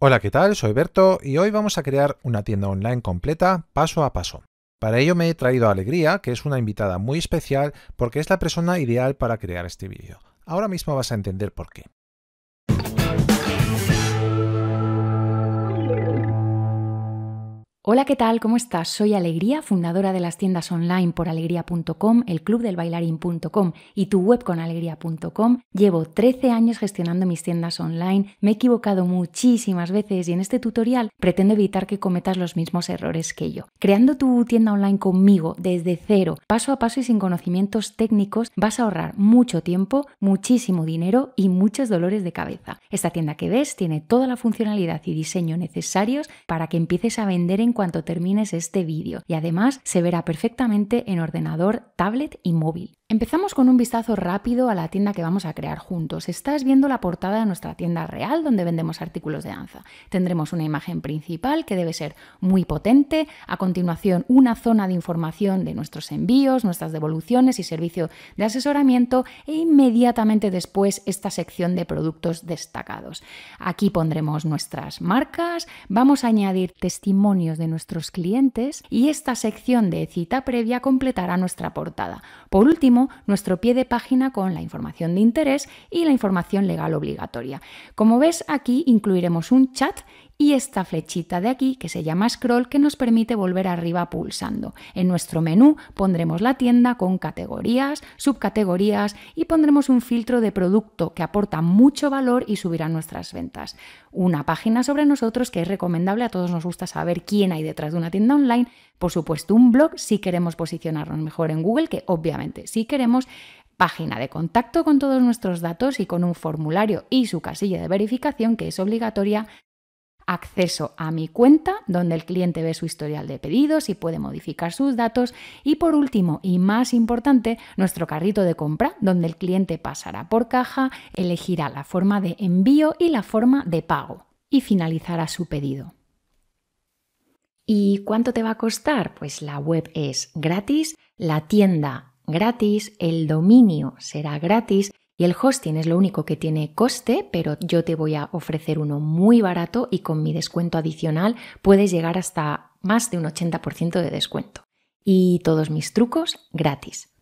Hola, ¿qué tal? Soy Berto y hoy vamos a crear una tienda online completa paso a paso. Para ello me he traído a Alegría, que es una invitada muy especial porque es la persona ideal para crear este vídeo. Ahora mismo vas a entender por qué. Hola, ¿qué tal? ¿Cómo estás? Soy Alegría, fundadora de las tiendas online por alegría.com, el club del bailarín.com y tu web con alegría.com. Llevo 13 años gestionando mis tiendas online, me he equivocado muchísimas veces y en este tutorial pretendo evitar que cometas los mismos errores que yo. Creando tu tienda online conmigo desde cero, paso a paso y sin conocimientos técnicos, vas a ahorrar mucho tiempo, muchísimo dinero y muchos dolores de cabeza. Esta tienda que ves tiene toda la funcionalidad y diseño necesarios para que empieces a vender en cuando termines este vídeo y además se verá perfectamente en ordenador, tablet y móvil. Empezamos con un vistazo rápido a la tienda que vamos a crear juntos. Estás viendo la portada de nuestra tienda real donde vendemos artículos de danza. Tendremos una imagen principal que debe ser muy potente, a continuación una zona de información de nuestros envíos, nuestras devoluciones y servicio de asesoramiento e inmediatamente después esta sección de productos destacados. Aquí pondremos nuestras marcas, vamos a añadir testimonios de nuestros clientes y esta sección de cita previa completará nuestra portada. Por último, nuestro pie de página con la información de interés y la información legal obligatoria. Como ves, aquí incluiremos un chat y esta flechita de aquí que se llama scroll que nos permite volver arriba pulsando. En nuestro menú pondremos la tienda con categorías, subcategorías y pondremos un filtro de producto que aporta mucho valor y subirá nuestras ventas. Una página sobre nosotros que es recomendable, a todos nos gusta saber quién hay detrás de una tienda online. Por supuesto, un blog si queremos posicionarnos mejor en Google, que obviamente si queremos, página de contacto con todos nuestros datos y con un formulario y su casilla de verificación que es obligatoria acceso a mi cuenta, donde el cliente ve su historial de pedidos y puede modificar sus datos. Y por último, y más importante, nuestro carrito de compra, donde el cliente pasará por caja, elegirá la forma de envío y la forma de pago y finalizará su pedido. ¿Y cuánto te va a costar? Pues la web es gratis, la tienda gratis, el dominio será gratis y el hosting es lo único que tiene coste, pero yo te voy a ofrecer uno muy barato y con mi descuento adicional puedes llegar hasta más de un 80% de descuento. Y todos mis trucos gratis.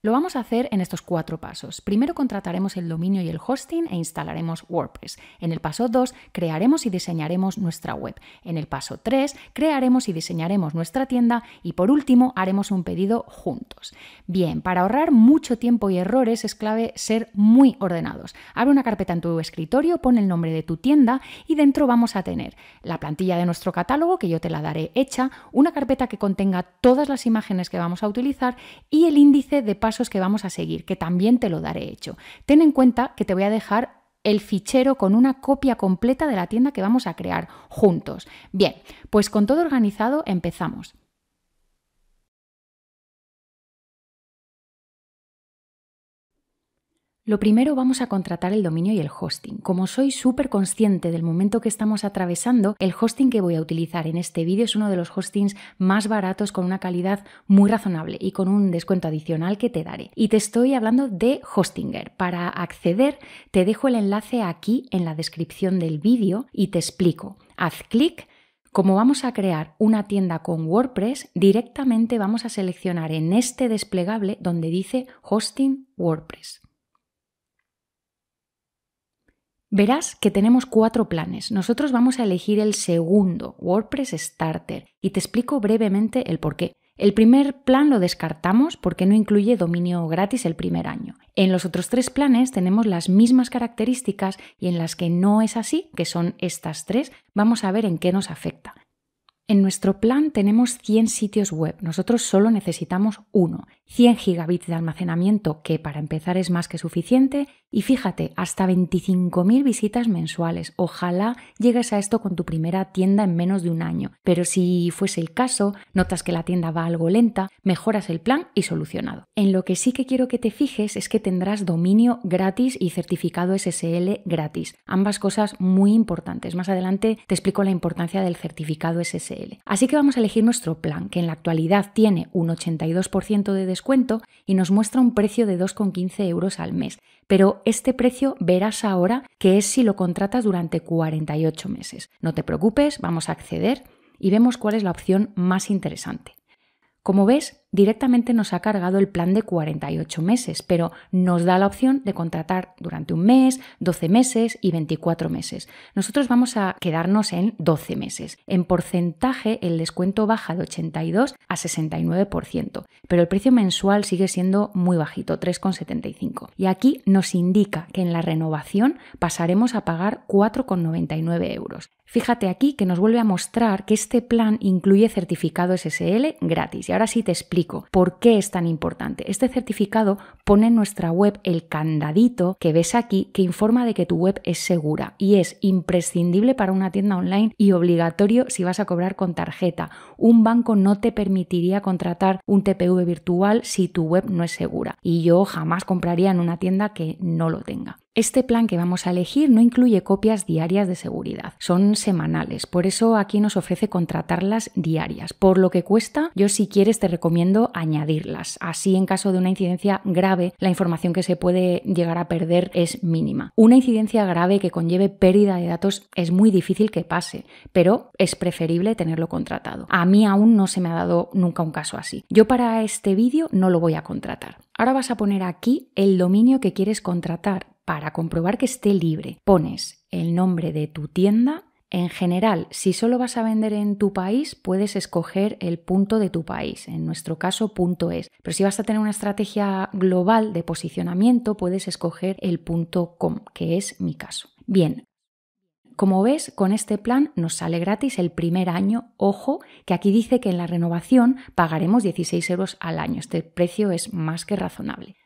Lo vamos a hacer en estos cuatro pasos. Primero contrataremos el dominio y el hosting e instalaremos WordPress. En el paso 2 crearemos y diseñaremos nuestra web. En el paso 3 crearemos y diseñaremos nuestra tienda y por último haremos un pedido juntos. Bien, para ahorrar mucho tiempo y errores es clave ser muy ordenados. Abre una carpeta en tu escritorio, pon el nombre de tu tienda y dentro vamos a tener la plantilla de nuestro catálogo que yo te la daré hecha, una carpeta que contenga todas las imágenes que vamos a utilizar y el índice de pasos que vamos a seguir, que también te lo daré hecho. Ten en cuenta que te voy a dejar el fichero con una copia completa de la tienda que vamos a crear juntos. Bien, pues con todo organizado empezamos. Lo primero vamos a contratar el dominio y el hosting. Como soy súper consciente del momento que estamos atravesando, el hosting que voy a utilizar en este vídeo es uno de los hostings más baratos con una calidad muy razonable y con un descuento adicional que te daré. Y te estoy hablando de Hostinger. Para acceder te dejo el enlace aquí en la descripción del vídeo y te explico. Haz clic como vamos a crear una tienda con WordPress, directamente vamos a seleccionar en este desplegable donde dice Hosting WordPress. Verás que tenemos cuatro planes. Nosotros vamos a elegir el segundo, WordPress Starter, y te explico brevemente el por qué. El primer plan lo descartamos porque no incluye dominio gratis el primer año. En los otros tres planes tenemos las mismas características y en las que no es así, que son estas tres, vamos a ver en qué nos afecta. En nuestro plan tenemos 100 sitios web, nosotros solo necesitamos uno 100 gigabits de almacenamiento, que para empezar es más que suficiente, y fíjate, hasta 25.000 visitas mensuales. Ojalá llegues a esto con tu primera tienda en menos de un año, pero si fuese el caso, notas que la tienda va algo lenta, mejoras el plan y solucionado. En lo que sí que quiero que te fijes es que tendrás dominio gratis y certificado SSL gratis, ambas cosas muy importantes. Más adelante te explico la importancia del certificado SSL. Así que vamos a elegir nuestro plan, que en la actualidad tiene un 82% de descuento y nos muestra un precio de 2,15 euros al mes. Pero este precio verás ahora que es si lo contratas durante 48 meses. No te preocupes, vamos a acceder y vemos cuál es la opción más interesante. Como ves, directamente nos ha cargado el plan de 48 meses, pero nos da la opción de contratar durante un mes, 12 meses y 24 meses. Nosotros vamos a quedarnos en 12 meses. En porcentaje, el descuento baja de 82 a 69%, pero el precio mensual sigue siendo muy bajito, 3,75. Y aquí nos indica que en la renovación pasaremos a pagar 4,99 euros. Fíjate aquí que nos vuelve a mostrar que este plan incluye certificado SSL gratis. Y ahora sí te explico por qué es tan importante. Este certificado pone en nuestra web el candadito que ves aquí que informa de que tu web es segura y es imprescindible para una tienda online y obligatorio si vas a cobrar con tarjeta un banco no te permitiría contratar un TPV virtual si tu web no es segura. Y yo jamás compraría en una tienda que no lo tenga. Este plan que vamos a elegir no incluye copias diarias de seguridad, son semanales, por eso aquí nos ofrece contratarlas diarias. Por lo que cuesta, yo si quieres te recomiendo añadirlas, así en caso de una incidencia grave, la información que se puede llegar a perder es mínima. Una incidencia grave que conlleve pérdida de datos es muy difícil que pase, pero es preferible tenerlo contratado mí aún no se me ha dado nunca un caso así. Yo para este vídeo no lo voy a contratar. Ahora vas a poner aquí el dominio que quieres contratar para comprobar que esté libre. Pones el nombre de tu tienda. En general, si solo vas a vender en tu país, puedes escoger el punto de tu país, en nuestro caso punto .es, pero si vas a tener una estrategia global de posicionamiento, puedes escoger el punto .com, que es mi caso. Bien, como ves, con este plan nos sale gratis el primer año. Ojo, que aquí dice que en la renovación pagaremos 16 euros al año. Este precio es más que razonable.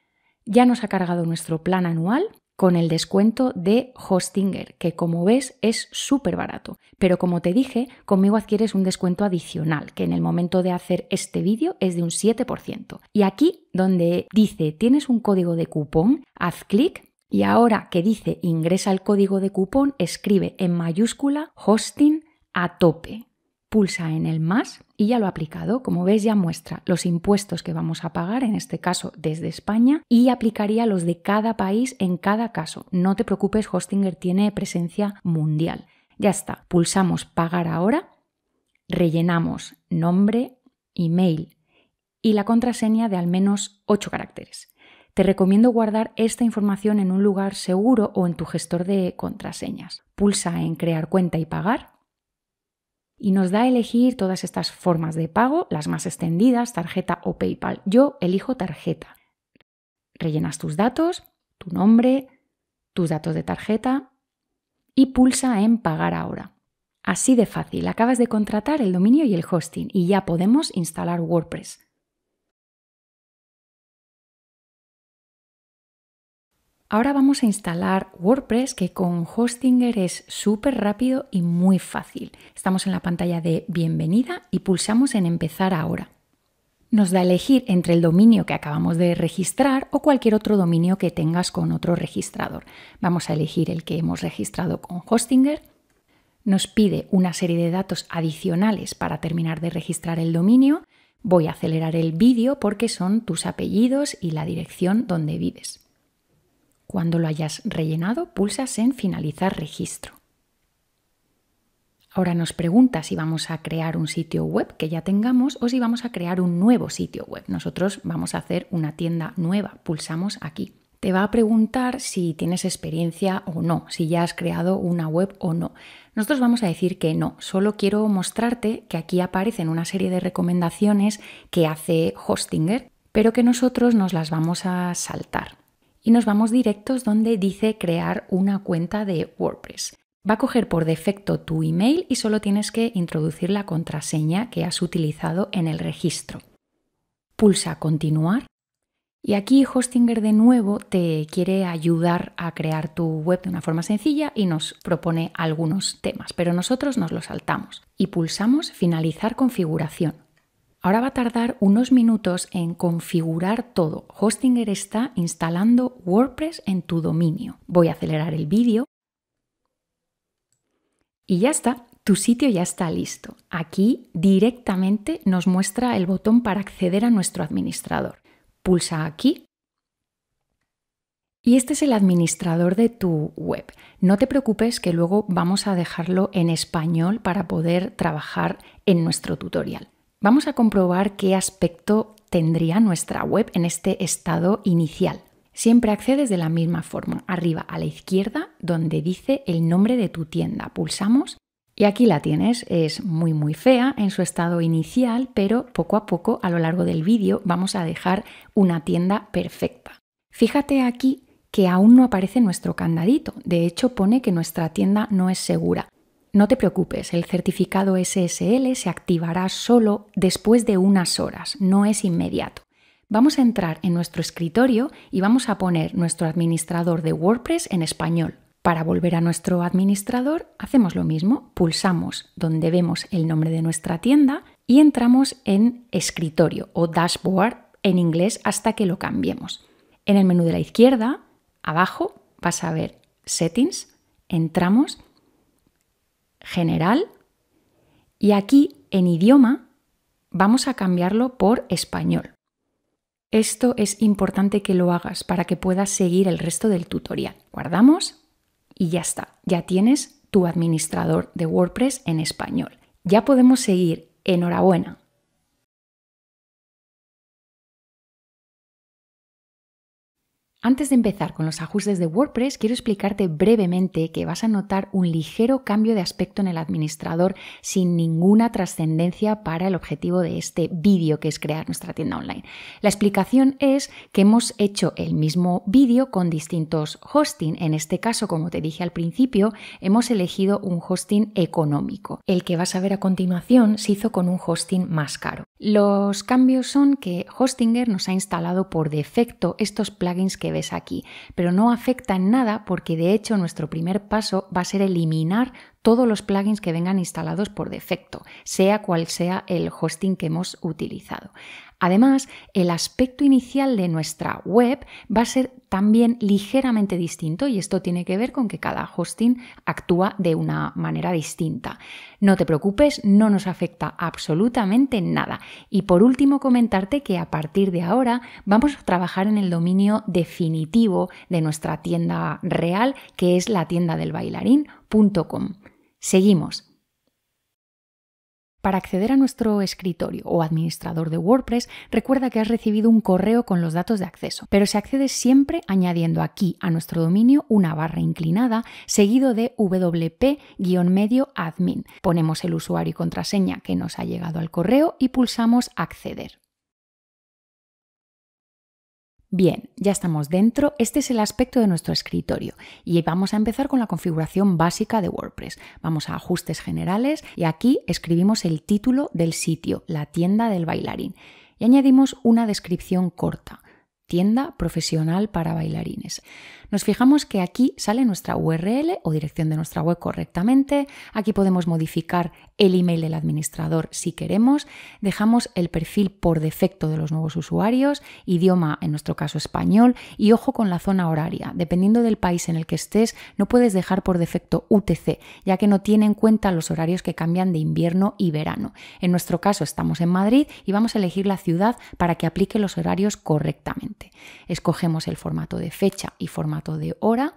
Ya nos ha cargado nuestro plan anual con el descuento de Hostinger, que como ves es súper barato. Pero como te dije, conmigo adquieres un descuento adicional, que en el momento de hacer este vídeo es de un 7%. Y aquí donde dice tienes un código de cupón, haz clic y ahora que dice ingresa el código de cupón, escribe en mayúscula hosting a tope. Pulsa en el más y ya lo ha aplicado. Como ves ya muestra los impuestos que vamos a pagar, en este caso desde España, y aplicaría los de cada país en cada caso. No te preocupes, Hostinger tiene presencia mundial. Ya está, pulsamos pagar ahora, rellenamos nombre, email y la contraseña de al menos 8 caracteres te recomiendo guardar esta información en un lugar seguro o en tu gestor de contraseñas. Pulsa en Crear cuenta y pagar y nos da a elegir todas estas formas de pago, las más extendidas, tarjeta o PayPal. Yo elijo tarjeta. Rellenas tus datos, tu nombre, tus datos de tarjeta y pulsa en pagar ahora. Así de fácil, acabas de contratar el dominio y el hosting y ya podemos instalar WordPress. Ahora vamos a instalar WordPress que con Hostinger es súper rápido y muy fácil. Estamos en la pantalla de bienvenida y pulsamos en empezar ahora. Nos da a elegir entre el dominio que acabamos de registrar o cualquier otro dominio que tengas con otro registrador. Vamos a elegir el que hemos registrado con Hostinger. Nos pide una serie de datos adicionales para terminar de registrar el dominio. Voy a acelerar el vídeo porque son tus apellidos y la dirección donde vives. Cuando lo hayas rellenado, pulsas en Finalizar registro. Ahora nos pregunta si vamos a crear un sitio web que ya tengamos o si vamos a crear un nuevo sitio web. Nosotros vamos a hacer una tienda nueva. Pulsamos aquí. Te va a preguntar si tienes experiencia o no, si ya has creado una web o no. Nosotros vamos a decir que no, solo quiero mostrarte que aquí aparecen una serie de recomendaciones que hace Hostinger, pero que nosotros nos las vamos a saltar y nos vamos directos donde dice crear una cuenta de WordPress. Va a coger por defecto tu email y solo tienes que introducir la contraseña que has utilizado en el registro. Pulsa continuar y aquí Hostinger de nuevo te quiere ayudar a crear tu web de una forma sencilla y nos propone algunos temas, pero nosotros nos lo saltamos y pulsamos finalizar configuración. Ahora va a tardar unos minutos en configurar todo. Hostinger está instalando WordPress en tu dominio. Voy a acelerar el vídeo. Y ya está, tu sitio ya está listo. Aquí directamente nos muestra el botón para acceder a nuestro administrador. Pulsa aquí y este es el administrador de tu web. No te preocupes que luego vamos a dejarlo en español para poder trabajar en nuestro tutorial. Vamos a comprobar qué aspecto tendría nuestra web en este estado inicial. Siempre accedes de la misma forma, arriba a la izquierda, donde dice el nombre de tu tienda. Pulsamos y aquí la tienes, es muy muy fea en su estado inicial, pero poco a poco a lo largo del vídeo vamos a dejar una tienda perfecta. Fíjate aquí que aún no aparece nuestro candadito, de hecho pone que nuestra tienda no es segura. No te preocupes, el certificado SSL se activará solo después de unas horas, no es inmediato. Vamos a entrar en nuestro escritorio y vamos a poner nuestro administrador de WordPress en español. Para volver a nuestro administrador hacemos lo mismo, pulsamos donde vemos el nombre de nuestra tienda y entramos en escritorio o dashboard en inglés hasta que lo cambiemos. En el menú de la izquierda, abajo, vas a ver settings, entramos general y aquí en idioma vamos a cambiarlo por español. Esto es importante que lo hagas para que puedas seguir el resto del tutorial. Guardamos y ya está, ya tienes tu administrador de WordPress en español. Ya podemos seguir. Enhorabuena. Antes de empezar con los ajustes de WordPress, quiero explicarte brevemente que vas a notar un ligero cambio de aspecto en el administrador sin ninguna trascendencia para el objetivo de este vídeo que es crear nuestra tienda online. La explicación es que hemos hecho el mismo vídeo con distintos hosting. En este caso, como te dije al principio, hemos elegido un hosting económico. El que vas a ver a continuación se hizo con un hosting más caro. Los cambios son que Hostinger nos ha instalado por defecto estos plugins que ves aquí, pero no afecta en nada porque de hecho nuestro primer paso va a ser eliminar todos los plugins que vengan instalados por defecto, sea cual sea el hosting que hemos utilizado. Además, el aspecto inicial de nuestra web va a ser también ligeramente distinto y esto tiene que ver con que cada hosting actúa de una manera distinta. No te preocupes, no nos afecta absolutamente nada. Y por último, comentarte que a partir de ahora vamos a trabajar en el dominio definitivo de nuestra tienda real, que es la tienda del bailarín.com. Seguimos. Para acceder a nuestro escritorio o administrador de WordPress, recuerda que has recibido un correo con los datos de acceso, pero se accede siempre añadiendo aquí a nuestro dominio una barra inclinada seguido de wp admin. Ponemos el usuario y contraseña que nos ha llegado al correo y pulsamos acceder. Bien, ya estamos dentro. Este es el aspecto de nuestro escritorio y vamos a empezar con la configuración básica de WordPress. Vamos a ajustes generales y aquí escribimos el título del sitio, la tienda del bailarín, y añadimos una descripción corta tienda profesional para bailarines. Nos fijamos que aquí sale nuestra URL o dirección de nuestra web correctamente, aquí podemos modificar el email del administrador si queremos, dejamos el perfil por defecto de los nuevos usuarios, idioma en nuestro caso español y ojo con la zona horaria, dependiendo del país en el que estés no puedes dejar por defecto UTC, ya que no tiene en cuenta los horarios que cambian de invierno y verano. En nuestro caso estamos en Madrid y vamos a elegir la ciudad para que aplique los horarios correctamente. Escogemos el formato de fecha y formato de hora.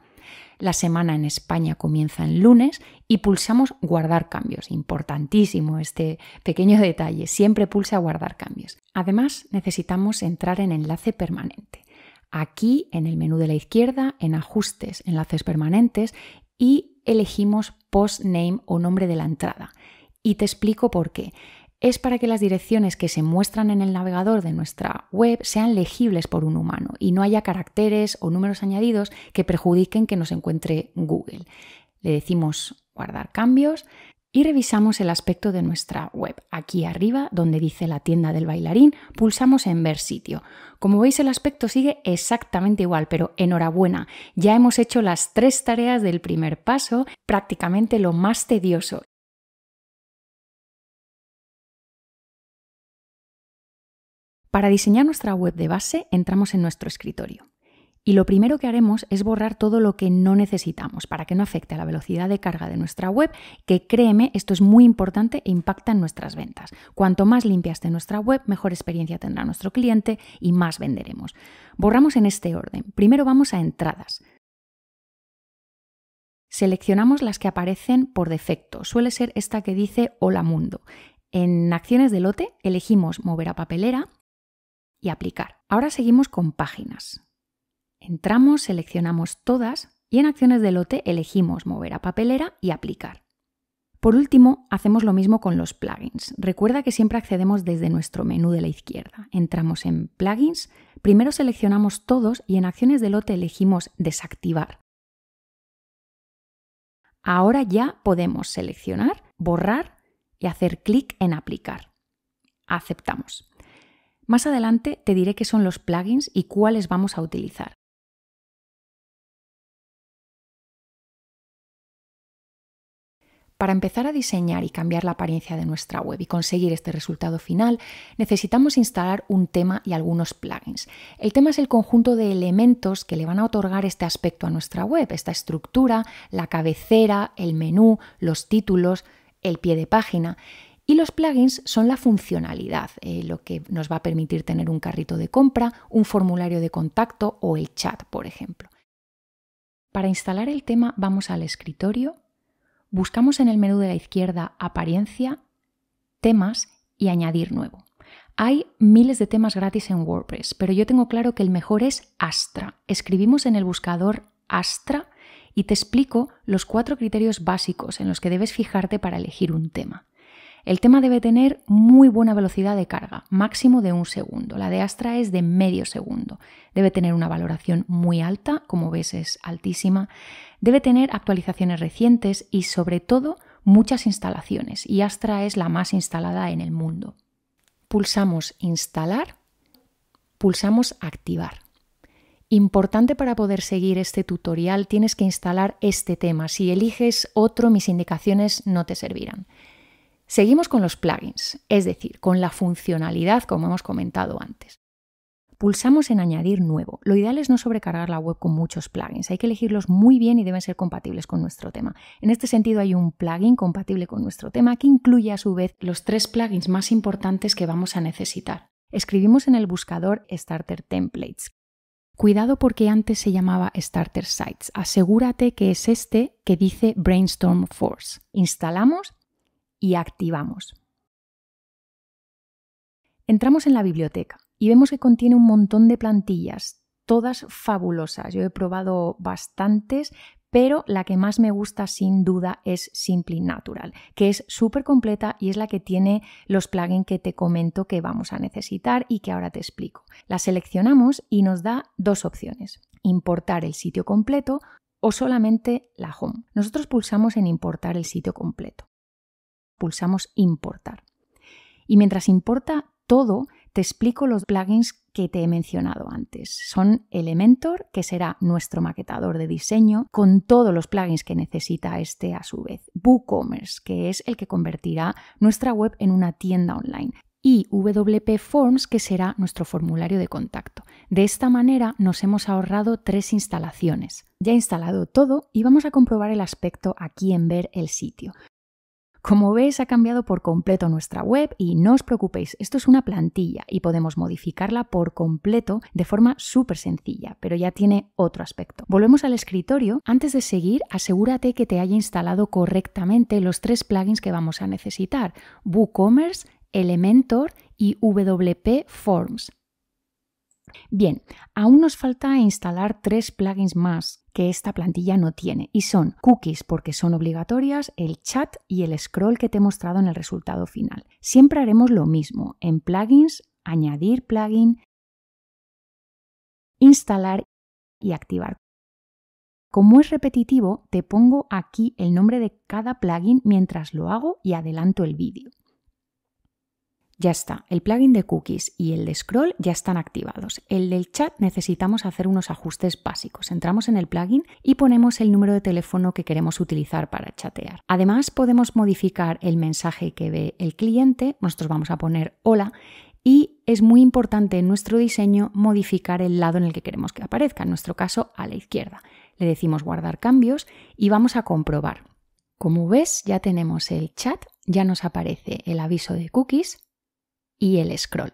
La semana en España comienza en lunes y pulsamos guardar cambios. Importantísimo este pequeño detalle. Siempre pulsa guardar cambios. Además, necesitamos entrar en enlace permanente. Aquí, en el menú de la izquierda, en ajustes, enlaces permanentes y elegimos post name o nombre de la entrada. Y te explico por qué es para que las direcciones que se muestran en el navegador de nuestra web sean legibles por un humano y no haya caracteres o números añadidos que perjudiquen que nos encuentre Google. Le decimos guardar cambios y revisamos el aspecto de nuestra web. Aquí arriba, donde dice la tienda del bailarín, pulsamos en ver sitio. Como veis, el aspecto sigue exactamente igual, pero enhorabuena, ya hemos hecho las tres tareas del primer paso, prácticamente lo más tedioso Para diseñar nuestra web de base entramos en nuestro escritorio y lo primero que haremos es borrar todo lo que no necesitamos para que no afecte a la velocidad de carga de nuestra web, que créeme, esto es muy importante e impacta en nuestras ventas. Cuanto más limpia esté nuestra web, mejor experiencia tendrá nuestro cliente y más venderemos. Borramos en este orden. Primero vamos a entradas. Seleccionamos las que aparecen por defecto. Suele ser esta que dice Hola Mundo. En acciones de lote elegimos mover a papelera y aplicar. Ahora seguimos con páginas. Entramos, seleccionamos todas y en acciones de lote elegimos mover a papelera y aplicar. Por último, hacemos lo mismo con los plugins. Recuerda que siempre accedemos desde nuestro menú de la izquierda. Entramos en plugins, primero seleccionamos todos y en acciones de lote elegimos desactivar. Ahora ya podemos seleccionar, borrar y hacer clic en aplicar. Aceptamos. Más adelante te diré qué son los plugins y cuáles vamos a utilizar. Para empezar a diseñar y cambiar la apariencia de nuestra web y conseguir este resultado final, necesitamos instalar un tema y algunos plugins. El tema es el conjunto de elementos que le van a otorgar este aspecto a nuestra web, esta estructura, la cabecera, el menú, los títulos, el pie de página. Y los plugins son la funcionalidad, eh, lo que nos va a permitir tener un carrito de compra, un formulario de contacto o el chat, por ejemplo. Para instalar el tema vamos al escritorio, buscamos en el menú de la izquierda Apariencia, Temas y Añadir nuevo. Hay miles de temas gratis en WordPress, pero yo tengo claro que el mejor es Astra. Escribimos en el buscador Astra y te explico los cuatro criterios básicos en los que debes fijarte para elegir un tema. El tema debe tener muy buena velocidad de carga, máximo de un segundo. La de Astra es de medio segundo. Debe tener una valoración muy alta, como ves es altísima. Debe tener actualizaciones recientes y sobre todo muchas instalaciones. Y Astra es la más instalada en el mundo. Pulsamos instalar, pulsamos activar. Importante para poder seguir este tutorial tienes que instalar este tema. Si eliges otro, mis indicaciones no te servirán. Seguimos con los plugins, es decir, con la funcionalidad como hemos comentado antes. Pulsamos en añadir nuevo. Lo ideal es no sobrecargar la web con muchos plugins. Hay que elegirlos muy bien y deben ser compatibles con nuestro tema. En este sentido hay un plugin compatible con nuestro tema que incluye a su vez los tres plugins más importantes que vamos a necesitar. Escribimos en el buscador Starter Templates. Cuidado porque antes se llamaba Starter Sites. Asegúrate que es este que dice Brainstorm Force. Instalamos y activamos. Entramos en la biblioteca y vemos que contiene un montón de plantillas, todas fabulosas. Yo he probado bastantes, pero la que más me gusta sin duda es Simply Natural, que es súper completa y es la que tiene los plugins que te comento que vamos a necesitar y que ahora te explico. La seleccionamos y nos da dos opciones, importar el sitio completo o solamente la home. Nosotros pulsamos en importar el sitio completo pulsamos importar. Y mientras importa todo, te explico los plugins que te he mencionado antes. Son Elementor, que será nuestro maquetador de diseño, con todos los plugins que necesita este a su vez. WooCommerce, que es el que convertirá nuestra web en una tienda online. Y WP Forms, que será nuestro formulario de contacto. De esta manera nos hemos ahorrado tres instalaciones. Ya he instalado todo y vamos a comprobar el aspecto aquí en ver el sitio. Como veis, ha cambiado por completo nuestra web y no os preocupéis, esto es una plantilla y podemos modificarla por completo de forma súper sencilla, pero ya tiene otro aspecto. Volvemos al escritorio. Antes de seguir, asegúrate que te haya instalado correctamente los tres plugins que vamos a necesitar, WooCommerce, Elementor y WP Forms. Bien, aún nos falta instalar tres plugins más que esta plantilla no tiene y son cookies porque son obligatorias, el chat y el scroll que te he mostrado en el resultado final. Siempre haremos lo mismo en plugins, añadir plugin, instalar y activar. Como es repetitivo, te pongo aquí el nombre de cada plugin mientras lo hago y adelanto el vídeo. Ya está, el plugin de cookies y el de scroll ya están activados. El del chat necesitamos hacer unos ajustes básicos. Entramos en el plugin y ponemos el número de teléfono que queremos utilizar para chatear. Además, podemos modificar el mensaje que ve el cliente. Nosotros vamos a poner hola y es muy importante en nuestro diseño modificar el lado en el que queremos que aparezca, en nuestro caso a la izquierda. Le decimos guardar cambios y vamos a comprobar. Como ves, ya tenemos el chat, ya nos aparece el aviso de cookies, y el scroll.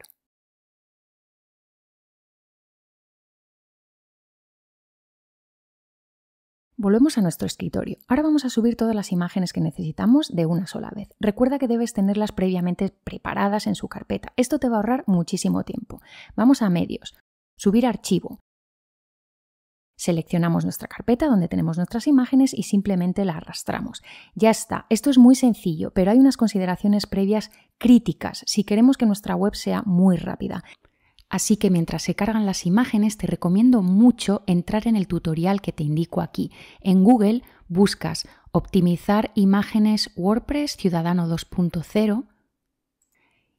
Volvemos a nuestro escritorio. Ahora vamos a subir todas las imágenes que necesitamos de una sola vez. Recuerda que debes tenerlas previamente preparadas en su carpeta. Esto te va a ahorrar muchísimo tiempo. Vamos a medios. Subir archivo. Seleccionamos nuestra carpeta donde tenemos nuestras imágenes y simplemente la arrastramos. Ya está, esto es muy sencillo, pero hay unas consideraciones previas críticas si queremos que nuestra web sea muy rápida. Así que mientras se cargan las imágenes te recomiendo mucho entrar en el tutorial que te indico aquí. En Google buscas optimizar imágenes WordPress Ciudadano 2.0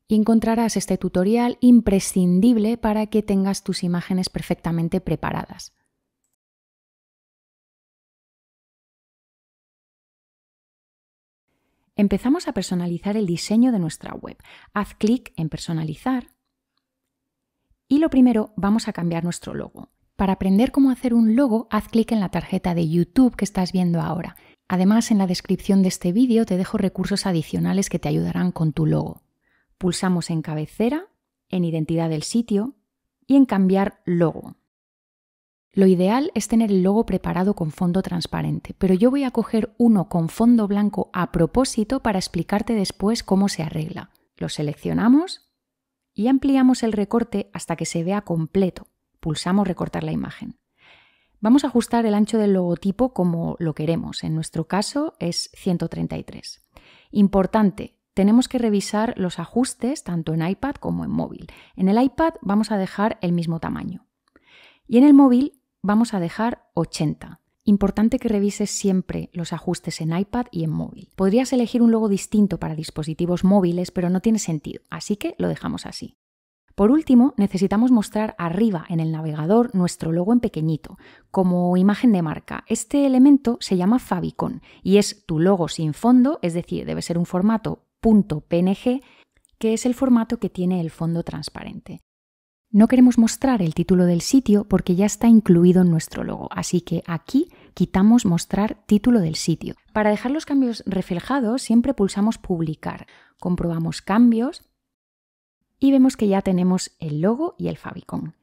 y encontrarás este tutorial imprescindible para que tengas tus imágenes perfectamente preparadas. empezamos a personalizar el diseño de nuestra web. Haz clic en personalizar y lo primero vamos a cambiar nuestro logo. Para aprender cómo hacer un logo, haz clic en la tarjeta de YouTube que estás viendo ahora. Además, en la descripción de este vídeo te dejo recursos adicionales que te ayudarán con tu logo. Pulsamos en cabecera, en identidad del sitio y en cambiar logo. Lo ideal es tener el logo preparado con fondo transparente, pero yo voy a coger uno con fondo blanco a propósito para explicarte después cómo se arregla. Lo seleccionamos y ampliamos el recorte hasta que se vea completo. Pulsamos recortar la imagen. Vamos a ajustar el ancho del logotipo como lo queremos. En nuestro caso es 133. Importante, tenemos que revisar los ajustes tanto en iPad como en móvil. En el iPad vamos a dejar el mismo tamaño. Y en el móvil vamos a dejar 80. Importante que revises siempre los ajustes en iPad y en móvil. Podrías elegir un logo distinto para dispositivos móviles, pero no tiene sentido, así que lo dejamos así. Por último, necesitamos mostrar arriba en el navegador nuestro logo en pequeñito, como imagen de marca. Este elemento se llama favicon y es tu logo sin fondo, es decir, debe ser un formato .png, que es el formato que tiene el fondo transparente. No queremos mostrar el título del sitio porque ya está incluido en nuestro logo, así que aquí quitamos mostrar título del sitio. Para dejar los cambios reflejados siempre pulsamos publicar, comprobamos cambios y vemos que ya tenemos el logo y el favicon.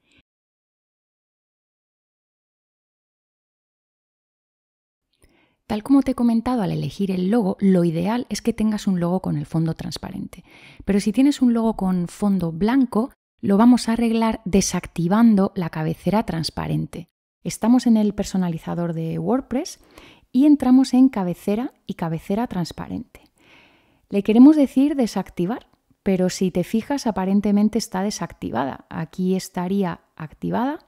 Tal como te he comentado al elegir el logo, lo ideal es que tengas un logo con el fondo transparente. Pero si tienes un logo con fondo blanco, lo vamos a arreglar desactivando la cabecera transparente. Estamos en el personalizador de WordPress y entramos en cabecera y cabecera transparente. Le queremos decir desactivar, pero si te fijas aparentemente está desactivada. Aquí estaría activada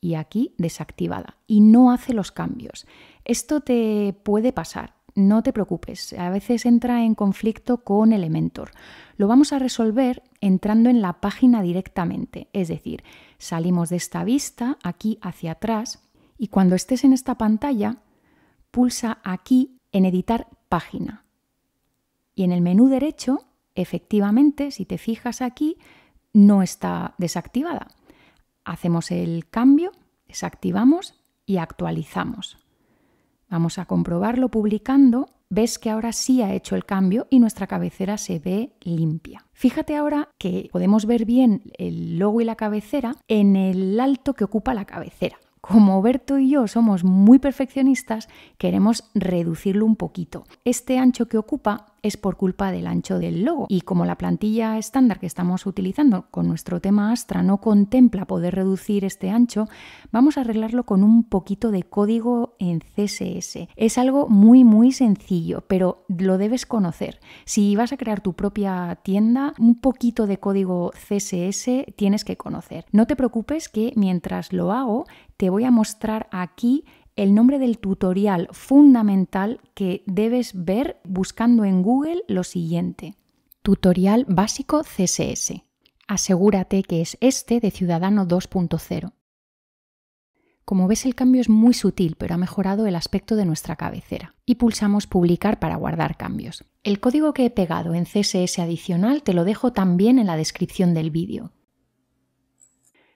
y aquí desactivada y no hace los cambios. Esto te puede pasar no te preocupes, a veces entra en conflicto con Elementor. Lo vamos a resolver entrando en la página directamente, es decir, salimos de esta vista aquí hacia atrás y cuando estés en esta pantalla, pulsa aquí en editar página. Y en el menú derecho, efectivamente, si te fijas aquí, no está desactivada. Hacemos el cambio, desactivamos y actualizamos. Vamos a comprobarlo publicando. Ves que ahora sí ha hecho el cambio y nuestra cabecera se ve limpia. Fíjate ahora que podemos ver bien el logo y la cabecera en el alto que ocupa la cabecera. Como Berto y yo somos muy perfeccionistas, queremos reducirlo un poquito. Este ancho que ocupa es por culpa del ancho del logo. Y como la plantilla estándar que estamos utilizando con nuestro tema Astra no contempla poder reducir este ancho, vamos a arreglarlo con un poquito de código en CSS. Es algo muy muy sencillo, pero lo debes conocer. Si vas a crear tu propia tienda, un poquito de código CSS tienes que conocer. No te preocupes que mientras lo hago, te voy a mostrar aquí el nombre del tutorial fundamental que debes ver buscando en Google lo siguiente. Tutorial básico CSS. Asegúrate que es este de Ciudadano 2.0. Como ves el cambio es muy sutil, pero ha mejorado el aspecto de nuestra cabecera. Y pulsamos publicar para guardar cambios. El código que he pegado en CSS adicional te lo dejo también en la descripción del vídeo.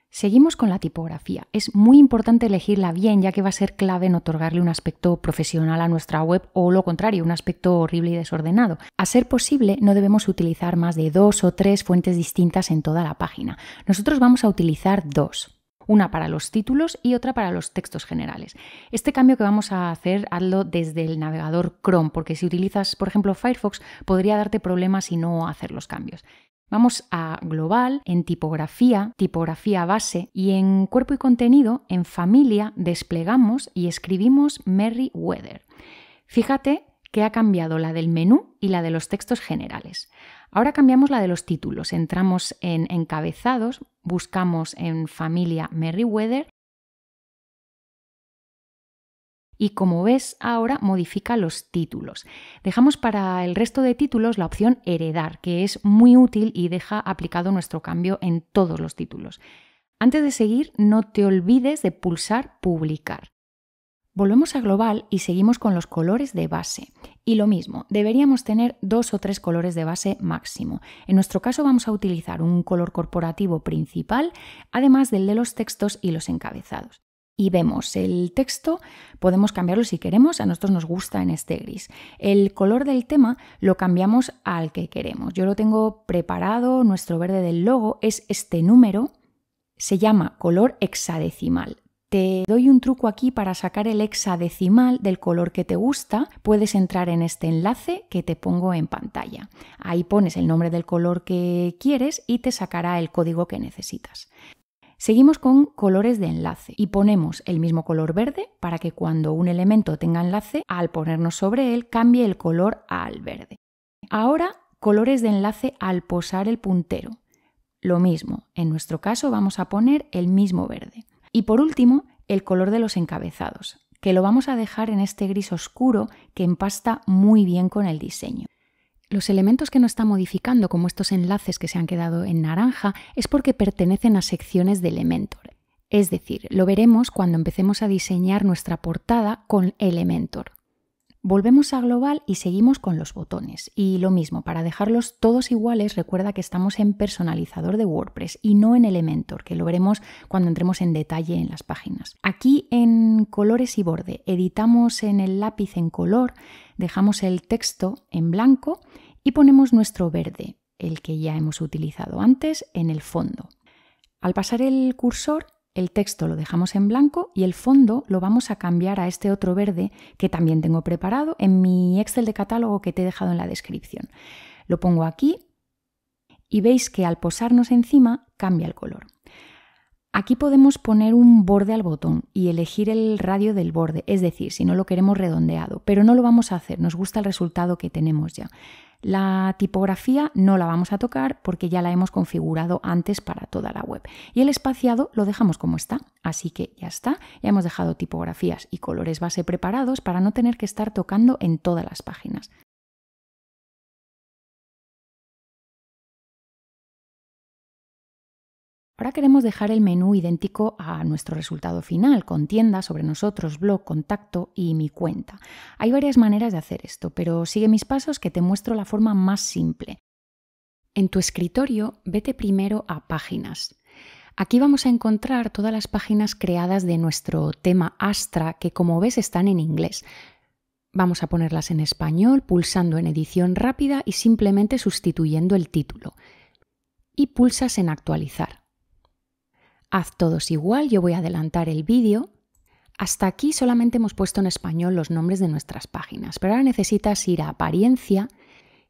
Seguimos con la tipografía. Es muy importante elegirla bien ya que va a ser clave en otorgarle un aspecto profesional a nuestra web o lo contrario, un aspecto horrible y desordenado. A ser posible, no debemos utilizar más de dos o tres fuentes distintas en toda la página. Nosotros vamos a utilizar dos una para los títulos y otra para los textos generales. Este cambio que vamos a hacer, hazlo desde el navegador Chrome, porque si utilizas, por ejemplo, Firefox, podría darte problemas si no hacer los cambios. Vamos a global, en tipografía, tipografía base y en cuerpo y contenido, en familia, desplegamos y escribimos Weather. Fíjate que ha cambiado la del menú y la de los textos generales. Ahora cambiamos la de los títulos, entramos en encabezados, buscamos en familia Weather y como ves ahora modifica los títulos. Dejamos para el resto de títulos la opción heredar, que es muy útil y deja aplicado nuestro cambio en todos los títulos. Antes de seguir, no te olvides de pulsar publicar. Volvemos a global y seguimos con los colores de base. Y lo mismo, deberíamos tener dos o tres colores de base máximo. En nuestro caso vamos a utilizar un color corporativo principal, además del de los textos y los encabezados y vemos el texto, podemos cambiarlo si queremos, a nosotros nos gusta en este gris. El color del tema lo cambiamos al que queremos. Yo lo tengo preparado, nuestro verde del logo es este número, se llama color hexadecimal. Te doy un truco aquí para sacar el hexadecimal del color que te gusta. Puedes entrar en este enlace que te pongo en pantalla. Ahí pones el nombre del color que quieres y te sacará el código que necesitas. Seguimos con colores de enlace y ponemos el mismo color verde para que cuando un elemento tenga enlace, al ponernos sobre él, cambie el color al verde. Ahora, colores de enlace al posar el puntero. Lo mismo, en nuestro caso vamos a poner el mismo verde. Y por último, el color de los encabezados, que lo vamos a dejar en este gris oscuro que empasta muy bien con el diseño. Los elementos que no está modificando, como estos enlaces que se han quedado en naranja, es porque pertenecen a secciones de Elementor. Es decir, lo veremos cuando empecemos a diseñar nuestra portada con Elementor. Volvemos a global y seguimos con los botones. Y lo mismo, para dejarlos todos iguales, recuerda que estamos en personalizador de WordPress y no en Elementor, que lo veremos cuando entremos en detalle en las páginas. Aquí en colores y borde, editamos en el lápiz en color dejamos el texto en blanco y ponemos nuestro verde, el que ya hemos utilizado antes, en el fondo. Al pasar el cursor, el texto lo dejamos en blanco y el fondo lo vamos a cambiar a este otro verde que también tengo preparado en mi Excel de catálogo que te he dejado en la descripción. Lo pongo aquí y veis que al posarnos encima cambia el color. Aquí podemos poner un borde al botón y elegir el radio del borde, es decir, si no lo queremos redondeado, pero no lo vamos a hacer, nos gusta el resultado que tenemos ya. La tipografía no la vamos a tocar porque ya la hemos configurado antes para toda la web. Y el espaciado lo dejamos como está, así que ya está, ya hemos dejado tipografías y colores base preparados para no tener que estar tocando en todas las páginas. Ahora queremos dejar el menú idéntico a nuestro resultado final, con tienda, sobre nosotros, blog, contacto y mi cuenta. Hay varias maneras de hacer esto, pero sigue mis pasos que te muestro la forma más simple. En tu escritorio, vete primero a Páginas. Aquí vamos a encontrar todas las páginas creadas de nuestro tema Astra, que como ves están en inglés. Vamos a ponerlas en español, pulsando en edición rápida y simplemente sustituyendo el título. Y pulsas en actualizar. Haz todos igual, yo voy a adelantar el vídeo. Hasta aquí solamente hemos puesto en español los nombres de nuestras páginas, pero ahora necesitas ir a apariencia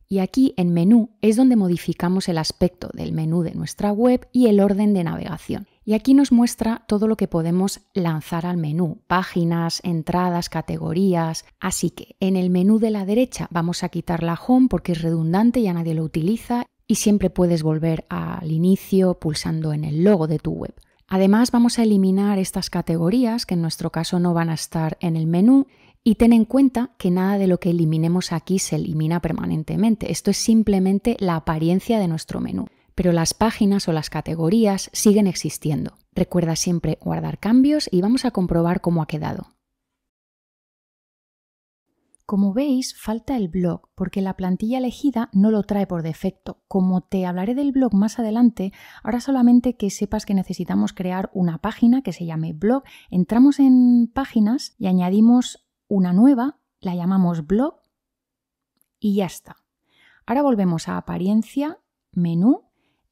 y aquí en menú es donde modificamos el aspecto del menú de nuestra web y el orden de navegación. Y aquí nos muestra todo lo que podemos lanzar al menú, páginas, entradas, categorías. Así que en el menú de la derecha vamos a quitar la home porque es redundante, ya nadie lo utiliza y siempre puedes volver al inicio pulsando en el logo de tu web. Además vamos a eliminar estas categorías que en nuestro caso no van a estar en el menú y ten en cuenta que nada de lo que eliminemos aquí se elimina permanentemente. Esto es simplemente la apariencia de nuestro menú. Pero las páginas o las categorías siguen existiendo. Recuerda siempre guardar cambios y vamos a comprobar cómo ha quedado. Como veis, falta el blog, porque la plantilla elegida no lo trae por defecto. Como te hablaré del blog más adelante, ahora solamente que sepas que necesitamos crear una página que se llame blog. Entramos en páginas y añadimos una nueva, la llamamos blog y ya está. Ahora volvemos a apariencia, menú,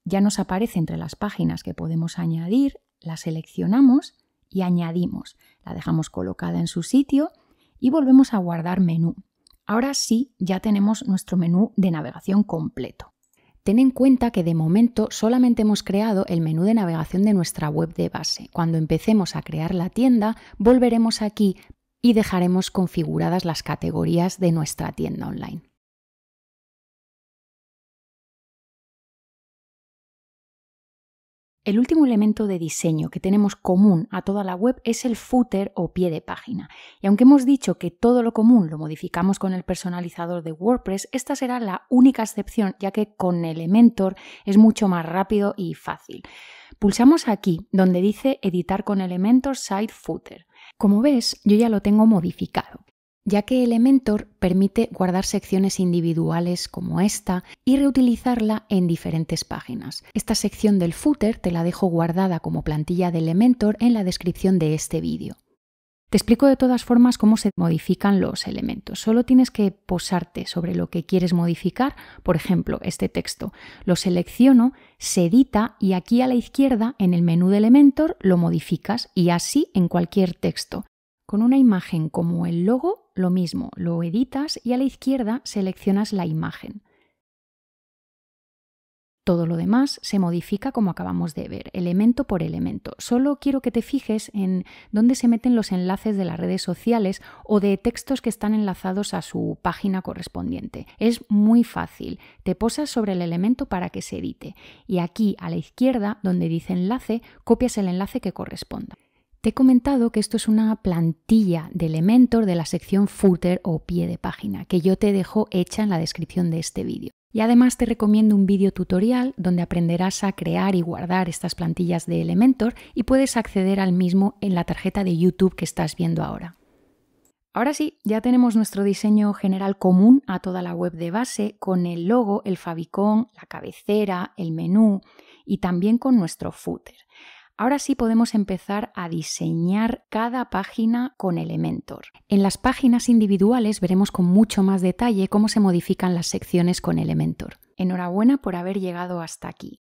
ya nos aparece entre las páginas que podemos añadir, la seleccionamos y añadimos. La dejamos colocada en su sitio y volvemos a guardar menú. Ahora sí ya tenemos nuestro menú de navegación completo. Ten en cuenta que de momento solamente hemos creado el menú de navegación de nuestra web de base. Cuando empecemos a crear la tienda, volveremos aquí y dejaremos configuradas las categorías de nuestra tienda online. El último elemento de diseño que tenemos común a toda la web es el footer o pie de página. Y aunque hemos dicho que todo lo común lo modificamos con el personalizador de WordPress, esta será la única excepción ya que con Elementor es mucho más rápido y fácil. Pulsamos aquí donde dice editar con Elementor Site Footer. Como ves, yo ya lo tengo modificado ya que Elementor permite guardar secciones individuales como esta y reutilizarla en diferentes páginas. Esta sección del footer te la dejo guardada como plantilla de Elementor en la descripción de este vídeo. Te explico de todas formas cómo se modifican los elementos. Solo tienes que posarte sobre lo que quieres modificar, por ejemplo, este texto. Lo selecciono, se edita y aquí a la izquierda, en el menú de Elementor, lo modificas y así en cualquier texto. Con una imagen como el logo lo mismo, lo editas y a la izquierda seleccionas la imagen. Todo lo demás se modifica como acabamos de ver, elemento por elemento. Solo quiero que te fijes en dónde se meten los enlaces de las redes sociales o de textos que están enlazados a su página correspondiente. Es muy fácil. Te posas sobre el elemento para que se edite. Y aquí a la izquierda, donde dice enlace, copias el enlace que corresponda. Te he comentado que esto es una plantilla de Elementor de la sección footer o pie de página, que yo te dejo hecha en la descripción de este vídeo. Y además te recomiendo un vídeo tutorial donde aprenderás a crear y guardar estas plantillas de Elementor y puedes acceder al mismo en la tarjeta de YouTube que estás viendo ahora. Ahora sí, ya tenemos nuestro diseño general común a toda la web de base con el logo, el favicon, la cabecera, el menú y también con nuestro footer. Ahora sí podemos empezar a diseñar cada página con Elementor. En las páginas individuales veremos con mucho más detalle cómo se modifican las secciones con Elementor. Enhorabuena por haber llegado hasta aquí.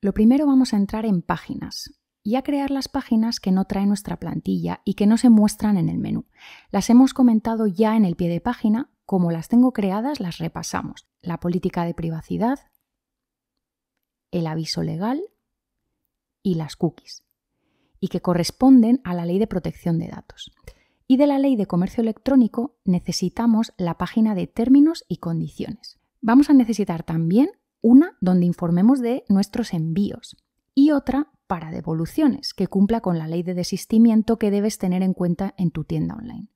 Lo primero vamos a entrar en páginas y a crear las páginas que no trae nuestra plantilla y que no se muestran en el menú. Las hemos comentado ya en el pie de página, como las tengo creadas las repasamos la política de privacidad, el aviso legal y las cookies, y que corresponden a la Ley de Protección de Datos. Y de la Ley de Comercio Electrónico necesitamos la página de términos y condiciones. Vamos a necesitar también una donde informemos de nuestros envíos y otra para devoluciones, que cumpla con la ley de desistimiento que debes tener en cuenta en tu tienda online.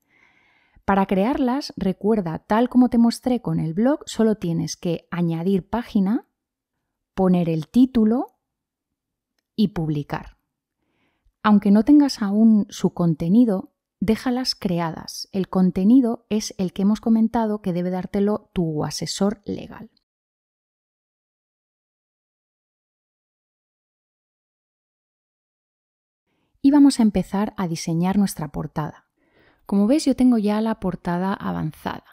Para crearlas, recuerda, tal como te mostré con el blog, solo tienes que añadir página, poner el título y publicar. Aunque no tengas aún su contenido, déjalas creadas. El contenido es el que hemos comentado que debe dártelo tu asesor legal. Y vamos a empezar a diseñar nuestra portada. Como ves, yo tengo ya la portada avanzada,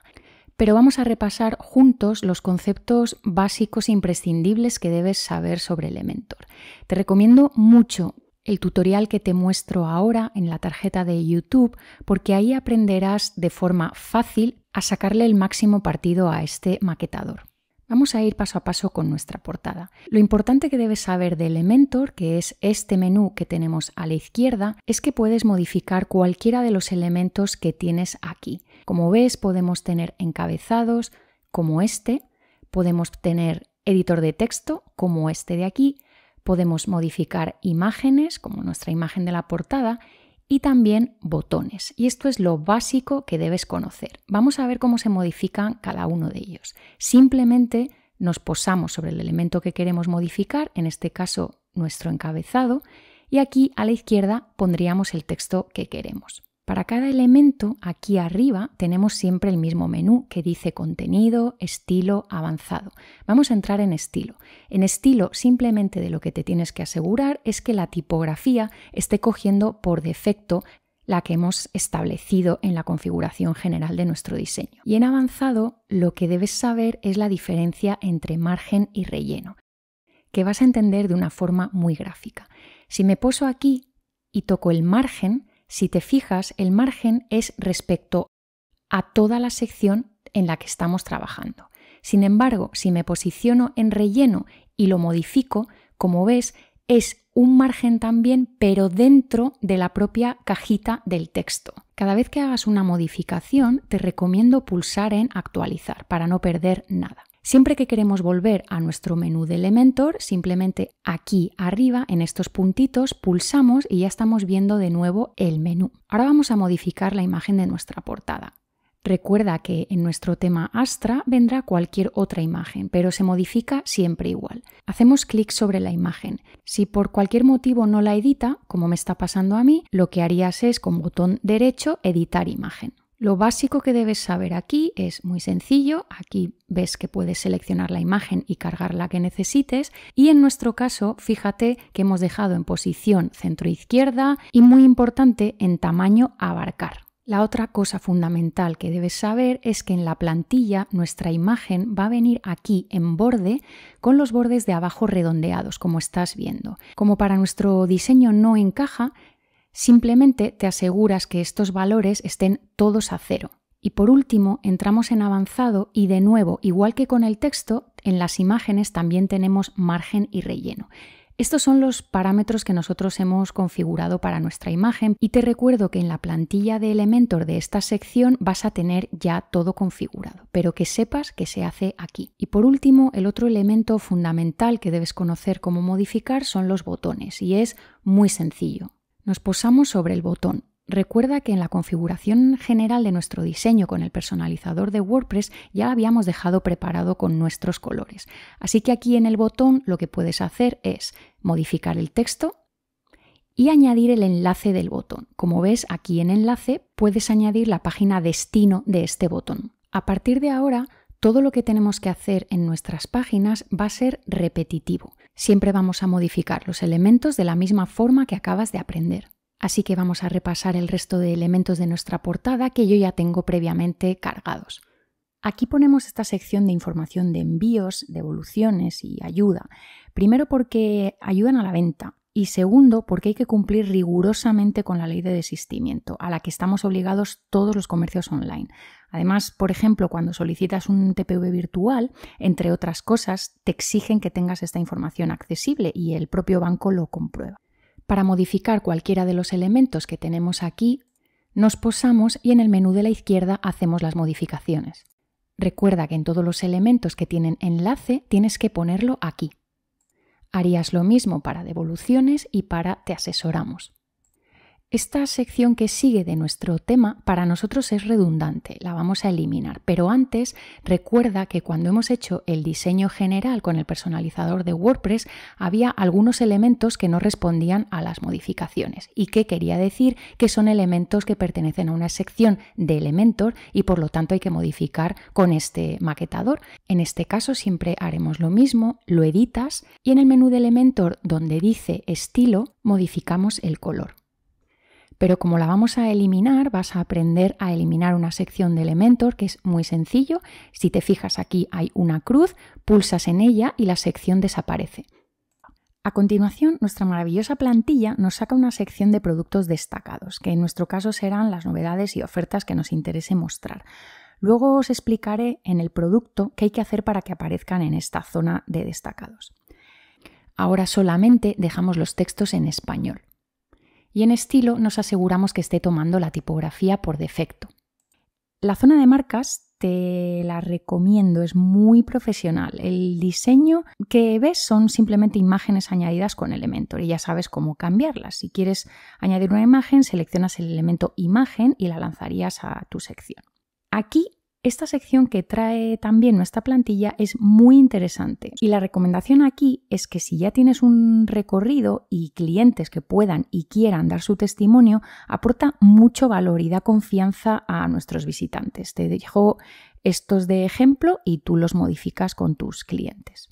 pero vamos a repasar juntos los conceptos básicos e imprescindibles que debes saber sobre Elementor. Te recomiendo mucho el tutorial que te muestro ahora en la tarjeta de YouTube, porque ahí aprenderás de forma fácil a sacarle el máximo partido a este maquetador. Vamos a ir paso a paso con nuestra portada. Lo importante que debes saber de Elementor, que es este menú que tenemos a la izquierda, es que puedes modificar cualquiera de los elementos que tienes aquí. Como ves, podemos tener encabezados como este, podemos tener editor de texto como este de aquí, podemos modificar imágenes como nuestra imagen de la portada y también botones. Y esto es lo básico que debes conocer. Vamos a ver cómo se modifican cada uno de ellos. Simplemente nos posamos sobre el elemento que queremos modificar, en este caso nuestro encabezado, y aquí a la izquierda pondríamos el texto que queremos. Para cada elemento, aquí arriba tenemos siempre el mismo menú que dice contenido, estilo, avanzado. Vamos a entrar en estilo. En estilo, simplemente de lo que te tienes que asegurar es que la tipografía esté cogiendo por defecto la que hemos establecido en la configuración general de nuestro diseño. Y en avanzado, lo que debes saber es la diferencia entre margen y relleno, que vas a entender de una forma muy gráfica. Si me poso aquí y toco el margen, si te fijas, el margen es respecto a toda la sección en la que estamos trabajando. Sin embargo, si me posiciono en relleno y lo modifico, como ves, es un margen también, pero dentro de la propia cajita del texto. Cada vez que hagas una modificación, te recomiendo pulsar en actualizar para no perder nada. Siempre que queremos volver a nuestro menú de Elementor, simplemente aquí arriba, en estos puntitos, pulsamos y ya estamos viendo de nuevo el menú. Ahora vamos a modificar la imagen de nuestra portada. Recuerda que en nuestro tema Astra vendrá cualquier otra imagen, pero se modifica siempre igual. Hacemos clic sobre la imagen. Si por cualquier motivo no la edita, como me está pasando a mí, lo que harías es con botón derecho editar imagen. Lo básico que debes saber aquí es muy sencillo, aquí ves que puedes seleccionar la imagen y cargar la que necesites y en nuestro caso fíjate que hemos dejado en posición centro izquierda y muy importante en tamaño abarcar. La otra cosa fundamental que debes saber es que en la plantilla nuestra imagen va a venir aquí en borde con los bordes de abajo redondeados, como estás viendo. Como para nuestro diseño no encaja, Simplemente te aseguras que estos valores estén todos a cero. Y por último, entramos en avanzado y de nuevo, igual que con el texto, en las imágenes también tenemos margen y relleno. Estos son los parámetros que nosotros hemos configurado para nuestra imagen y te recuerdo que en la plantilla de elementos de esta sección vas a tener ya todo configurado, pero que sepas que se hace aquí. Y por último, el otro elemento fundamental que debes conocer cómo modificar son los botones y es muy sencillo. Nos posamos sobre el botón. Recuerda que en la configuración general de nuestro diseño con el personalizador de WordPress ya lo habíamos dejado preparado con nuestros colores. Así que aquí en el botón lo que puedes hacer es modificar el texto y añadir el enlace del botón. Como ves aquí en enlace puedes añadir la página destino de este botón. A partir de ahora todo lo que tenemos que hacer en nuestras páginas va a ser repetitivo. Siempre vamos a modificar los elementos de la misma forma que acabas de aprender. Así que vamos a repasar el resto de elementos de nuestra portada que yo ya tengo previamente cargados. Aquí ponemos esta sección de información de envíos, devoluciones y ayuda. Primero porque ayudan a la venta y segundo porque hay que cumplir rigurosamente con la ley de desistimiento a la que estamos obligados todos los comercios online. Además, por ejemplo, cuando solicitas un TPV virtual, entre otras cosas, te exigen que tengas esta información accesible y el propio banco lo comprueba. Para modificar cualquiera de los elementos que tenemos aquí, nos posamos y en el menú de la izquierda hacemos las modificaciones. Recuerda que en todos los elementos que tienen enlace tienes que ponerlo aquí. Harías lo mismo para devoluciones y para te asesoramos. Esta sección que sigue de nuestro tema para nosotros es redundante, la vamos a eliminar, pero antes recuerda que cuando hemos hecho el diseño general con el personalizador de WordPress había algunos elementos que no respondían a las modificaciones y que quería decir que son elementos que pertenecen a una sección de Elementor y por lo tanto hay que modificar con este maquetador. En este caso siempre haremos lo mismo, lo editas y en el menú de Elementor donde dice estilo modificamos el color. Pero como la vamos a eliminar, vas a aprender a eliminar una sección de Elementor que es muy sencillo. Si te fijas aquí hay una cruz, pulsas en ella y la sección desaparece. A continuación, nuestra maravillosa plantilla nos saca una sección de productos destacados, que en nuestro caso serán las novedades y ofertas que nos interese mostrar. Luego os explicaré en el producto qué hay que hacer para que aparezcan en esta zona de destacados. Ahora solamente dejamos los textos en español y en estilo nos aseguramos que esté tomando la tipografía por defecto. La zona de marcas te la recomiendo, es muy profesional. El diseño que ves son simplemente imágenes añadidas con Elementor y ya sabes cómo cambiarlas. Si quieres añadir una imagen, seleccionas el elemento imagen y la lanzarías a tu sección. Aquí esta sección que trae también nuestra plantilla es muy interesante y la recomendación aquí es que si ya tienes un recorrido y clientes que puedan y quieran dar su testimonio, aporta mucho valor y da confianza a nuestros visitantes. Te dejo estos de ejemplo y tú los modificas con tus clientes.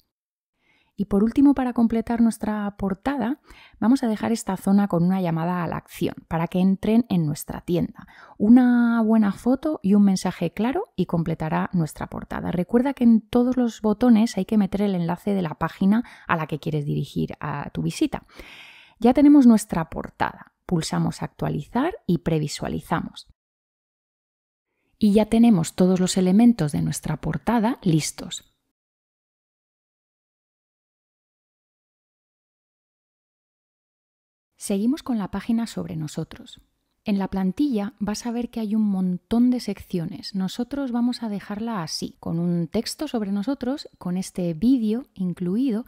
Y por último, para completar nuestra portada, vamos a dejar esta zona con una llamada a la acción para que entren en nuestra tienda. Una buena foto y un mensaje claro y completará nuestra portada. Recuerda que en todos los botones hay que meter el enlace de la página a la que quieres dirigir a tu visita. Ya tenemos nuestra portada. Pulsamos actualizar y previsualizamos y ya tenemos todos los elementos de nuestra portada listos. Seguimos con la página sobre nosotros. En la plantilla vas a ver que hay un montón de secciones. Nosotros vamos a dejarla así, con un texto sobre nosotros, con este vídeo incluido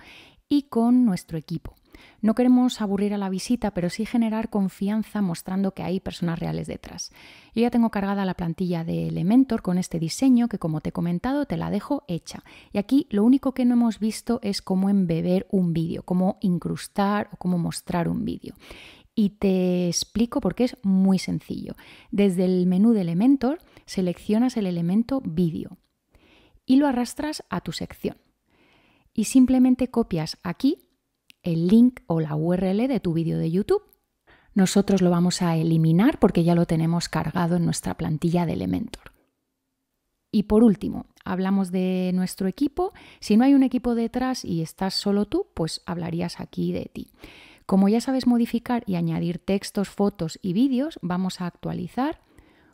y con nuestro equipo. No queremos aburrir a la visita, pero sí generar confianza mostrando que hay personas reales detrás. Yo ya tengo cargada la plantilla de Elementor con este diseño que como te he comentado te la dejo hecha. Y aquí lo único que no hemos visto es cómo embeber un vídeo, cómo incrustar o cómo mostrar un vídeo. Y te explico porque es muy sencillo. Desde el menú de Elementor seleccionas el elemento vídeo y lo arrastras a tu sección. Y simplemente copias aquí el link o la URL de tu vídeo de YouTube. Nosotros lo vamos a eliminar porque ya lo tenemos cargado en nuestra plantilla de Elementor. Y por último, hablamos de nuestro equipo. Si no hay un equipo detrás y estás solo tú, pues hablarías aquí de ti. Como ya sabes modificar y añadir textos, fotos y vídeos, vamos a actualizar,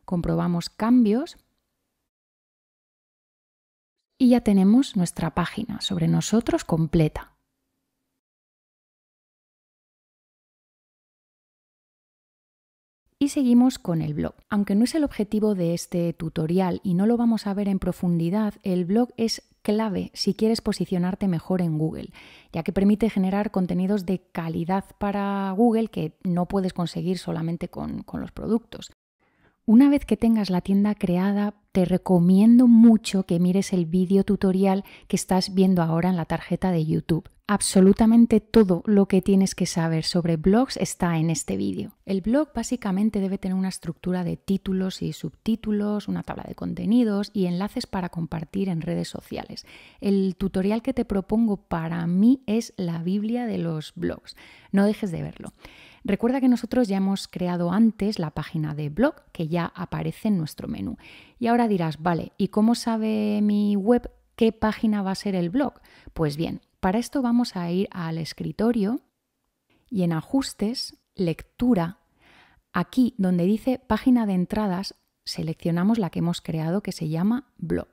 comprobamos cambios y ya tenemos nuestra página sobre nosotros completa. Y seguimos con el blog. Aunque no es el objetivo de este tutorial y no lo vamos a ver en profundidad, el blog es clave si quieres posicionarte mejor en Google, ya que permite generar contenidos de calidad para Google que no puedes conseguir solamente con, los productos. Una vez que tengas la tienda creada, te recomiendo mucho que mires el vídeo tutorial que estás viendo ahora en la tarjeta de YouTube. Absolutamente todo lo que tienes que saber sobre blogs está en este vídeo. El blog básicamente debe tener una estructura de títulos y subtítulos, una tabla de contenidos y enlaces para compartir en redes sociales. El tutorial que te propongo para mí es la Biblia de los blogs. No dejes de verlo. Recuerda que nosotros ya hemos creado antes la página de blog que ya aparece en nuestro menú. Y ahora dirás, vale, ¿y cómo sabe mi web qué página va a ser el blog? Pues bien, para esto vamos a ir al escritorio y en ajustes, lectura, aquí donde dice página de entradas, seleccionamos la que hemos creado que se llama blog.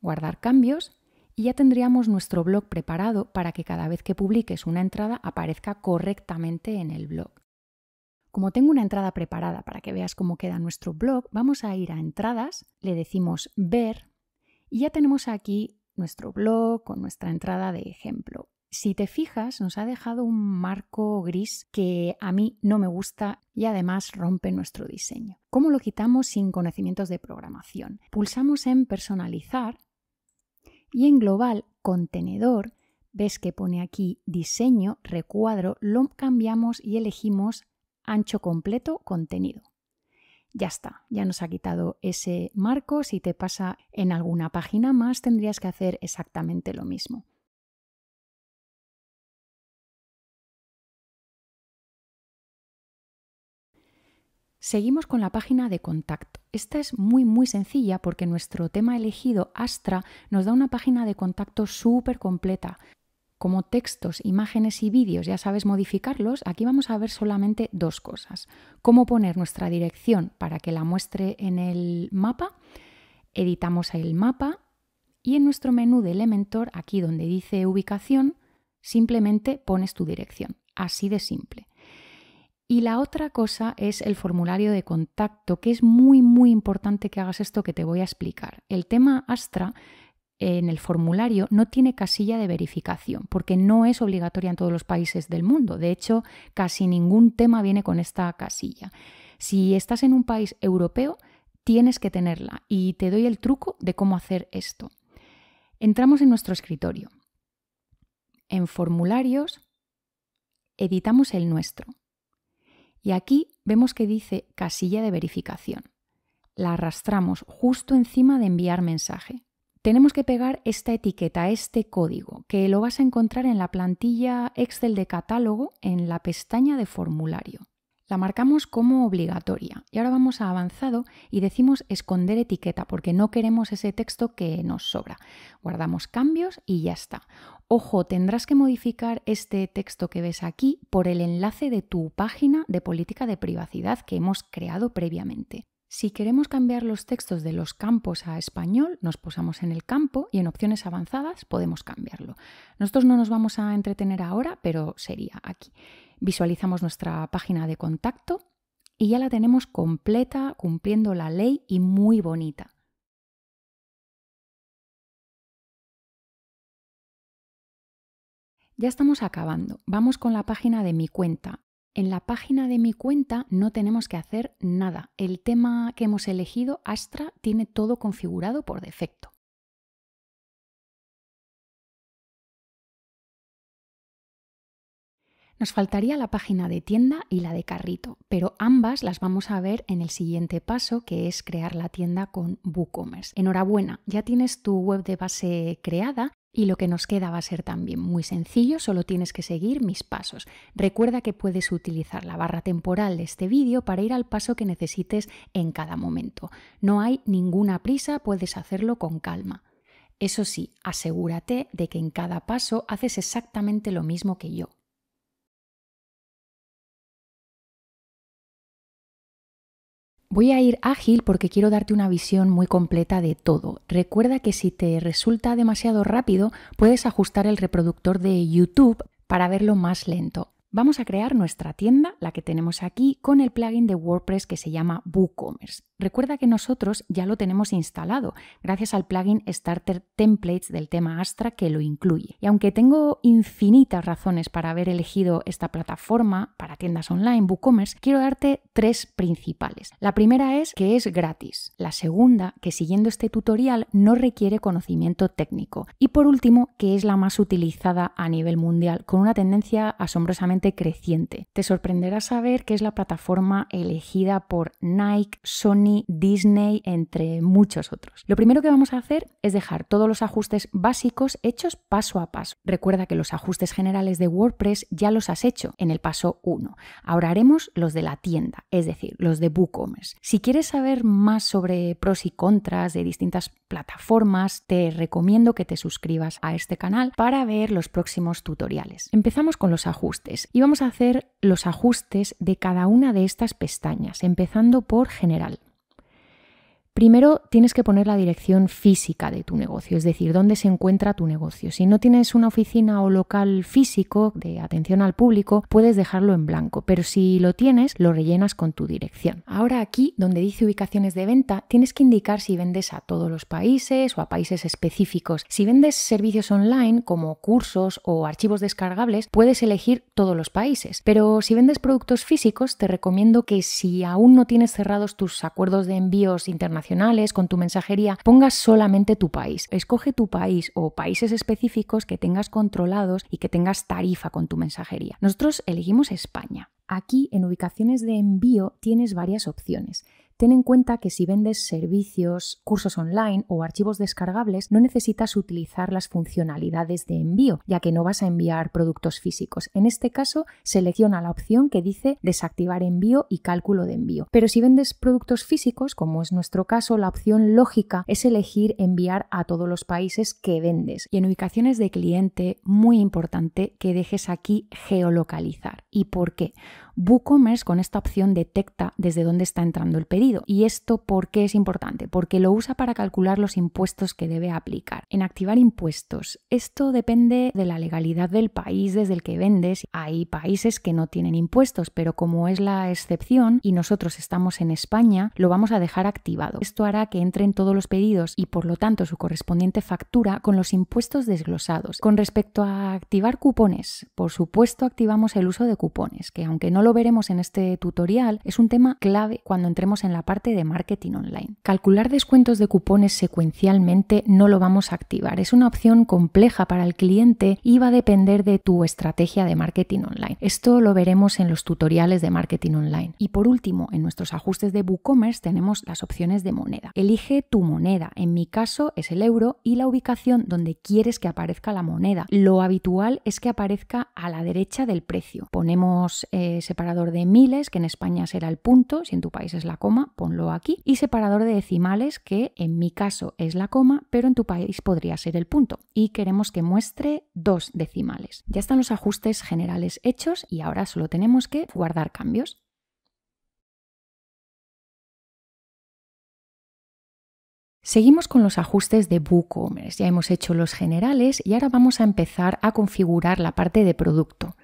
Guardar cambios y ya tendríamos nuestro blog preparado para que cada vez que publiques una entrada aparezca correctamente en el blog. Como tengo una entrada preparada para que veas cómo queda nuestro blog, vamos a ir a entradas, le decimos ver y ya tenemos aquí nuestro blog con nuestra entrada de ejemplo. Si te fijas, nos ha dejado un marco gris que a mí no me gusta y además rompe nuestro diseño. ¿Cómo lo quitamos sin conocimientos de programación? Pulsamos en personalizar y en global contenedor ves que pone aquí diseño, recuadro, lo cambiamos y elegimos ancho completo contenido. Ya está, ya nos ha quitado ese marco. Si te pasa en alguna página más, tendrías que hacer exactamente lo mismo. Seguimos con la página de contacto. Esta es muy muy sencilla porque nuestro tema elegido, Astra, nos da una página de contacto súper completa. Como textos, imágenes y vídeos ya sabes modificarlos, aquí vamos a ver solamente dos cosas. Cómo poner nuestra dirección para que la muestre en el mapa. Editamos el mapa y en nuestro menú de Elementor, aquí donde dice ubicación, simplemente pones tu dirección. Así de simple. Y la otra cosa es el formulario de contacto, que es muy, muy importante que hagas esto que te voy a explicar. El tema Astra en el formulario no tiene casilla de verificación, porque no es obligatoria en todos los países del mundo. De hecho, casi ningún tema viene con esta casilla. Si estás en un país europeo, tienes que tenerla y te doy el truco de cómo hacer esto. Entramos en nuestro escritorio. En formularios, editamos el nuestro. Y aquí vemos que dice casilla de verificación. La arrastramos justo encima de enviar mensaje. Tenemos que pegar esta etiqueta, este código, que lo vas a encontrar en la plantilla Excel de catálogo en la pestaña de formulario. La marcamos como obligatoria y ahora vamos a avanzado y decimos esconder etiqueta porque no queremos ese texto que nos sobra. Guardamos cambios y ya está. Ojo, tendrás que modificar este texto que ves aquí por el enlace de tu página de política de privacidad que hemos creado previamente. Si queremos cambiar los textos de los campos a español, nos posamos en el campo y en opciones avanzadas podemos cambiarlo. Nosotros no nos vamos a entretener ahora, pero sería aquí. Visualizamos nuestra página de contacto y ya la tenemos completa, cumpliendo la ley y muy bonita. Ya estamos acabando. Vamos con la página de mi cuenta. En la página de mi cuenta no tenemos que hacer nada. El tema que hemos elegido, Astra, tiene todo configurado por defecto. Nos faltaría la página de tienda y la de carrito, pero ambas las vamos a ver en el siguiente paso, que es crear la tienda con WooCommerce. Enhorabuena, ya tienes tu web de base creada y lo que nos queda va a ser también muy sencillo, solo tienes que seguir mis pasos. Recuerda que puedes utilizar la barra temporal de este vídeo para ir al paso que necesites en cada momento. No hay ninguna prisa, puedes hacerlo con calma. Eso sí, asegúrate de que en cada paso haces exactamente lo mismo que yo. Voy a ir ágil porque quiero darte una visión muy completa de todo. Recuerda que si te resulta demasiado rápido, puedes ajustar el reproductor de YouTube para verlo más lento. Vamos a crear nuestra tienda, la que tenemos aquí, con el plugin de WordPress que se llama WooCommerce. Recuerda que nosotros ya lo tenemos instalado gracias al plugin Starter Templates del tema Astra que lo incluye. Y aunque tengo infinitas razones para haber elegido esta plataforma para tiendas online, WooCommerce, quiero darte tres principales. La primera es que es gratis. La segunda, que siguiendo este tutorial no requiere conocimiento técnico. Y por último, que es la más utilizada a nivel mundial, con una tendencia asombrosamente creciente. Te sorprenderá saber que es la plataforma elegida por Nike, Sony, Disney, entre muchos otros. Lo primero que vamos a hacer es dejar todos los ajustes básicos hechos paso a paso. Recuerda que los ajustes generales de WordPress ya los has hecho en el paso 1. Ahora haremos los de la tienda, es decir, los de WooCommerce. Si quieres saber más sobre pros y contras de distintas plataformas, te recomiendo que te suscribas a este canal para ver los próximos tutoriales. Empezamos con los ajustes y vamos a hacer los ajustes de cada una de estas pestañas, empezando por general. Primero tienes que poner la dirección física de tu negocio, es decir, dónde se encuentra tu negocio. Si no tienes una oficina o local físico de atención al público, puedes dejarlo en blanco, pero si lo tienes, lo rellenas con tu dirección. Ahora aquí, donde dice ubicaciones de venta, tienes que indicar si vendes a todos los países o a países específicos. Si vendes servicios online como cursos o archivos descargables, puedes elegir todos los países. Pero si vendes productos físicos, te recomiendo que si aún no tienes cerrados tus acuerdos de envíos internacionales, con tu mensajería, pongas solamente tu país. Escoge tu país o países específicos que tengas controlados y que tengas tarifa con tu mensajería. Nosotros elegimos España. Aquí en ubicaciones de envío tienes varias opciones. Ten en cuenta que si vendes servicios, cursos online o archivos descargables, no necesitas utilizar las funcionalidades de envío, ya que no vas a enviar productos físicos. En este caso, selecciona la opción que dice desactivar envío y cálculo de envío. Pero si vendes productos físicos, como es nuestro caso, la opción lógica es elegir enviar a todos los países que vendes. Y en ubicaciones de cliente, muy importante que dejes aquí geolocalizar. ¿Y por qué? WooCommerce con esta opción detecta desde dónde está entrando el pedido. ¿Y esto por qué es importante? Porque lo usa para calcular los impuestos que debe aplicar. En activar impuestos, esto depende de la legalidad del país desde el que vendes. Hay países que no tienen impuestos, pero como es la excepción y nosotros estamos en España, lo vamos a dejar activado. Esto hará que entren todos los pedidos y por lo tanto su correspondiente factura con los impuestos desglosados. Con respecto a activar cupones, por supuesto activamos el uso de cupones, que aunque no lo veremos en este tutorial, es un tema clave cuando entremos en la parte de marketing online. Calcular descuentos de cupones secuencialmente no lo vamos a activar. Es una opción compleja para el cliente y va a depender de tu estrategia de marketing online. Esto lo veremos en los tutoriales de marketing online. Y por último, en nuestros ajustes de WooCommerce tenemos las opciones de moneda. Elige tu moneda. En mi caso es el euro y la ubicación donde quieres que aparezca la moneda. Lo habitual es que aparezca a la derecha del precio. Ponemos, eh, separador de miles, que en España será el punto, si en tu país es la coma, ponlo aquí, y separador de decimales, que en mi caso es la coma, pero en tu país podría ser el punto. Y queremos que muestre dos decimales. Ya están los ajustes generales hechos y ahora solo tenemos que guardar cambios. Seguimos con los ajustes de WooCommerce. Ya hemos hecho los generales y ahora vamos a empezar a configurar la parte de producto.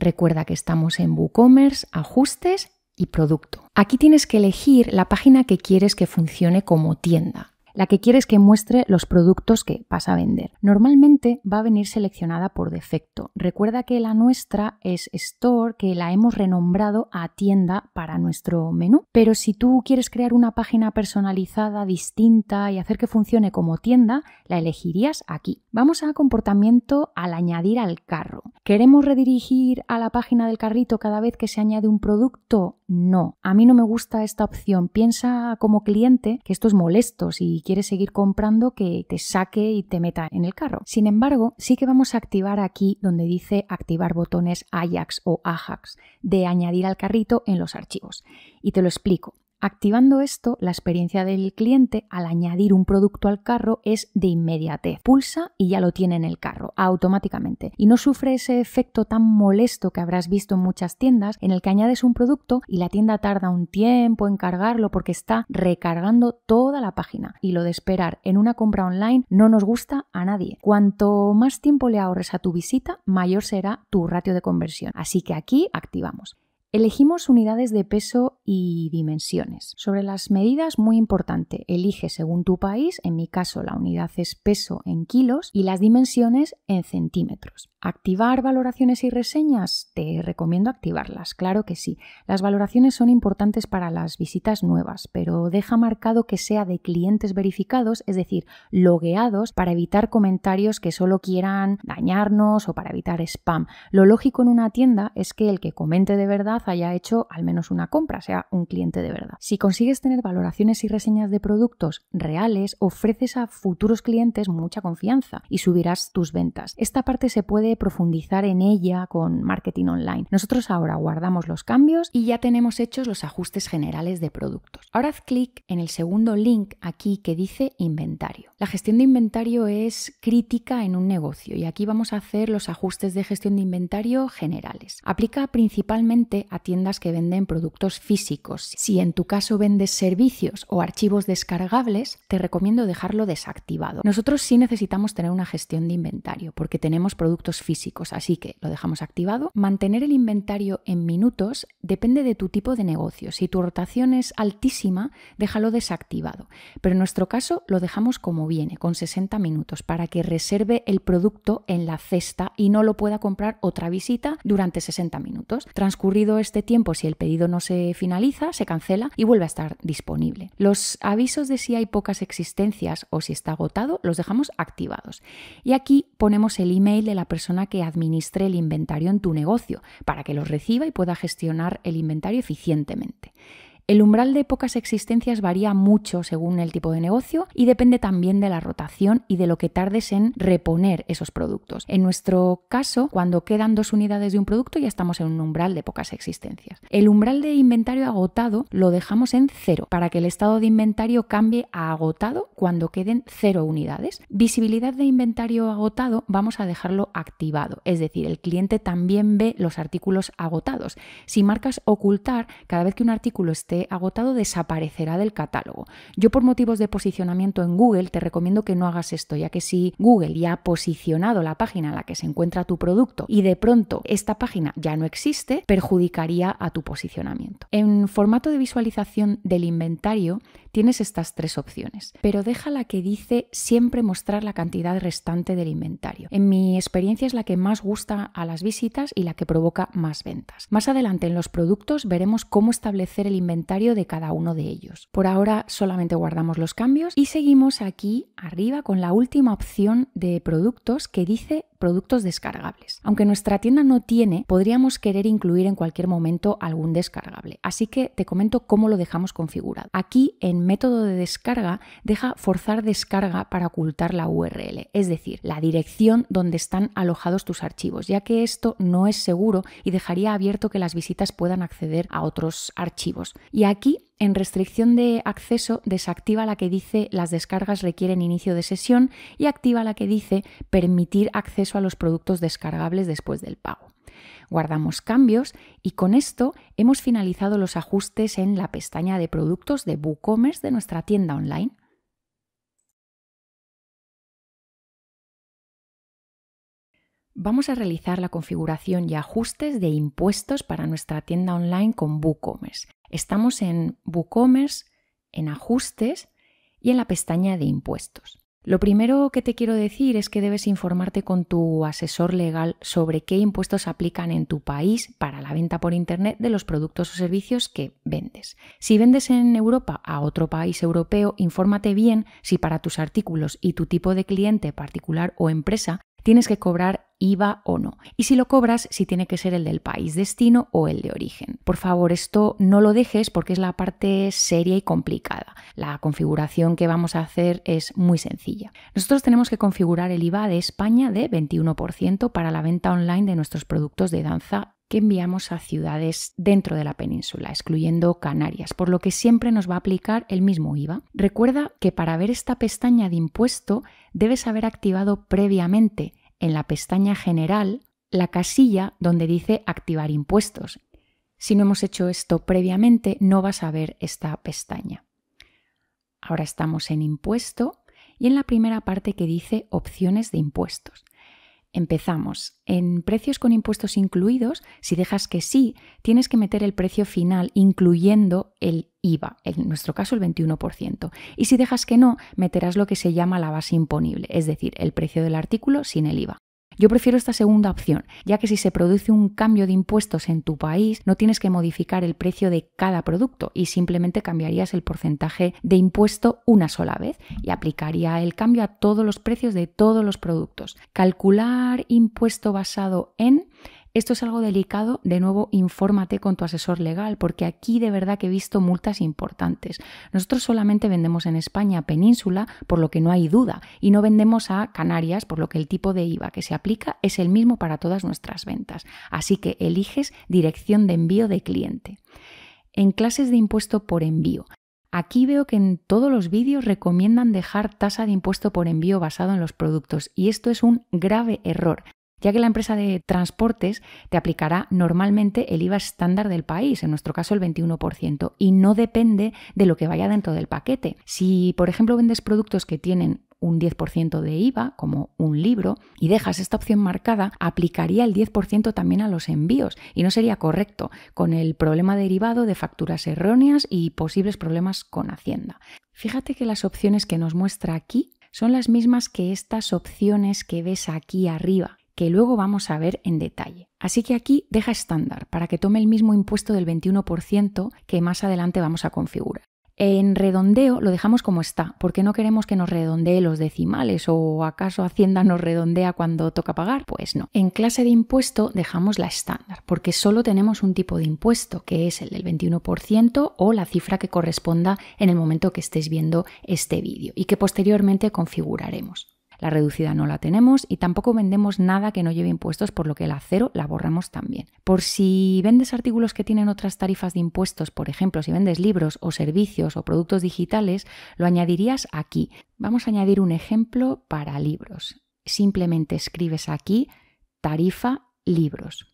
Recuerda que estamos en WooCommerce, ajustes y producto. Aquí tienes que elegir la página que quieres que funcione como tienda la que quieres que muestre los productos que vas a vender. Normalmente va a venir seleccionada por defecto. Recuerda que la nuestra es Store, que la hemos renombrado a tienda para nuestro menú. Pero si tú quieres crear una página personalizada, distinta y hacer que funcione como tienda, la elegirías aquí. Vamos a comportamiento al añadir al carro. ¿Queremos redirigir a la página del carrito cada vez que se añade un producto? No. A mí no me gusta esta opción. Piensa como cliente que esto es molesto. Si quieres seguir comprando que te saque y te meta en el carro. Sin embargo, sí que vamos a activar aquí donde dice activar botones Ajax o Ajax de añadir al carrito en los archivos. Y te lo explico. Activando esto, la experiencia del cliente al añadir un producto al carro es de inmediatez. Pulsa y ya lo tiene en el carro, automáticamente. Y no sufre ese efecto tan molesto que habrás visto en muchas tiendas en el que añades un producto y la tienda tarda un tiempo en cargarlo porque está recargando toda la página. Y lo de esperar en una compra online no nos gusta a nadie. Cuanto más tiempo le ahorres a tu visita, mayor será tu ratio de conversión. Así que aquí activamos. Elegimos unidades de peso y dimensiones. Sobre las medidas, muy importante, elige según tu país, en mi caso la unidad es peso en kilos y las dimensiones en centímetros. ¿Activar valoraciones y reseñas? Te recomiendo activarlas, claro que sí. Las valoraciones son importantes para las visitas nuevas, pero deja marcado que sea de clientes verificados, es decir, logueados, para evitar comentarios que solo quieran dañarnos o para evitar spam. Lo lógico en una tienda es que el que comente de verdad haya hecho al menos una compra, sea un cliente de verdad. Si consigues tener valoraciones y reseñas de productos reales, ofreces a futuros clientes mucha confianza y subirás tus ventas. Esta parte se puede profundizar en ella con marketing online. Nosotros ahora guardamos los cambios y ya tenemos hechos los ajustes generales de productos. Ahora haz clic en el segundo link aquí que dice inventario. La gestión de inventario es crítica en un negocio y aquí vamos a hacer los ajustes de gestión de inventario generales. Aplica principalmente a tiendas que venden productos físicos. Si en tu caso vendes servicios o archivos descargables, te recomiendo dejarlo desactivado. Nosotros sí necesitamos tener una gestión de inventario porque tenemos productos físicos, así que lo dejamos activado. Mantener el inventario en minutos depende de tu tipo de negocio. Si tu rotación es altísima, déjalo desactivado. Pero en nuestro caso lo dejamos como viene, con 60 minutos, para que reserve el producto en la cesta y no lo pueda comprar otra visita durante 60 minutos. Transcurrido este tiempo, si el pedido no se finaliza, se cancela y vuelve a estar disponible. Los avisos de si hay pocas existencias o si está agotado los dejamos activados. Y aquí ponemos el email de la persona que administre el inventario en tu negocio para que los reciba y pueda gestionar el inventario eficientemente. El umbral de pocas existencias varía mucho según el tipo de negocio y depende también de la rotación y de lo que tardes en reponer esos productos. En nuestro caso, cuando quedan dos unidades de un producto ya estamos en un umbral de pocas existencias. El umbral de inventario agotado lo dejamos en cero para que el estado de inventario cambie a agotado cuando queden cero unidades. Visibilidad de inventario agotado vamos a dejarlo activado, es decir, el cliente también ve los artículos agotados. Si marcas ocultar, cada vez que un artículo esté agotado desaparecerá del catálogo. Yo por motivos de posicionamiento en Google te recomiendo que no hagas esto, ya que si Google ya ha posicionado la página en la que se encuentra tu producto y de pronto esta página ya no existe, perjudicaría a tu posicionamiento. En formato de visualización del inventario tienes estas tres opciones, pero deja la que dice siempre mostrar la cantidad restante del inventario. En mi experiencia es la que más gusta a las visitas y la que provoca más ventas. Más adelante en los productos veremos cómo establecer el inventario de cada uno de ellos. Por ahora solamente guardamos los cambios y seguimos aquí arriba con la última opción de productos que dice productos descargables. Aunque nuestra tienda no tiene, podríamos querer incluir en cualquier momento algún descargable. Así que te comento cómo lo dejamos configurado. Aquí en método de descarga deja forzar descarga para ocultar la URL, es decir, la dirección donde están alojados tus archivos, ya que esto no es seguro y dejaría abierto que las visitas puedan acceder a otros archivos. Y aquí en restricción de acceso, desactiva la que dice las descargas requieren inicio de sesión y activa la que dice permitir acceso a los productos descargables después del pago. Guardamos cambios y con esto hemos finalizado los ajustes en la pestaña de productos de WooCommerce de nuestra tienda online. Vamos a realizar la configuración y ajustes de impuestos para nuestra tienda online con WooCommerce. Estamos en WooCommerce, en ajustes y en la pestaña de impuestos. Lo primero que te quiero decir es que debes informarte con tu asesor legal sobre qué impuestos aplican en tu país para la venta por Internet de los productos o servicios que vendes. Si vendes en Europa a otro país europeo, infórmate bien si para tus artículos y tu tipo de cliente particular o empresa tienes que cobrar IVA o no. Y si lo cobras, si tiene que ser el del país destino o el de origen. Por favor, esto no lo dejes porque es la parte seria y complicada. La configuración que vamos a hacer es muy sencilla. Nosotros tenemos que configurar el IVA de España de 21% para la venta online de nuestros productos de danza que enviamos a ciudades dentro de la península, excluyendo Canarias, por lo que siempre nos va a aplicar el mismo IVA. Recuerda que para ver esta pestaña de impuesto debes haber activado previamente en la pestaña General la casilla donde dice Activar impuestos. Si no hemos hecho esto previamente, no vas a ver esta pestaña. Ahora estamos en Impuesto y en la primera parte que dice Opciones de impuestos. Empezamos. En precios con impuestos incluidos, si dejas que sí, tienes que meter el precio final incluyendo el IVA, en nuestro caso el 21%. Y si dejas que no, meterás lo que se llama la base imponible, es decir, el precio del artículo sin el IVA. Yo prefiero esta segunda opción, ya que si se produce un cambio de impuestos en tu país, no tienes que modificar el precio de cada producto y simplemente cambiarías el porcentaje de impuesto una sola vez y aplicaría el cambio a todos los precios de todos los productos. Calcular impuesto basado en esto es algo delicado, de nuevo, infórmate con tu asesor legal, porque aquí de verdad que he visto multas importantes. Nosotros solamente vendemos en España península, por lo que no hay duda, y no vendemos a Canarias, por lo que el tipo de IVA que se aplica es el mismo para todas nuestras ventas. Así que eliges dirección de envío de cliente. En clases de impuesto por envío, Aquí veo que en todos los vídeos recomiendan dejar tasa de impuesto por envío basado en los productos y esto es un grave error ya que la empresa de transportes te aplicará normalmente el IVA estándar del país, en nuestro caso el 21%, y no depende de lo que vaya dentro del paquete. Si, por ejemplo, vendes productos que tienen un 10% de IVA, como un libro, y dejas esta opción marcada, aplicaría el 10% también a los envíos y no sería correcto, con el problema derivado de facturas erróneas y posibles problemas con Hacienda. Fíjate que las opciones que nos muestra aquí son las mismas que estas opciones que ves aquí arriba que luego vamos a ver en detalle. Así que aquí deja estándar para que tome el mismo impuesto del 21% que más adelante vamos a configurar. En redondeo lo dejamos como está, porque no queremos que nos redondee los decimales o acaso Hacienda nos redondea cuando toca pagar. Pues no. En clase de impuesto dejamos la estándar, porque solo tenemos un tipo de impuesto, que es el del 21% o la cifra que corresponda en el momento que estéis viendo este vídeo y que posteriormente configuraremos. La reducida no la tenemos y tampoco vendemos nada que no lleve impuestos, por lo que la cero la borramos también. Por si vendes artículos que tienen otras tarifas de impuestos, por ejemplo, si vendes libros o servicios o productos digitales, lo añadirías aquí. Vamos a añadir un ejemplo para libros. Simplemente escribes aquí tarifa libros.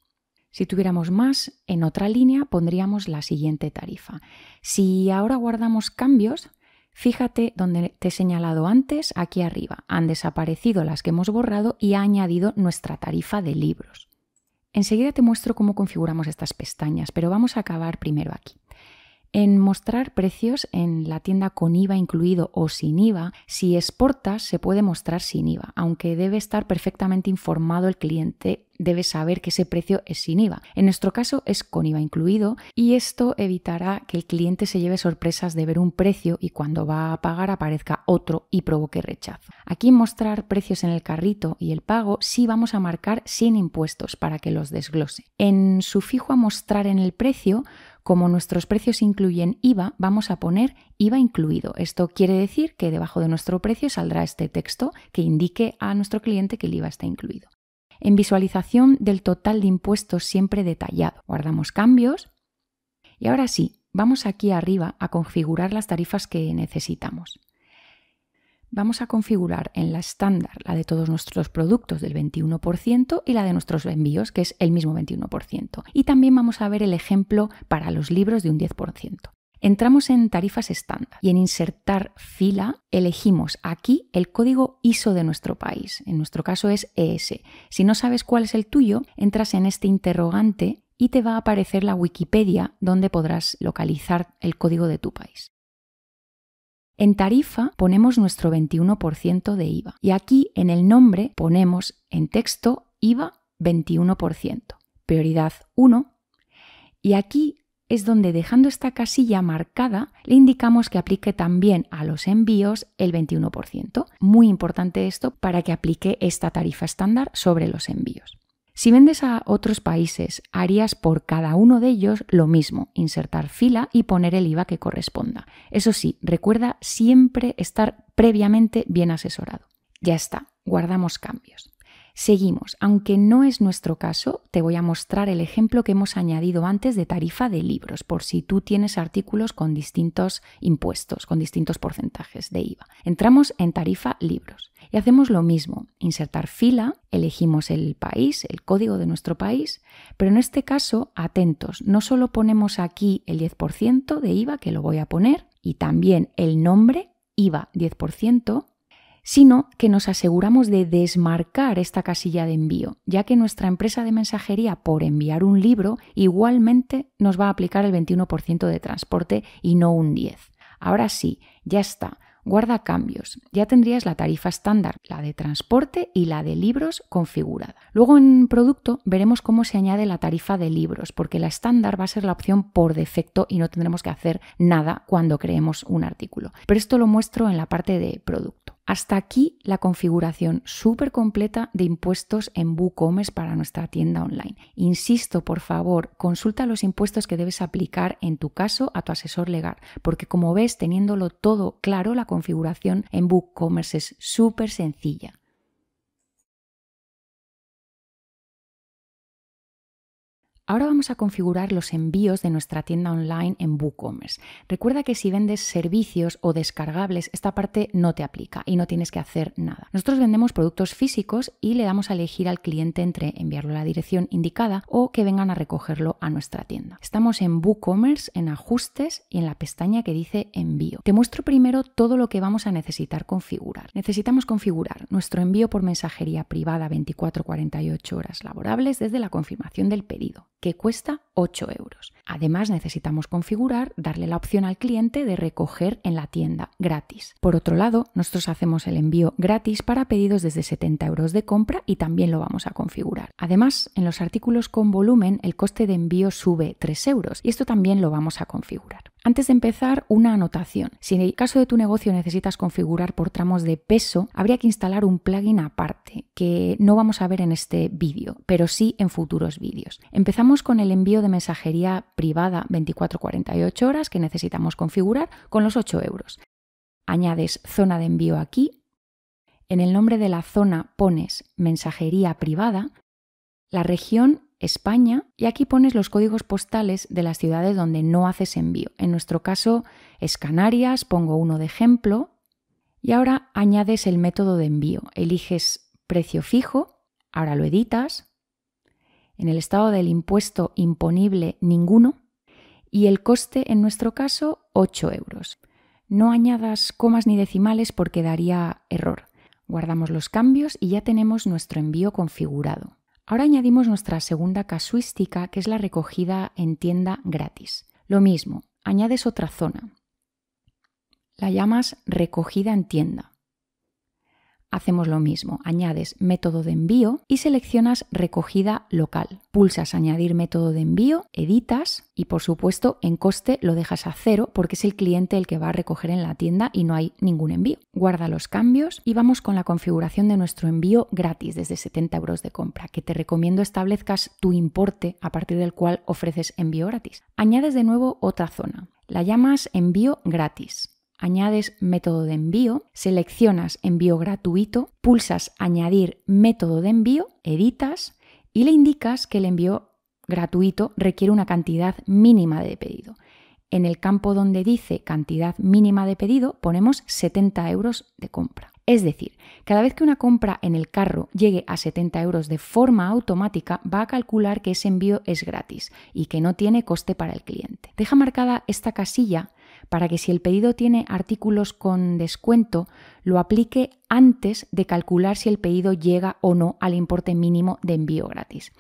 Si tuviéramos más, en otra línea pondríamos la siguiente tarifa. Si ahora guardamos cambios, Fíjate donde te he señalado antes, aquí arriba. Han desaparecido las que hemos borrado y ha añadido nuestra tarifa de libros. Enseguida te muestro cómo configuramos estas pestañas, pero vamos a acabar primero aquí en mostrar precios en la tienda con IVA incluido o sin IVA. Si exportas, se puede mostrar sin IVA, aunque debe estar perfectamente informado el cliente, debe saber que ese precio es sin IVA. En nuestro caso es con IVA incluido y esto evitará que el cliente se lleve sorpresas de ver un precio y cuando va a pagar aparezca otro y provoque rechazo. Aquí en mostrar precios en el carrito y el pago sí vamos a marcar sin impuestos para que los desglose. En sufijo a mostrar en el precio como nuestros precios incluyen IVA, vamos a poner IVA incluido. Esto quiere decir que debajo de nuestro precio saldrá este texto que indique a nuestro cliente que el IVA está incluido. En visualización del total de impuestos siempre detallado, guardamos cambios. Y ahora sí, vamos aquí arriba a configurar las tarifas que necesitamos vamos a configurar en la estándar la de todos nuestros productos del 21% y la de nuestros envíos, que es el mismo 21%. Y también vamos a ver el ejemplo para los libros de un 10%. Entramos en tarifas estándar y en insertar fila elegimos aquí el código ISO de nuestro país. En nuestro caso es ES. Si no sabes cuál es el tuyo, entras en este interrogante y te va a aparecer la Wikipedia donde podrás localizar el código de tu país. En tarifa ponemos nuestro 21% de IVA y aquí en el nombre ponemos en texto IVA 21%, prioridad 1 y aquí es donde dejando esta casilla marcada le indicamos que aplique también a los envíos el 21%. Muy importante esto para que aplique esta tarifa estándar sobre los envíos. Si vendes a otros países, harías por cada uno de ellos lo mismo, insertar fila y poner el IVA que corresponda. Eso sí, recuerda siempre estar previamente bien asesorado. Ya está, guardamos cambios. Seguimos, aunque no es nuestro caso, te voy a mostrar el ejemplo que hemos añadido antes de tarifa de libros, por si tú tienes artículos con distintos impuestos, con distintos porcentajes de IVA. Entramos en tarifa libros y hacemos lo mismo, insertar fila, elegimos el país, el código de nuestro país, pero en este caso, atentos, no solo ponemos aquí el 10% de IVA, que lo voy a poner, y también el nombre, IVA 10%, sino que nos aseguramos de desmarcar esta casilla de envío, ya que nuestra empresa de mensajería por enviar un libro igualmente nos va a aplicar el 21% de transporte y no un 10%. Ahora sí, ya está, guarda cambios. Ya tendrías la tarifa estándar, la de transporte y la de libros configurada. Luego en producto veremos cómo se añade la tarifa de libros, porque la estándar va a ser la opción por defecto y no tendremos que hacer nada cuando creemos un artículo. Pero esto lo muestro en la parte de producto. Hasta aquí la configuración súper completa de impuestos en WooCommerce para nuestra tienda online. Insisto, por favor, consulta los impuestos que debes aplicar en tu caso a tu asesor legal, porque como ves, teniéndolo todo claro, la configuración en WooCommerce es súper sencilla. Ahora vamos a configurar los envíos de nuestra tienda online en WooCommerce. Recuerda que si vendes servicios o descargables, esta parte no te aplica y no tienes que hacer nada. Nosotros vendemos productos físicos y le damos a elegir al cliente entre enviarlo a la dirección indicada o que vengan a recogerlo a nuestra tienda. Estamos en WooCommerce, en ajustes y en la pestaña que dice envío. Te muestro primero todo lo que vamos a necesitar configurar. Necesitamos configurar nuestro envío por mensajería privada 24-48 horas laborables desde la confirmación del pedido que cuesta 8 euros. Además, necesitamos configurar, darle la opción al cliente de recoger en la tienda gratis. Por otro lado, nosotros hacemos el envío gratis para pedidos desde 70 euros de compra y también lo vamos a configurar. Además, en los artículos con volumen, el coste de envío sube 3 euros y esto también lo vamos a configurar. Antes de empezar, una anotación. Si en el caso de tu negocio necesitas configurar por tramos de peso, habría que instalar un plugin aparte, que no vamos a ver en este vídeo, pero sí en futuros vídeos. Empezamos con el envío de mensajería privada 24-48 horas que necesitamos configurar con los 8 euros. Añades zona de envío aquí. En el nombre de la zona pones mensajería privada. La región España y aquí pones los códigos postales de las ciudades donde no haces envío. En nuestro caso es Canarias, pongo uno de ejemplo. Y ahora añades el método de envío. Eliges precio fijo, ahora lo editas. En el estado del impuesto imponible ninguno. Y el coste en nuestro caso 8 euros. No añadas comas ni decimales porque daría error. Guardamos los cambios y ya tenemos nuestro envío configurado. Ahora añadimos nuestra segunda casuística, que es la recogida en tienda gratis. Lo mismo, añades otra zona. La llamas recogida en tienda hacemos lo mismo. Añades método de envío y seleccionas recogida local. Pulsas añadir método de envío, editas y por supuesto en coste lo dejas a cero porque es el cliente el que va a recoger en la tienda y no hay ningún envío. Guarda los cambios y vamos con la configuración de nuestro envío gratis desde 70 euros de compra, que te recomiendo establezcas tu importe a partir del cual ofreces envío gratis. Añades de nuevo otra zona. La llamas envío gratis añades método de envío, seleccionas envío gratuito, pulsas añadir método de envío, editas y le indicas que el envío gratuito requiere una cantidad mínima de pedido. En el campo donde dice cantidad mínima de pedido ponemos 70 euros de compra. Es decir, cada vez que una compra en el carro llegue a 70 euros de forma automática, va a calcular que ese envío es gratis y que no tiene coste para el cliente. Deja marcada esta casilla para que si el pedido tiene artículos con descuento, lo aplique antes de calcular si el pedido llega o no al importe mínimo de envío gratis.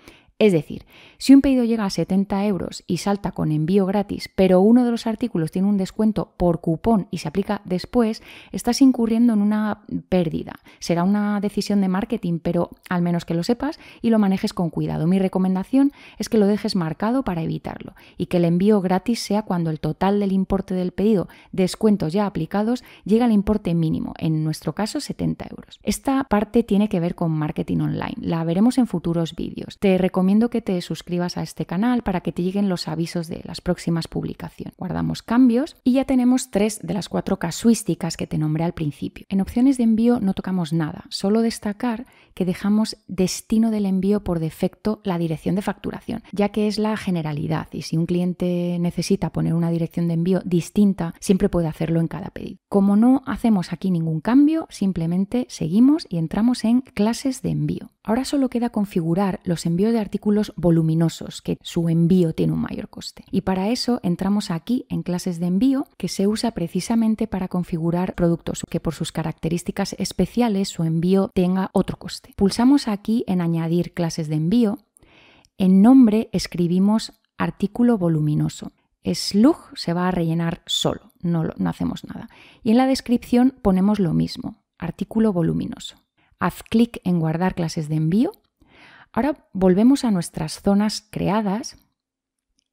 Es decir, si un pedido llega a 70 euros y salta con envío gratis, pero uno de los artículos tiene un descuento por cupón y se aplica después, estás incurriendo en una pérdida. Será una decisión de marketing, pero al menos que lo sepas y lo manejes con cuidado. Mi recomendación es que lo dejes marcado para evitarlo y que el envío gratis sea cuando el total del importe del pedido, descuentos ya aplicados, llega al importe mínimo, en nuestro caso 70 euros. Esta parte tiene que ver con marketing online, la veremos en futuros vídeos. Te recomiendo que te suscribas a este canal para que te lleguen los avisos de las próximas publicaciones. Guardamos cambios y ya tenemos tres de las cuatro casuísticas que te nombré al principio. En opciones de envío no tocamos nada, solo destacar que dejamos destino del envío por defecto la dirección de facturación, ya que es la generalidad y si un cliente necesita poner una dirección de envío distinta, siempre puede hacerlo en cada pedido. Como no hacemos aquí ningún cambio, simplemente seguimos y entramos en clases de envío. Ahora solo queda configurar los envíos de artículos voluminosos, que su envío tiene un mayor coste. Y para eso entramos aquí en clases de envío, que se usa precisamente para configurar productos que por sus características especiales su envío tenga otro coste. Pulsamos aquí en añadir clases de envío. En nombre escribimos artículo voluminoso. Slug se va a rellenar solo, no, no hacemos nada. Y en la descripción ponemos lo mismo, artículo voluminoso. Haz clic en guardar clases de envío Ahora volvemos a nuestras zonas creadas.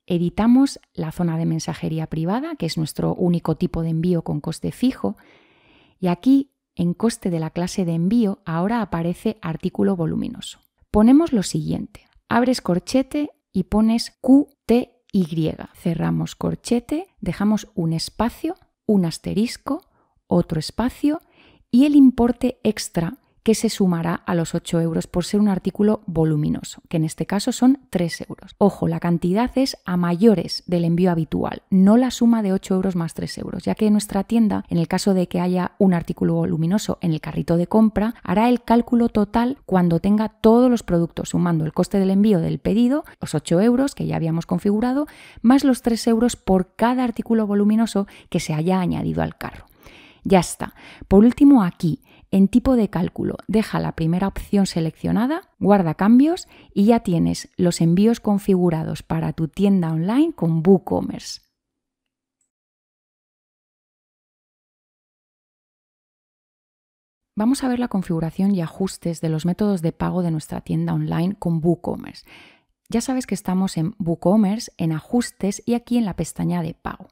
Editamos la zona de mensajería privada, que es nuestro único tipo de envío con coste fijo. Y aquí, en coste de la clase de envío, ahora aparece artículo voluminoso. Ponemos lo siguiente. Abres corchete y pones QTY. Cerramos corchete, dejamos un espacio, un asterisco, otro espacio y el importe extra que se sumará a los 8 euros por ser un artículo voluminoso, que en este caso son 3 euros. Ojo, la cantidad es a mayores del envío habitual, no la suma de 8 euros más 3 euros, ya que nuestra tienda, en el caso de que haya un artículo voluminoso en el carrito de compra, hará el cálculo total cuando tenga todos los productos, sumando el coste del envío del pedido, los 8 euros que ya habíamos configurado, más los 3 euros por cada artículo voluminoso que se haya añadido al carro. Ya está. Por último, aquí, en tipo de cálculo, deja la primera opción seleccionada, guarda cambios y ya tienes los envíos configurados para tu tienda online con WooCommerce. Vamos a ver la configuración y ajustes de los métodos de pago de nuestra tienda online con WooCommerce. Ya sabes que estamos en WooCommerce, en ajustes y aquí en la pestaña de pago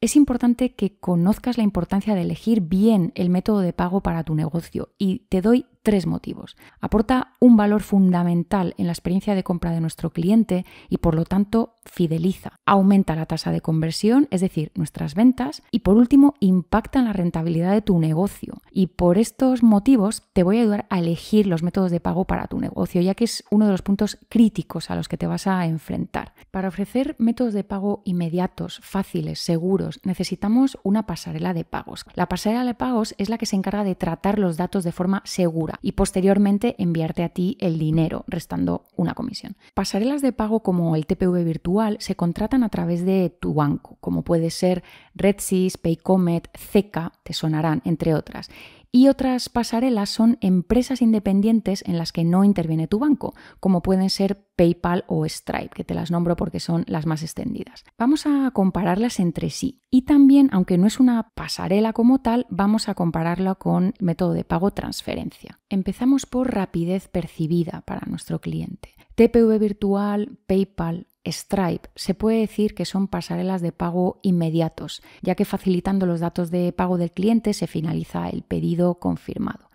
es importante que conozcas la importancia de elegir bien el método de pago para tu negocio y te doy tres motivos. Aporta un valor fundamental en la experiencia de compra de nuestro cliente y por lo tanto fideliza. Aumenta la tasa de conversión, es decir, nuestras ventas. Y por último, impacta en la rentabilidad de tu negocio. Y por estos motivos te voy a ayudar a elegir los métodos de pago para tu negocio, ya que es uno de los puntos críticos a los que te vas a enfrentar. Para ofrecer métodos de pago inmediatos, fáciles, seguros, necesitamos una pasarela de pagos. La pasarela de pagos es la que se encarga de tratar los datos de forma segura y posteriormente enviarte a ti el dinero restando una comisión. Pasarelas de pago como el TPV virtual se contratan a través de tu banco, como puede ser RedSys, Paycomet, Zeca, te sonarán, entre otras y otras pasarelas son empresas independientes en las que no interviene tu banco, como pueden ser PayPal o Stripe, que te las nombro porque son las más extendidas. Vamos a compararlas entre sí y también, aunque no es una pasarela como tal, vamos a compararla con método de pago transferencia. Empezamos por rapidez percibida para nuestro cliente. TPV virtual, PayPal, Stripe se puede decir que son pasarelas de pago inmediatos, ya que facilitando los datos de pago del cliente se finaliza el pedido confirmado.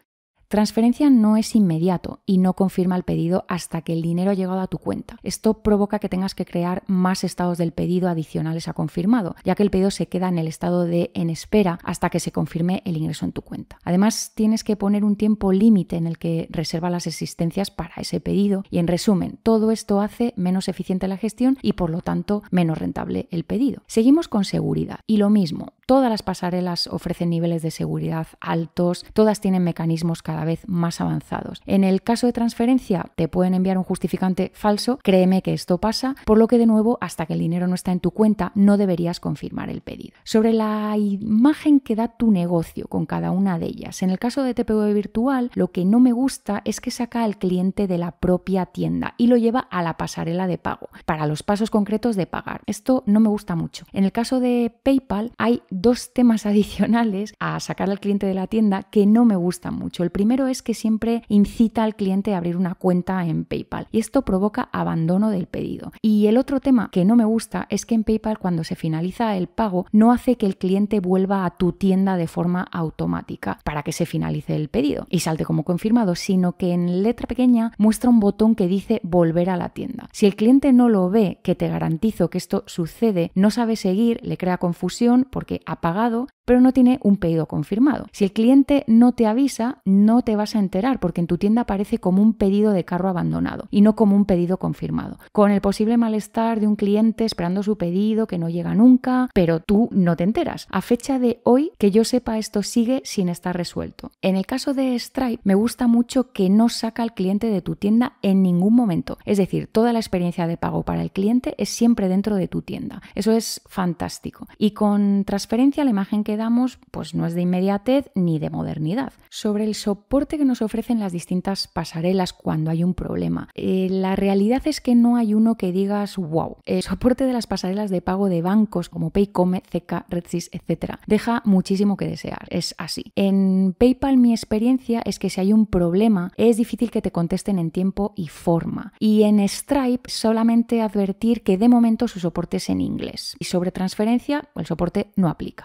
Transferencia no es inmediato y no confirma el pedido hasta que el dinero ha llegado a tu cuenta. Esto provoca que tengas que crear más estados del pedido adicionales a confirmado, ya que el pedido se queda en el estado de en espera hasta que se confirme el ingreso en tu cuenta. Además, tienes que poner un tiempo límite en el que reserva las existencias para ese pedido y en resumen, todo esto hace menos eficiente la gestión y por lo tanto menos rentable el pedido. Seguimos con seguridad y lo mismo, todas las pasarelas ofrecen niveles de seguridad altos, todas tienen mecanismos cada vez más avanzados. En el caso de transferencia, te pueden enviar un justificante falso, créeme que esto pasa, por lo que de nuevo, hasta que el dinero no está en tu cuenta, no deberías confirmar el pedido. Sobre la imagen que da tu negocio con cada una de ellas, en el caso de TPV virtual, lo que no me gusta es que saca al cliente de la propia tienda y lo lleva a la pasarela de pago, para los pasos concretos de pagar. Esto no me gusta mucho. En el caso de PayPal, hay dos temas adicionales a sacar al cliente de la tienda que no me gustan mucho. El primero primero es que siempre incita al cliente a abrir una cuenta en PayPal y esto provoca abandono del pedido. Y el otro tema que no me gusta es que en PayPal cuando se finaliza el pago no hace que el cliente vuelva a tu tienda de forma automática para que se finalice el pedido y salte como confirmado, sino que en letra pequeña muestra un botón que dice volver a la tienda. Si el cliente no lo ve, que te garantizo que esto sucede, no sabe seguir, le crea confusión porque ha pagado, pero no tiene un pedido confirmado. Si el cliente no te avisa, no te vas a enterar porque en tu tienda aparece como un pedido de carro abandonado y no como un pedido confirmado, con el posible malestar de un cliente esperando su pedido que no llega nunca, pero tú no te enteras. A fecha de hoy, que yo sepa, esto sigue sin estar resuelto. En el caso de Stripe, me gusta mucho que no saca al cliente de tu tienda en ningún momento. Es decir, toda la experiencia de pago para el cliente es siempre dentro de tu tienda. Eso es fantástico. Y con transferencia, la imagen que damos pues no es de inmediatez ni de modernidad. Sobre el soporte que nos ofrecen las distintas pasarelas cuando hay un problema. Eh, la realidad es que no hay uno que digas wow. El soporte de las pasarelas de pago de bancos como Paycome, CK, Redsys, etc. deja muchísimo que desear. Es así. En PayPal mi experiencia es que si hay un problema es difícil que te contesten en tiempo y forma. Y en Stripe solamente advertir que de momento su soporte es en inglés. Y sobre transferencia el soporte no aplica.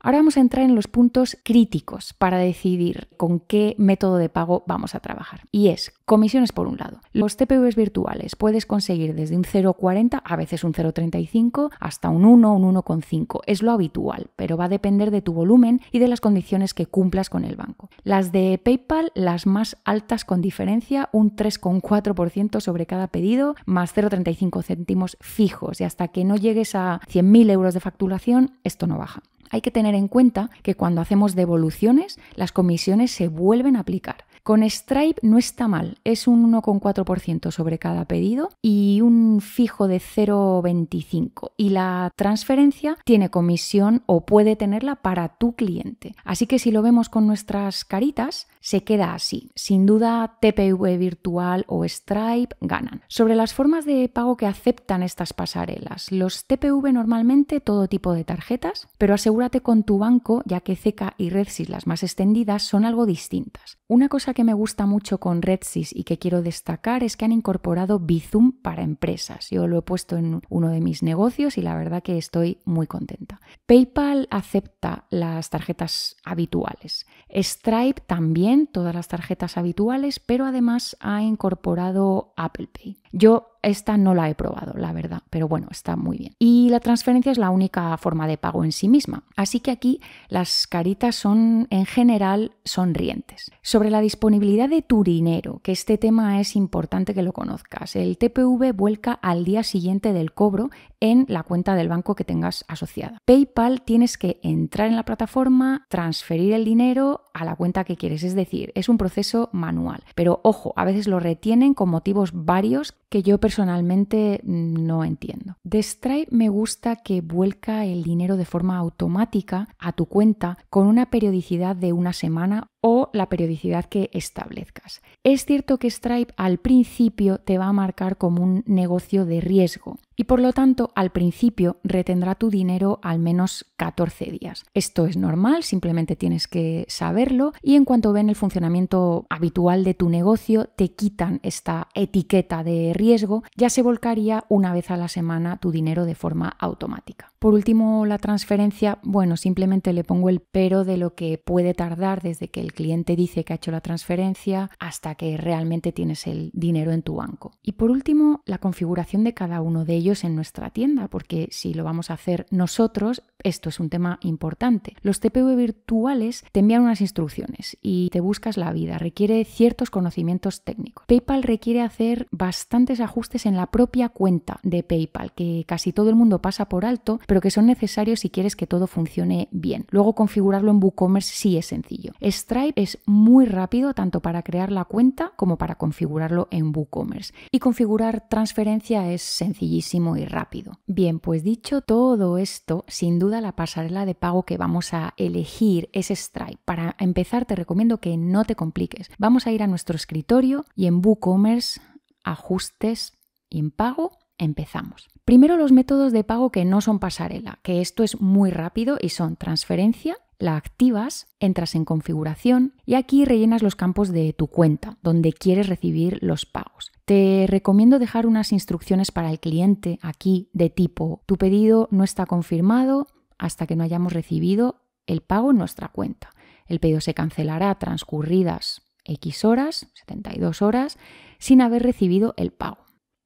Ahora vamos a entrar en los puntos críticos para decidir con qué método de pago vamos a trabajar. Y es comisiones por un lado. Los TPVs virtuales puedes conseguir desde un 0,40, a veces un 0,35, hasta un 1, un 1,5. Es lo habitual, pero va a depender de tu volumen y de las condiciones que cumplas con el banco. Las de PayPal, las más altas con diferencia, un 3,4% sobre cada pedido, más 0,35 céntimos fijos. Y hasta que no llegues a 100.000 euros de facturación, esto no baja. Hay que tener en cuenta que cuando hacemos devoluciones, las comisiones se vuelven a aplicar. Con Stripe no está mal, es un 1,4% sobre cada pedido y un fijo de 0,25. Y la transferencia tiene comisión o puede tenerla para tu cliente. Así que si lo vemos con nuestras caritas, se queda así. Sin duda, TPV Virtual o Stripe ganan. Sobre las formas de pago que aceptan estas pasarelas, los TPV normalmente todo tipo de tarjetas, pero asegúrate con tu banco, ya que CECA y Redsys las más extendidas, son algo distintas. Una cosa que me gusta mucho con RedSys y que quiero destacar es que han incorporado Bizum para empresas. Yo lo he puesto en uno de mis negocios y la verdad que estoy muy contenta. PayPal acepta las tarjetas habituales. Stripe también, todas las tarjetas habituales, pero además ha incorporado Apple Pay. Yo esta no la he probado, la verdad, pero bueno, está muy bien. Y la transferencia es la única forma de pago en sí misma. Así que aquí las caritas son en general sonrientes. Sobre la disponibilidad de tu dinero, que este tema es importante que lo conozcas, el TPV vuelca al día siguiente del cobro en la cuenta del banco que tengas asociada. PayPal tienes que entrar en la plataforma, transferir el dinero a la cuenta que quieres, es decir, es un proceso manual. Pero ojo, a veces lo retienen con motivos varios que yo personalmente mm, no entiendo. De Stripe me gusta que vuelca el dinero de forma automática a tu cuenta con una periodicidad de una semana o la periodicidad que establezcas. Es cierto que Stripe al principio te va a marcar como un negocio de riesgo, y por lo tanto al principio retendrá tu dinero al menos 14 días. Esto es normal, simplemente tienes que saberlo y en cuanto ven el funcionamiento habitual de tu negocio te quitan esta etiqueta de riesgo, ya se volcaría una vez a la semana tu dinero de forma automática. Por último, la transferencia, bueno, simplemente le pongo el pero de lo que puede tardar desde que el cliente dice que ha hecho la transferencia hasta que realmente tienes el dinero en tu banco. Y por último, la configuración de cada uno de ellos en nuestra tienda, porque si lo vamos a hacer nosotros, esto es un tema importante. Los TPV virtuales te envían unas instrucciones y te buscas la vida, requiere ciertos conocimientos técnicos. PayPal requiere hacer bastantes ajustes en la propia cuenta de PayPal, que casi todo el mundo pasa por alto pero que son necesarios si quieres que todo funcione bien. Luego configurarlo en WooCommerce sí es sencillo. Stripe es muy rápido tanto para crear la cuenta como para configurarlo en WooCommerce. Y configurar transferencia es sencillísimo y rápido. Bien, pues dicho todo esto, sin duda la pasarela de pago que vamos a elegir es Stripe. Para empezar te recomiendo que no te compliques. Vamos a ir a nuestro escritorio y en WooCommerce, ajustes y en pago Empezamos. Primero los métodos de pago que no son pasarela, que esto es muy rápido y son transferencia, la activas, entras en configuración y aquí rellenas los campos de tu cuenta, donde quieres recibir los pagos. Te recomiendo dejar unas instrucciones para el cliente aquí de tipo, tu pedido no está confirmado hasta que no hayamos recibido el pago en nuestra cuenta. El pedido se cancelará transcurridas X horas, 72 horas, sin haber recibido el pago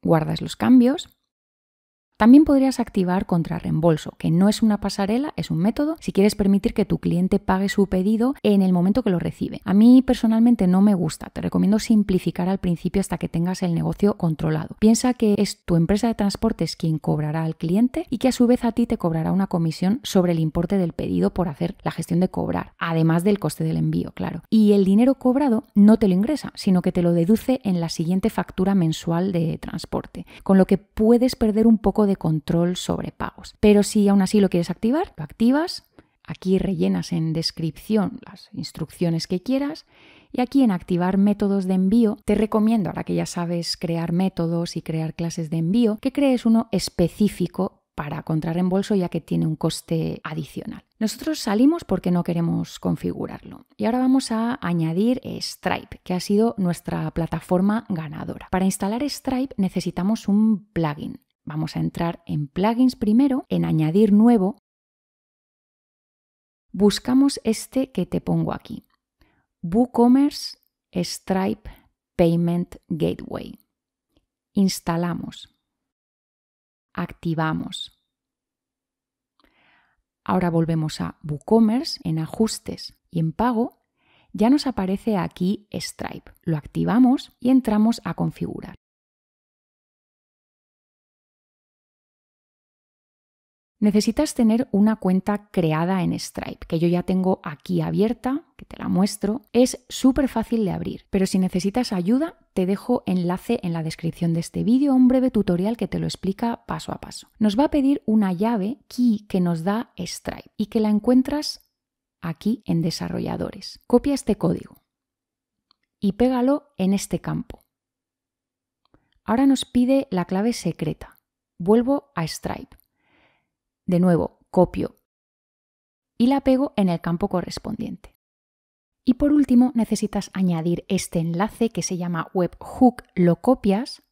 guardas los cambios también podrías activar contrarreembolso, que no es una pasarela, es un método si quieres permitir que tu cliente pague su pedido en el momento que lo recibe. A mí personalmente no me gusta, te recomiendo simplificar al principio hasta que tengas el negocio controlado. Piensa que es tu empresa de transportes quien cobrará al cliente y que a su vez a ti te cobrará una comisión sobre el importe del pedido por hacer la gestión de cobrar, además del coste del envío, claro. Y el dinero cobrado no te lo ingresa, sino que te lo deduce en la siguiente factura mensual de transporte, con lo que puedes perder un poco de control sobre pagos. Pero si aún así lo quieres activar, lo activas. Aquí rellenas en descripción las instrucciones que quieras y aquí en activar métodos de envío, te recomiendo, ahora que ya sabes crear métodos y crear clases de envío, que crees uno específico para reembolso ya que tiene un coste adicional. Nosotros salimos porque no queremos configurarlo. Y ahora vamos a añadir Stripe, que ha sido nuestra plataforma ganadora. Para instalar Stripe necesitamos un plugin. Vamos a entrar en plugins primero, en añadir nuevo. Buscamos este que te pongo aquí. WooCommerce Stripe Payment Gateway. Instalamos. Activamos. Ahora volvemos a WooCommerce en ajustes y en pago. Ya nos aparece aquí Stripe. Lo activamos y entramos a configurar. Necesitas tener una cuenta creada en Stripe, que yo ya tengo aquí abierta, que te la muestro. Es súper fácil de abrir, pero si necesitas ayuda, te dejo enlace en la descripción de este vídeo un breve tutorial que te lo explica paso a paso. Nos va a pedir una llave key que nos da Stripe y que la encuentras aquí en desarrolladores. Copia este código y pégalo en este campo. Ahora nos pide la clave secreta. Vuelvo a Stripe de nuevo, copio y la pego en el campo correspondiente. Y por último, necesitas añadir este enlace que se llama webhook lo copias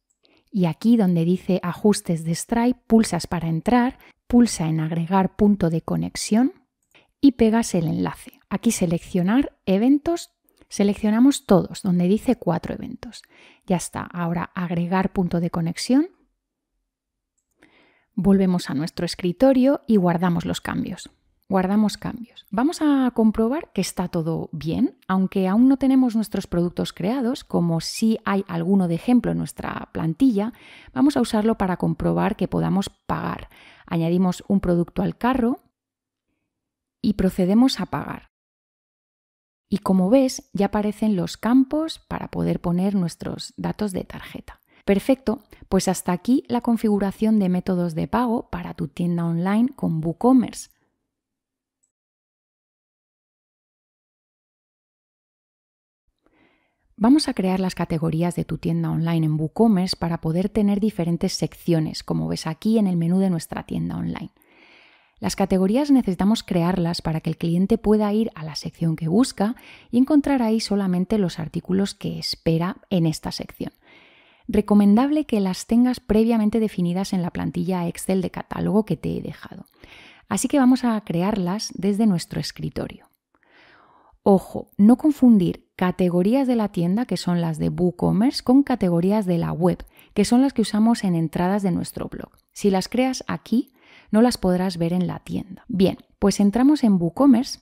y aquí donde dice ajustes de Stripe pulsas para entrar, pulsa en agregar punto de conexión y pegas el enlace. Aquí seleccionar eventos, seleccionamos todos, donde dice cuatro eventos. Ya está, ahora agregar punto de conexión Volvemos a nuestro escritorio y guardamos los cambios. Guardamos cambios. Vamos a comprobar que está todo bien, aunque aún no tenemos nuestros productos creados, como si hay alguno de ejemplo en nuestra plantilla, vamos a usarlo para comprobar que podamos pagar. Añadimos un producto al carro y procedemos a pagar. Y como ves, ya aparecen los campos para poder poner nuestros datos de tarjeta. Perfecto, pues hasta aquí la configuración de métodos de pago para tu tienda online con WooCommerce. Vamos a crear las categorías de tu tienda online en WooCommerce para poder tener diferentes secciones, como ves aquí en el menú de nuestra tienda online. Las categorías necesitamos crearlas para que el cliente pueda ir a la sección que busca y encontrar ahí solamente los artículos que espera en esta sección recomendable que las tengas previamente definidas en la plantilla Excel de catálogo que te he dejado. Así que vamos a crearlas desde nuestro escritorio. Ojo, no confundir categorías de la tienda, que son las de WooCommerce, con categorías de la web, que son las que usamos en entradas de nuestro blog. Si las creas aquí, no las podrás ver en la tienda. Bien, pues entramos en WooCommerce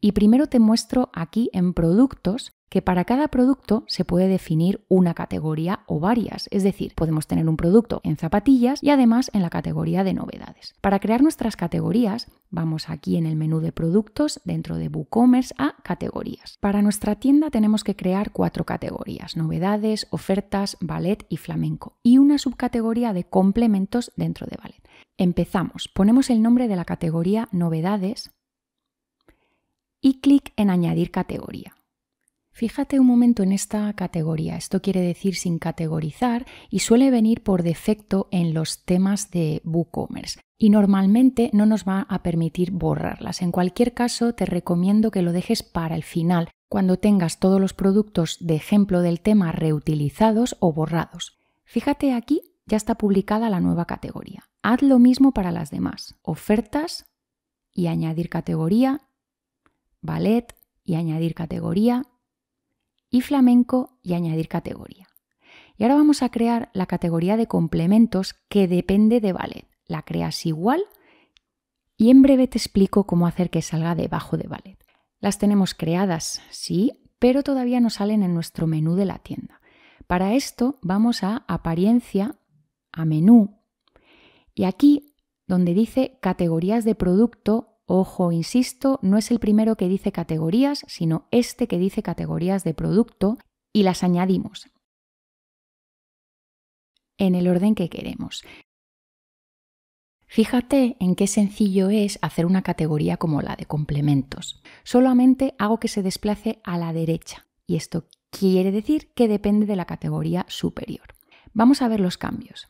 y primero te muestro aquí en productos que para cada producto se puede definir una categoría o varias, es decir, podemos tener un producto en zapatillas y además en la categoría de novedades. Para crear nuestras categorías, vamos aquí en el menú de productos dentro de WooCommerce a categorías. Para nuestra tienda tenemos que crear cuatro categorías, novedades, ofertas, ballet y flamenco, y una subcategoría de complementos dentro de ballet. Empezamos, ponemos el nombre de la categoría novedades y clic en añadir categoría. Fíjate un momento en esta categoría. Esto quiere decir sin categorizar y suele venir por defecto en los temas de WooCommerce y normalmente no nos va a permitir borrarlas. En cualquier caso, te recomiendo que lo dejes para el final, cuando tengas todos los productos de ejemplo del tema reutilizados o borrados. Fíjate aquí, ya está publicada la nueva categoría. Haz lo mismo para las demás. Ofertas y añadir categoría ballet y añadir categoría, y flamenco y añadir categoría. Y ahora vamos a crear la categoría de complementos que depende de ballet. La creas igual y en breve te explico cómo hacer que salga debajo de ballet. Las tenemos creadas, sí, pero todavía no salen en nuestro menú de la tienda. Para esto vamos a apariencia, a menú, y aquí donde dice categorías de producto Ojo, insisto, no es el primero que dice categorías, sino este que dice categorías de producto y las añadimos en el orden que queremos. Fíjate en qué sencillo es hacer una categoría como la de complementos. Solamente hago que se desplace a la derecha y esto quiere decir que depende de la categoría superior. Vamos a ver los cambios.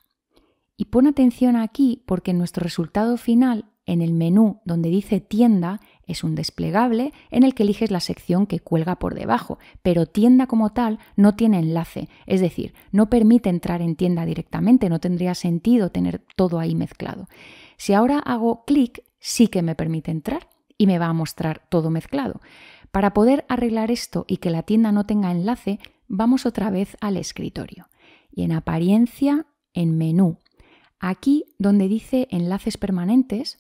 Y pon atención aquí porque nuestro resultado final en el menú donde dice tienda es un desplegable en el que eliges la sección que cuelga por debajo, pero tienda como tal no tiene enlace, es decir, no permite entrar en tienda directamente, no tendría sentido tener todo ahí mezclado. Si ahora hago clic, sí que me permite entrar y me va a mostrar todo mezclado. Para poder arreglar esto y que la tienda no tenga enlace, vamos otra vez al escritorio. Y en apariencia, en menú. Aquí donde dice enlaces permanentes,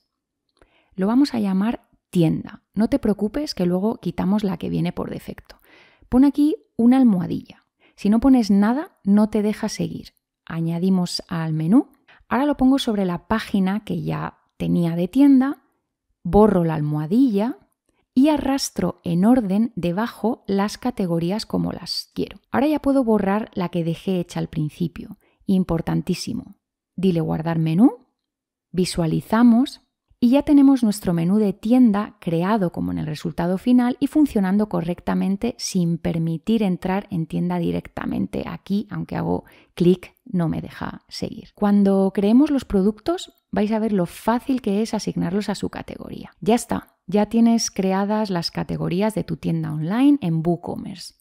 lo vamos a llamar tienda. No te preocupes que luego quitamos la que viene por defecto. Pon aquí una almohadilla. Si no pones nada, no te deja seguir. Añadimos al menú. Ahora lo pongo sobre la página que ya tenía de tienda. Borro la almohadilla y arrastro en orden debajo las categorías como las quiero. Ahora ya puedo borrar la que dejé hecha al principio. Importantísimo. Dile guardar menú, visualizamos y ya tenemos nuestro menú de tienda creado como en el resultado final y funcionando correctamente sin permitir entrar en tienda directamente. Aquí, aunque hago clic, no me deja seguir. Cuando creemos los productos, vais a ver lo fácil que es asignarlos a su categoría. Ya está, ya tienes creadas las categorías de tu tienda online en WooCommerce.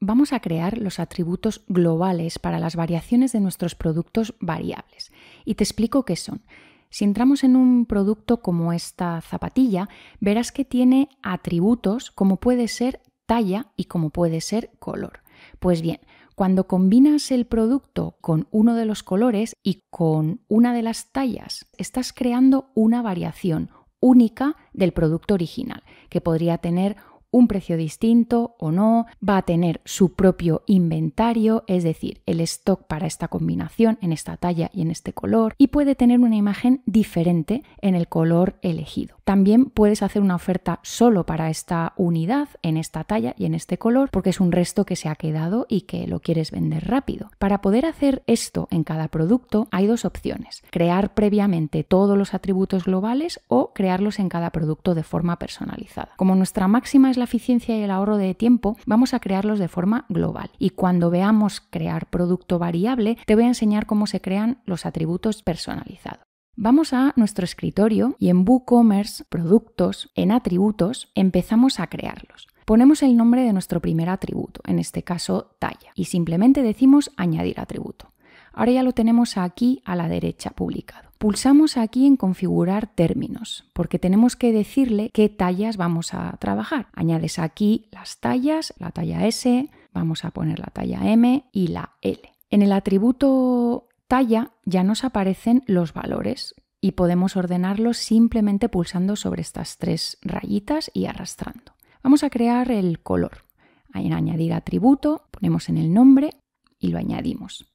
vamos a crear los atributos globales para las variaciones de nuestros productos variables. Y te explico qué son. Si entramos en un producto como esta zapatilla, verás que tiene atributos como puede ser talla y como puede ser color. Pues bien, cuando combinas el producto con uno de los colores y con una de las tallas, estás creando una variación única del producto original, que podría tener un precio distinto o no, va a tener su propio inventario, es decir, el stock para esta combinación, en esta talla y en este color, y puede tener una imagen diferente en el color elegido. También puedes hacer una oferta solo para esta unidad, en esta talla y en este color, porque es un resto que se ha quedado y que lo quieres vender rápido. Para poder hacer esto en cada producto hay dos opciones, crear previamente todos los atributos globales o crearlos en cada producto de forma personalizada. Como nuestra máxima es la eficiencia y el ahorro de tiempo, vamos a crearlos de forma global. Y cuando veamos crear producto variable, te voy a enseñar cómo se crean los atributos personalizados. Vamos a nuestro escritorio y en WooCommerce, productos, en atributos, empezamos a crearlos. Ponemos el nombre de nuestro primer atributo, en este caso talla, y simplemente decimos añadir atributo. Ahora ya lo tenemos aquí a la derecha publicado. Pulsamos aquí en configurar términos, porque tenemos que decirle qué tallas vamos a trabajar. Añades aquí las tallas, la talla S, vamos a poner la talla M y la L. En el atributo talla ya nos aparecen los valores y podemos ordenarlos simplemente pulsando sobre estas tres rayitas y arrastrando. Vamos a crear el color. En añadir atributo, ponemos en el nombre y lo añadimos.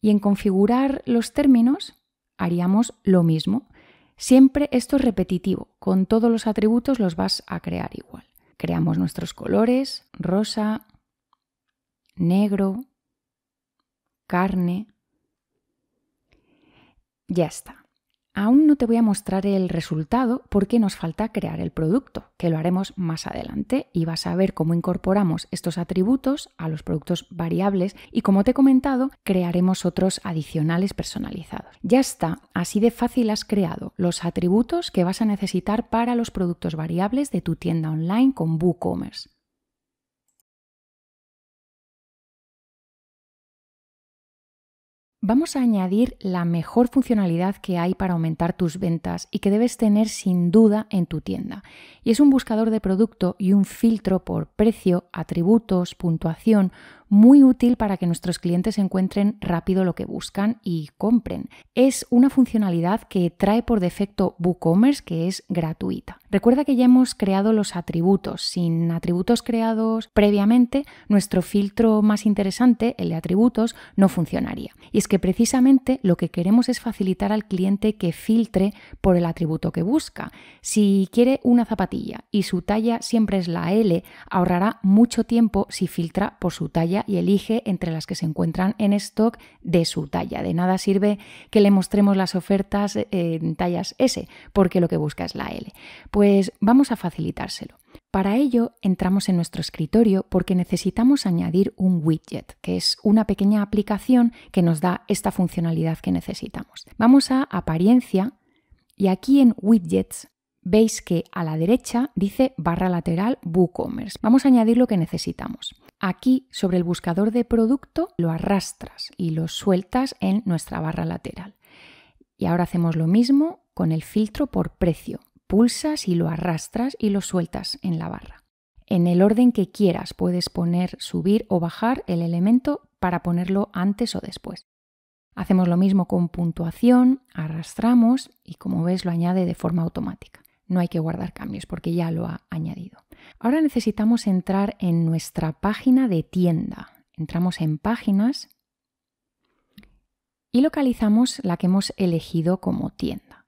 Y en configurar los términos haríamos lo mismo. Siempre esto es repetitivo, con todos los atributos los vas a crear igual. Creamos nuestros colores, rosa, negro, carne. Ya está. Aún no te voy a mostrar el resultado porque nos falta crear el producto, que lo haremos más adelante y vas a ver cómo incorporamos estos atributos a los productos variables y como te he comentado, crearemos otros adicionales personalizados. Ya está, así de fácil has creado los atributos que vas a necesitar para los productos variables de tu tienda online con WooCommerce. Vamos a añadir la mejor funcionalidad que hay para aumentar tus ventas y que debes tener sin duda en tu tienda. Y es un buscador de producto y un filtro por precio, atributos, puntuación, muy útil para que nuestros clientes encuentren rápido lo que buscan y compren. Es una funcionalidad que trae por defecto WooCommerce que es gratuita. Recuerda que ya hemos creado los atributos. Sin atributos creados previamente, nuestro filtro más interesante, el de atributos, no funcionaría. Y es que precisamente lo que queremos es facilitar al cliente que filtre por el atributo que busca. Si quiere una zapatilla y su talla siempre es la L, ahorrará mucho tiempo si filtra por su talla y elige entre las que se encuentran en stock de su talla. De nada sirve que le mostremos las ofertas eh, en tallas S, porque lo que busca es la L. Pues vamos a facilitárselo. Para ello, entramos en nuestro escritorio porque necesitamos añadir un widget, que es una pequeña aplicación que nos da esta funcionalidad que necesitamos. Vamos a apariencia y aquí en widgets veis que a la derecha dice barra lateral WooCommerce. Vamos a añadir lo que necesitamos. Aquí sobre el buscador de producto lo arrastras y lo sueltas en nuestra barra lateral. Y ahora hacemos lo mismo con el filtro por precio. Pulsas y lo arrastras y lo sueltas en la barra. En el orden que quieras puedes poner subir o bajar el elemento para ponerlo antes o después. Hacemos lo mismo con puntuación, arrastramos y como ves lo añade de forma automática no hay que guardar cambios porque ya lo ha añadido. Ahora necesitamos entrar en nuestra página de tienda. Entramos en páginas y localizamos la que hemos elegido como tienda.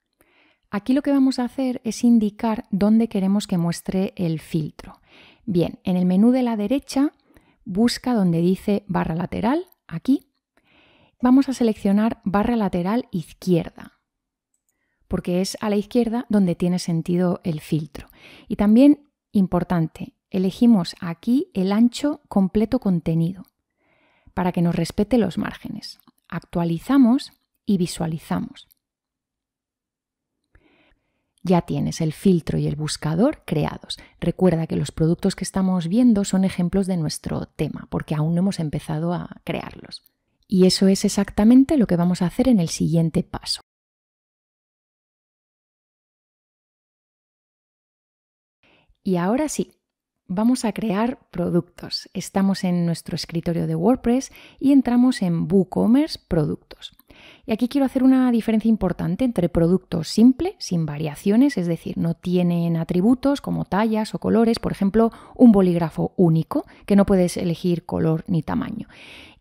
Aquí lo que vamos a hacer es indicar dónde queremos que muestre el filtro. Bien, en el menú de la derecha busca donde dice barra lateral, aquí. Vamos a seleccionar barra lateral izquierda porque es a la izquierda donde tiene sentido el filtro. Y también, importante, elegimos aquí el ancho completo contenido para que nos respete los márgenes. Actualizamos y visualizamos. Ya tienes el filtro y el buscador creados. Recuerda que los productos que estamos viendo son ejemplos de nuestro tema, porque aún no hemos empezado a crearlos. Y eso es exactamente lo que vamos a hacer en el siguiente paso. Y ahora sí, vamos a crear productos. Estamos en nuestro escritorio de WordPress y entramos en WooCommerce Productos. Y aquí quiero hacer una diferencia importante entre productos simple, sin variaciones, es decir, no tienen atributos como tallas o colores, por ejemplo, un bolígrafo único, que no puedes elegir color ni tamaño,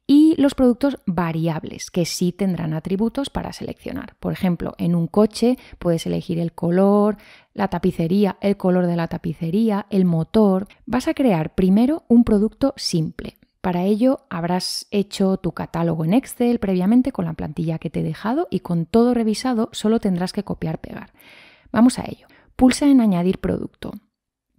y los productos variables, que sí tendrán atributos para seleccionar. Por ejemplo, en un coche puedes elegir el color, la tapicería, el color de la tapicería, el motor. Vas a crear primero un producto simple. Para ello habrás hecho tu catálogo en Excel previamente con la plantilla que te he dejado y con todo revisado solo tendrás que copiar-pegar. Vamos a ello. Pulsa en añadir producto.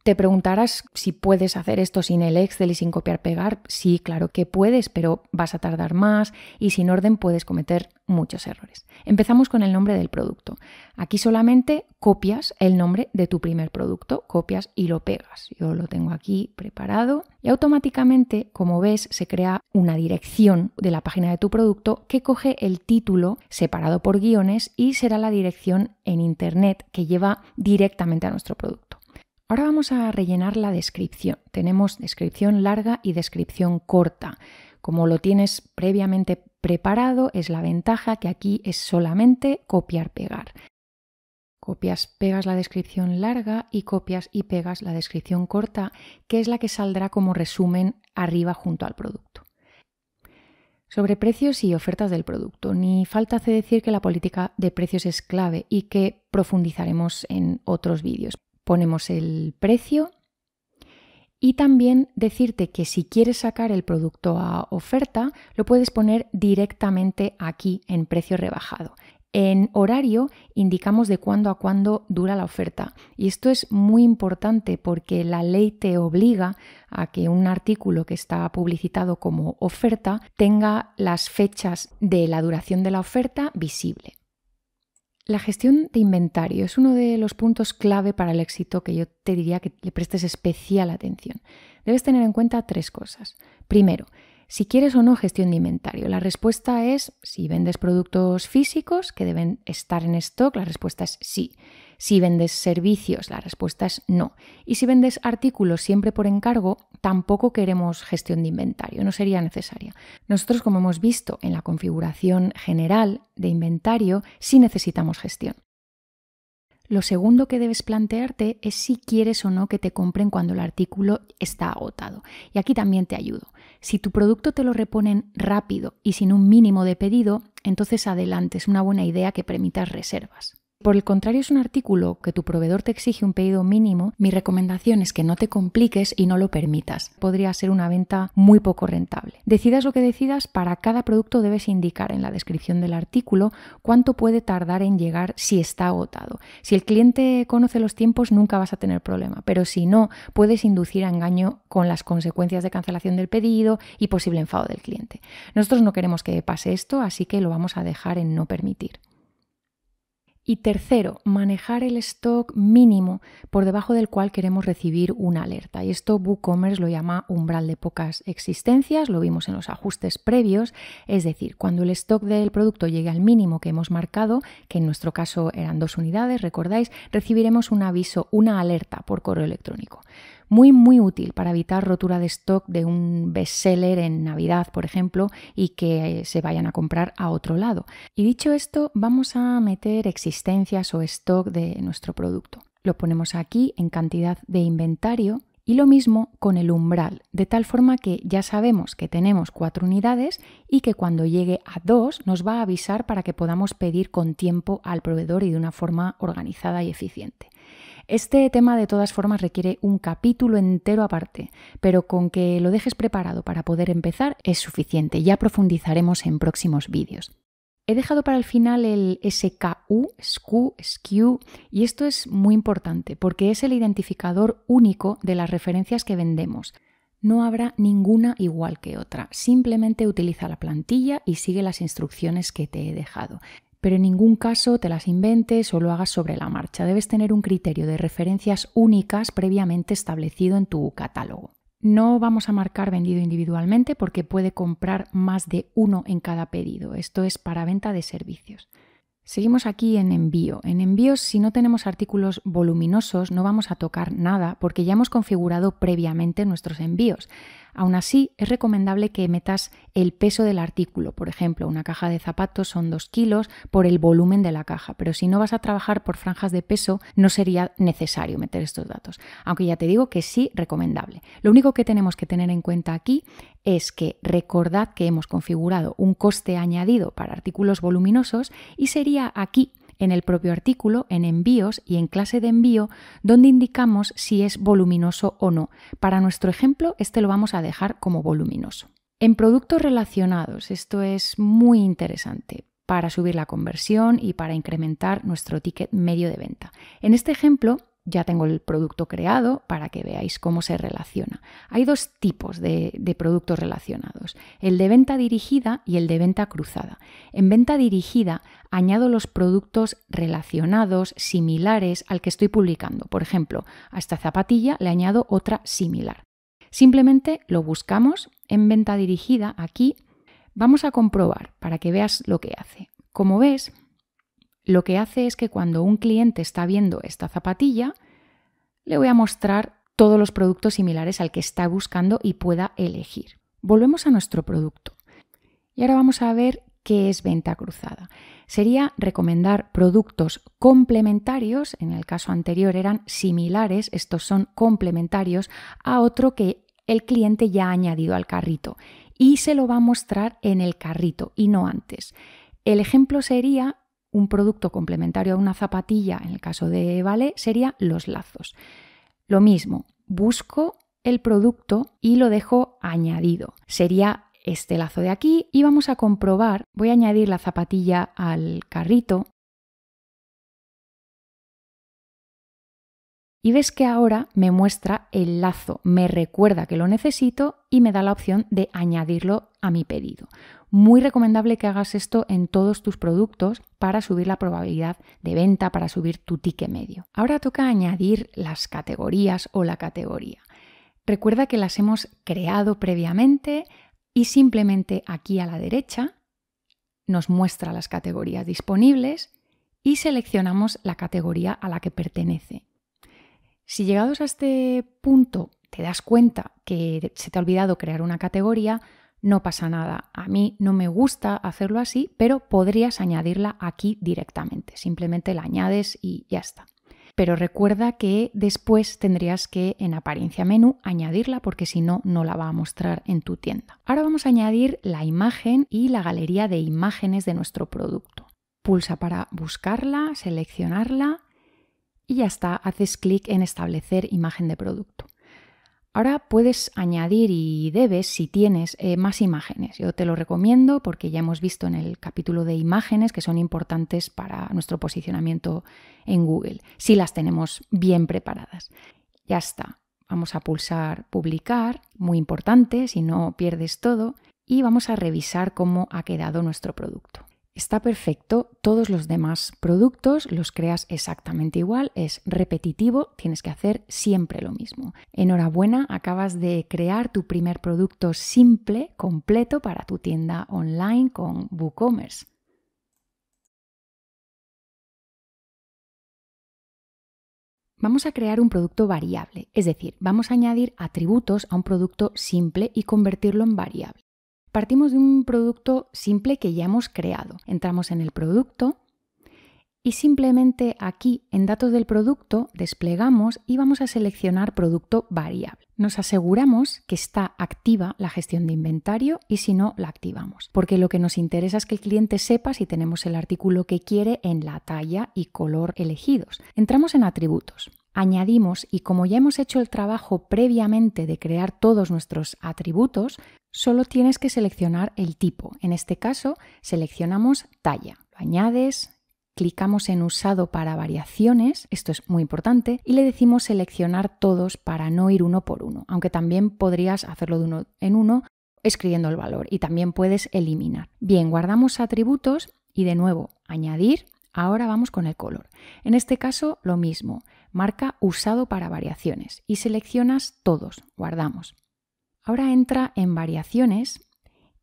Te preguntarás si puedes hacer esto sin el Excel y sin copiar pegar. Sí, claro que puedes, pero vas a tardar más y sin orden puedes cometer muchos errores. Empezamos con el nombre del producto. Aquí solamente copias el nombre de tu primer producto, copias y lo pegas. Yo lo tengo aquí preparado y automáticamente, como ves, se crea una dirección de la página de tu producto que coge el título separado por guiones y será la dirección en internet que lleva directamente a nuestro producto. Ahora vamos a rellenar la descripción. Tenemos descripción larga y descripción corta. Como lo tienes previamente preparado, es la ventaja que aquí es solamente copiar-pegar. Copias, pegas la descripción larga y copias y pegas la descripción corta, que es la que saldrá como resumen arriba junto al producto. Sobre precios y ofertas del producto, ni falta hace decir que la política de precios es clave y que profundizaremos en otros vídeos ponemos el precio y también decirte que si quieres sacar el producto a oferta, lo puedes poner directamente aquí en precio rebajado. En horario indicamos de cuándo a cuándo dura la oferta y esto es muy importante porque la ley te obliga a que un artículo que está publicitado como oferta tenga las fechas de la duración de la oferta visible. La gestión de inventario es uno de los puntos clave para el éxito que yo te diría que le prestes especial atención. Debes tener en cuenta tres cosas. Primero, si quieres o no gestión de inventario, la respuesta es si vendes productos físicos que deben estar en stock, la respuesta es sí. Si vendes servicios, la respuesta es no. Y si vendes artículos siempre por encargo, tampoco queremos gestión de inventario, no sería necesaria. Nosotros, como hemos visto en la configuración general de inventario, sí necesitamos gestión. Lo segundo que debes plantearte es si quieres o no que te compren cuando el artículo está agotado. Y aquí también te ayudo. Si tu producto te lo reponen rápido y sin un mínimo de pedido, entonces adelante, es una buena idea que permitas reservas. Por el contrario, es un artículo que tu proveedor te exige un pedido mínimo, mi recomendación es que no te compliques y no lo permitas. Podría ser una venta muy poco rentable. Decidas lo que decidas, para cada producto debes indicar en la descripción del artículo cuánto puede tardar en llegar si está agotado. Si el cliente conoce los tiempos, nunca vas a tener problema, pero si no, puedes inducir a engaño con las consecuencias de cancelación del pedido y posible enfado del cliente. Nosotros no queremos que pase esto, así que lo vamos a dejar en no permitir. Y tercero, manejar el stock mínimo por debajo del cual queremos recibir una alerta. Y esto WooCommerce lo llama umbral de pocas existencias, lo vimos en los ajustes previos, es decir, cuando el stock del producto llegue al mínimo que hemos marcado, que en nuestro caso eran dos unidades, recordáis, recibiremos un aviso, una alerta por correo electrónico muy muy útil para evitar rotura de stock de un bestseller en Navidad, por ejemplo, y que se vayan a comprar a otro lado. Y dicho esto, vamos a meter existencias o stock de nuestro producto. Lo ponemos aquí en cantidad de inventario y lo mismo con el umbral, de tal forma que ya sabemos que tenemos cuatro unidades y que cuando llegue a dos nos va a avisar para que podamos pedir con tiempo al proveedor y de una forma organizada y eficiente. Este tema de todas formas requiere un capítulo entero aparte, pero con que lo dejes preparado para poder empezar es suficiente, ya profundizaremos en próximos vídeos. He dejado para el final el SKU, SKU, SKU, y esto es muy importante porque es el identificador único de las referencias que vendemos. No habrá ninguna igual que otra, simplemente utiliza la plantilla y sigue las instrucciones que te he dejado pero en ningún caso te las inventes o lo hagas sobre la marcha. Debes tener un criterio de referencias únicas previamente establecido en tu catálogo. No vamos a marcar vendido individualmente porque puede comprar más de uno en cada pedido. Esto es para venta de servicios. Seguimos aquí en envío. En envíos, si no tenemos artículos voluminosos, no vamos a tocar nada porque ya hemos configurado previamente nuestros envíos. Aún así, es recomendable que metas el peso del artículo. Por ejemplo, una caja de zapatos son 2 kilos por el volumen de la caja, pero si no vas a trabajar por franjas de peso, no sería necesario meter estos datos. Aunque ya te digo que sí, recomendable. Lo único que tenemos que tener en cuenta aquí es que recordad que hemos configurado un coste añadido para artículos voluminosos y sería aquí en el propio artículo, en envíos y en clase de envío, donde indicamos si es voluminoso o no. Para nuestro ejemplo, este lo vamos a dejar como voluminoso. En productos relacionados, esto es muy interesante para subir la conversión y para incrementar nuestro ticket medio de venta. En este ejemplo, ya tengo el producto creado para que veáis cómo se relaciona. Hay dos tipos de, productos relacionados, el de venta dirigida y el de venta cruzada. En venta dirigida añado los productos relacionados, similares al que estoy publicando. Por ejemplo, a esta zapatilla le añado otra similar. Simplemente lo buscamos en venta dirigida aquí. Vamos a comprobar para que veas lo que hace. Como ves, lo que hace es que cuando un cliente está viendo esta zapatilla, le voy a mostrar todos los productos similares al que está buscando y pueda elegir. Volvemos a nuestro producto. Y ahora vamos a ver qué es venta cruzada. Sería recomendar productos complementarios, en el caso anterior eran similares, estos son complementarios a otro que el cliente ya ha añadido al carrito y se lo va a mostrar en el carrito y no antes. El ejemplo sería un producto complementario a una zapatilla, en el caso de Vale, sería los lazos. Lo mismo, busco el producto y lo dejo añadido. Sería este lazo de aquí y vamos a comprobar, voy a añadir la zapatilla al carrito Y ves que ahora me muestra el lazo, me recuerda que lo necesito y me da la opción de añadirlo a mi pedido. Muy recomendable que hagas esto en todos tus productos para subir la probabilidad de venta, para subir tu ticket medio. Ahora toca añadir las categorías o la categoría. Recuerda que las hemos creado previamente y simplemente aquí a la derecha nos muestra las categorías disponibles y seleccionamos la categoría a la que pertenece. Si llegados a este punto te das cuenta que se te ha olvidado crear una categoría, no pasa nada. A mí no me gusta hacerlo así, pero podrías añadirla aquí directamente. Simplemente la añades y ya está. Pero recuerda que después tendrías que en apariencia menú añadirla porque si no, no la va a mostrar en tu tienda. Ahora vamos a añadir la imagen y la galería de imágenes de nuestro producto. Pulsa para buscarla, seleccionarla y ya está, haces clic en establecer imagen de producto. Ahora puedes añadir y debes, si tienes, eh, más imágenes. Yo te lo recomiendo porque ya hemos visto en el capítulo de imágenes que son importantes para nuestro posicionamiento en Google, si las tenemos bien preparadas. Ya está. Vamos a pulsar publicar, muy importante, si no pierdes todo, y vamos a revisar cómo ha quedado nuestro producto. Está perfecto, todos los demás productos los creas exactamente igual, es repetitivo, tienes que hacer siempre lo mismo. Enhorabuena, acabas de crear tu primer producto simple, completo para tu tienda online con WooCommerce. Vamos a crear un producto variable, es decir, vamos a añadir atributos a un producto simple y convertirlo en variable. Partimos de un producto simple que ya hemos creado. Entramos en el producto y simplemente aquí en datos del producto desplegamos y vamos a seleccionar producto variable. Nos aseguramos que está activa la gestión de inventario y si no, la activamos. Porque lo que nos interesa es que el cliente sepa si tenemos el artículo que quiere en la talla y color elegidos. Entramos en atributos. Añadimos y como ya hemos hecho el trabajo previamente de crear todos nuestros atributos, solo tienes que seleccionar el tipo. En este caso, seleccionamos talla. Lo añades, clicamos en usado para variaciones, esto es muy importante, y le decimos seleccionar todos para no ir uno por uno, aunque también podrías hacerlo de uno en uno escribiendo el valor y también puedes eliminar. Bien, guardamos atributos y de nuevo añadir. Ahora vamos con el color. En este caso lo mismo, marca usado para variaciones y seleccionas todos, guardamos. Ahora entra en variaciones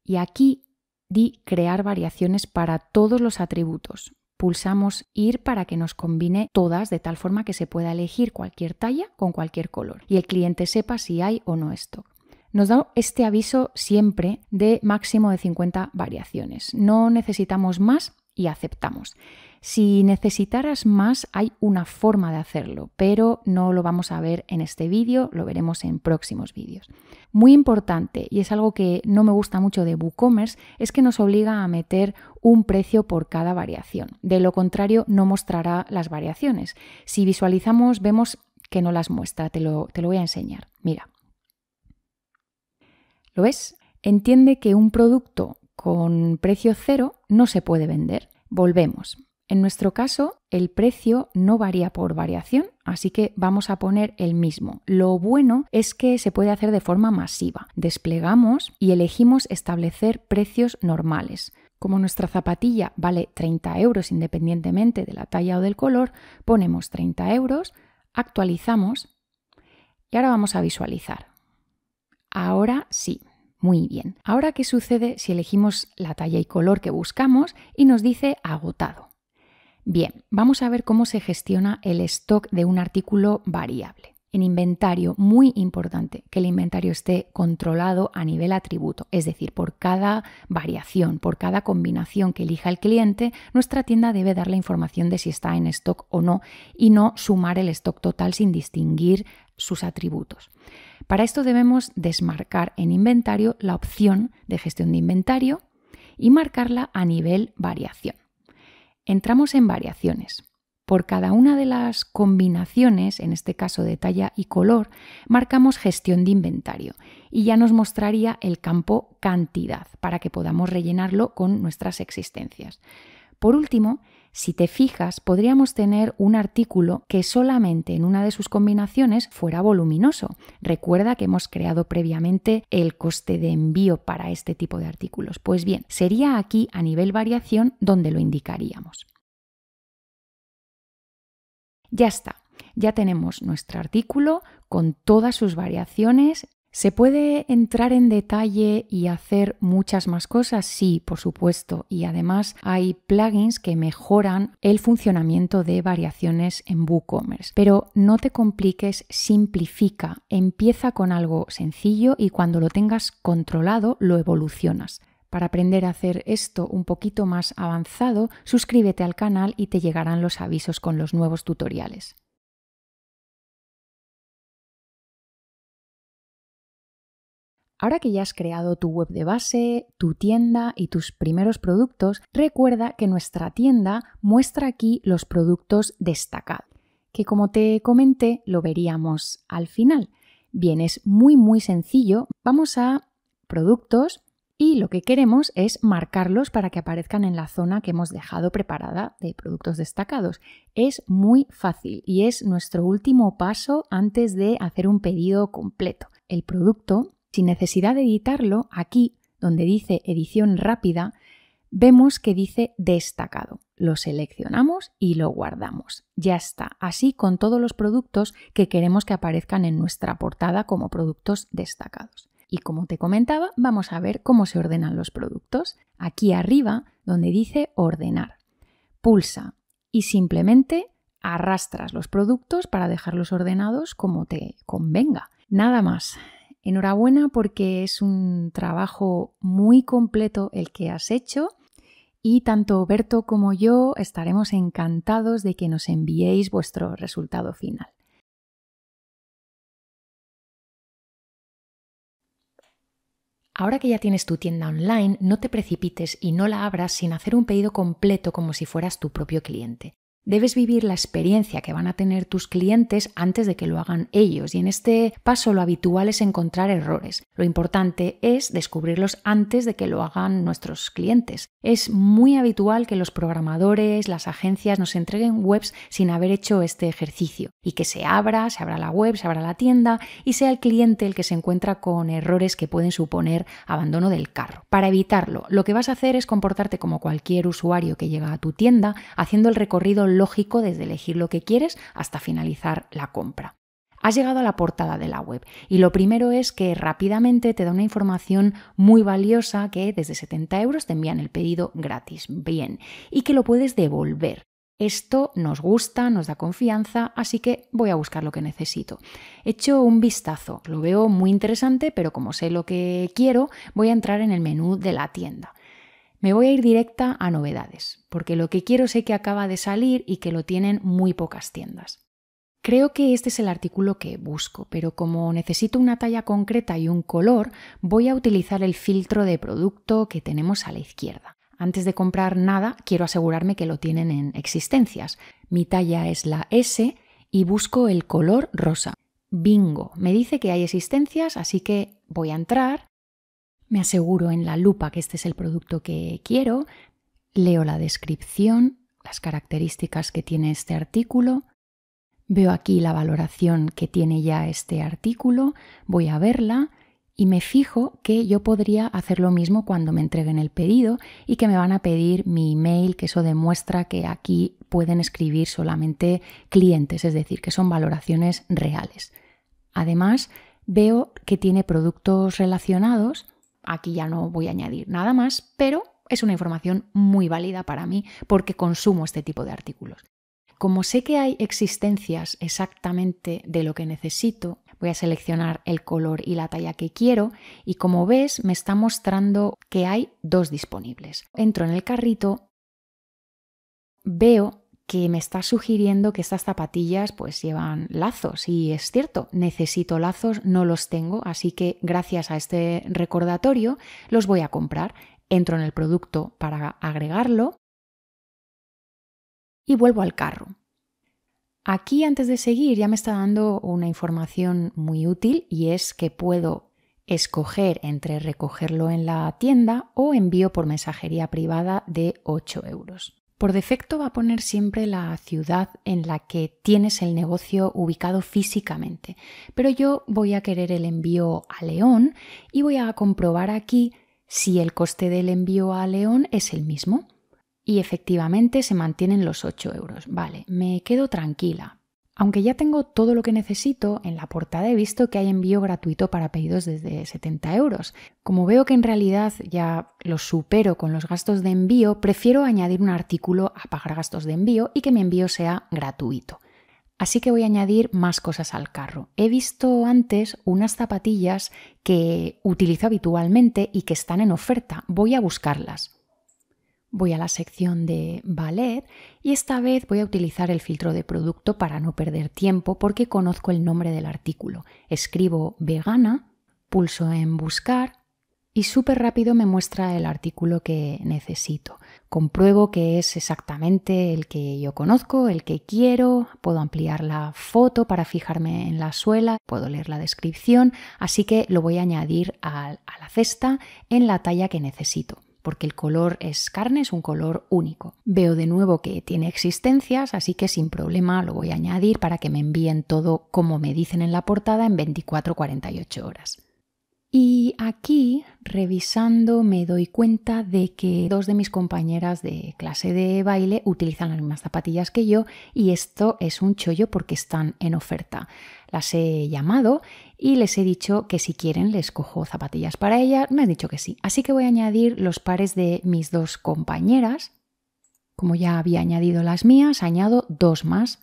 y aquí di crear variaciones para todos los atributos. Pulsamos ir para que nos combine todas de tal forma que se pueda elegir cualquier talla con cualquier color y el cliente sepa si hay o no esto. nos da este aviso siempre de máximo de 50 variaciones. No necesitamos más y aceptamos. Si necesitaras más, hay una forma de hacerlo, pero no lo vamos a ver en este vídeo, lo veremos en próximos vídeos. Muy importante, y es algo que no me gusta mucho de WooCommerce, es que nos obliga a meter un precio por cada variación. De lo contrario, no mostrará las variaciones. Si visualizamos, vemos que no las muestra, te lo, te lo voy a enseñar. Mira. ¿Lo ves? Entiende que un producto con precio cero no se puede vender. Volvemos. En nuestro caso, el precio no varía por variación, así que vamos a poner el mismo. Lo bueno es que se puede hacer de forma masiva. Desplegamos y elegimos establecer precios normales. Como nuestra zapatilla vale 30 euros independientemente de la talla o del color, ponemos 30 euros, actualizamos y ahora vamos a visualizar. Ahora sí. Muy bien. Ahora, ¿qué sucede si elegimos la talla y color que buscamos y nos dice agotado? Bien, vamos a ver cómo se gestiona el stock de un artículo variable. En inventario, muy importante que el inventario esté controlado a nivel atributo, es decir, por cada variación, por cada combinación que elija el cliente, nuestra tienda debe dar la información de si está en stock o no y no sumar el stock total sin distinguir sus atributos. Para esto debemos desmarcar en inventario la opción de gestión de inventario y marcarla a nivel variación. Entramos en variaciones. Por cada una de las combinaciones, en este caso de talla y color, marcamos gestión de inventario y ya nos mostraría el campo cantidad para que podamos rellenarlo con nuestras existencias. Por último, si te fijas, podríamos tener un artículo que solamente en una de sus combinaciones fuera voluminoso. Recuerda que hemos creado previamente el coste de envío para este tipo de artículos. Pues bien, sería aquí a nivel variación donde lo indicaríamos. Ya está, ya tenemos nuestro artículo con todas sus variaciones ¿Se puede entrar en detalle y hacer muchas más cosas? Sí, por supuesto. Y además hay plugins que mejoran el funcionamiento de variaciones en WooCommerce. Pero no te compliques, simplifica. Empieza con algo sencillo y cuando lo tengas controlado lo evolucionas. Para aprender a hacer esto un poquito más avanzado, suscríbete al canal y te llegarán los avisos con los nuevos tutoriales. Ahora que ya has creado tu web de base, tu tienda y tus primeros productos, recuerda que nuestra tienda muestra aquí los productos destacados, que como te comenté lo veríamos al final. Bien, es muy muy sencillo. Vamos a productos y lo que queremos es marcarlos para que aparezcan en la zona que hemos dejado preparada de productos destacados. Es muy fácil y es nuestro último paso antes de hacer un pedido completo. El producto sin necesidad de editarlo, aquí, donde dice edición rápida, vemos que dice destacado. Lo seleccionamos y lo guardamos. Ya está. Así con todos los productos que queremos que aparezcan en nuestra portada como productos destacados. Y como te comentaba, vamos a ver cómo se ordenan los productos. Aquí arriba, donde dice ordenar. Pulsa y simplemente arrastras los productos para dejarlos ordenados como te convenga. Nada más. Enhorabuena porque es un trabajo muy completo el que has hecho y tanto Berto como yo estaremos encantados de que nos enviéis vuestro resultado final. Ahora que ya tienes tu tienda online, no te precipites y no la abras sin hacer un pedido completo como si fueras tu propio cliente. Debes vivir la experiencia que van a tener tus clientes antes de que lo hagan ellos y en este paso lo habitual es encontrar errores. Lo importante es descubrirlos antes de que lo hagan nuestros clientes. Es muy habitual que los programadores, las agencias nos entreguen webs sin haber hecho este ejercicio y que se abra, se abra la web, se abra la tienda y sea el cliente el que se encuentra con errores que pueden suponer abandono del carro. Para evitarlo, lo que vas a hacer es comportarte como cualquier usuario que llega a tu tienda haciendo el recorrido lógico desde elegir lo que quieres hasta finalizar la compra. Has llegado a la portada de la web y lo primero es que rápidamente te da una información muy valiosa que desde 70 euros te envían el pedido gratis, bien, y que lo puedes devolver. Esto nos gusta, nos da confianza, así que voy a buscar lo que necesito. hecho un vistazo, lo veo muy interesante, pero como sé lo que quiero, voy a entrar en el menú de la tienda. Me voy a ir directa a novedades, porque lo que quiero sé que acaba de salir y que lo tienen muy pocas tiendas. Creo que este es el artículo que busco, pero como necesito una talla concreta y un color, voy a utilizar el filtro de producto que tenemos a la izquierda. Antes de comprar nada, quiero asegurarme que lo tienen en existencias. Mi talla es la S y busco el color rosa. Bingo, me dice que hay existencias, así que voy a entrar me aseguro en la lupa que este es el producto que quiero, leo la descripción, las características que tiene este artículo, veo aquí la valoración que tiene ya este artículo, voy a verla y me fijo que yo podría hacer lo mismo cuando me entreguen el pedido y que me van a pedir mi email, que eso demuestra que aquí pueden escribir solamente clientes, es decir, que son valoraciones reales. Además, veo que tiene productos relacionados Aquí ya no voy a añadir nada más, pero es una información muy válida para mí porque consumo este tipo de artículos. Como sé que hay existencias exactamente de lo que necesito, voy a seleccionar el color y la talla que quiero y como ves me está mostrando que hay dos disponibles. Entro en el carrito, veo que me está sugiriendo que estas zapatillas pues llevan lazos y es cierto, necesito lazos, no los tengo, así que gracias a este recordatorio los voy a comprar. Entro en el producto para agregarlo y vuelvo al carro. Aquí antes de seguir ya me está dando una información muy útil y es que puedo escoger entre recogerlo en la tienda o envío por mensajería privada de 8 euros. Por defecto va a poner siempre la ciudad en la que tienes el negocio ubicado físicamente, pero yo voy a querer el envío a León y voy a comprobar aquí si el coste del envío a León es el mismo. Y efectivamente se mantienen los 8 euros. Vale, me quedo tranquila, aunque ya tengo todo lo que necesito, en la portada he visto que hay envío gratuito para pedidos desde 70 euros. Como veo que en realidad ya lo supero con los gastos de envío, prefiero añadir un artículo a pagar gastos de envío y que mi envío sea gratuito. Así que voy a añadir más cosas al carro. He visto antes unas zapatillas que utilizo habitualmente y que están en oferta. Voy a buscarlas voy a la sección de ballet y esta vez voy a utilizar el filtro de producto para no perder tiempo porque conozco el nombre del artículo. Escribo vegana, pulso en buscar y súper rápido me muestra el artículo que necesito. Compruebo que es exactamente el que yo conozco, el que quiero, puedo ampliar la foto para fijarme en la suela, puedo leer la descripción, así que lo voy a añadir a la cesta en la talla que necesito porque el color es carne, es un color único. Veo de nuevo que tiene existencias, así que sin problema lo voy a añadir para que me envíen todo como me dicen en la portada en 24-48 horas. Y aquí, revisando, me doy cuenta de que dos de mis compañeras de clase de baile utilizan las mismas zapatillas que yo y esto es un chollo porque están en oferta. Las he llamado y les he dicho que si quieren les cojo zapatillas para ella. Me han dicho que sí. Así que voy a añadir los pares de mis dos compañeras. Como ya había añadido las mías, añado dos más.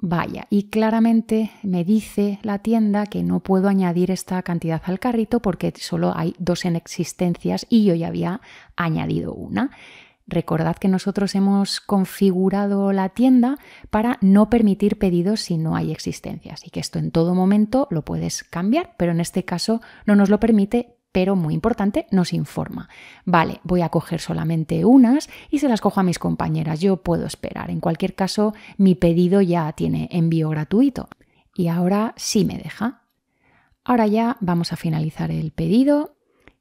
Vaya, y claramente me dice la tienda que no puedo añadir esta cantidad al carrito porque solo hay dos en existencias y yo ya había añadido una. Recordad que nosotros hemos configurado la tienda para no permitir pedidos si no hay existencias y que esto en todo momento lo puedes cambiar, pero en este caso no nos lo permite pero muy importante, nos informa. Vale, voy a coger solamente unas y se las cojo a mis compañeras, yo puedo esperar. En cualquier caso, mi pedido ya tiene envío gratuito. Y ahora sí me deja. Ahora ya vamos a finalizar el pedido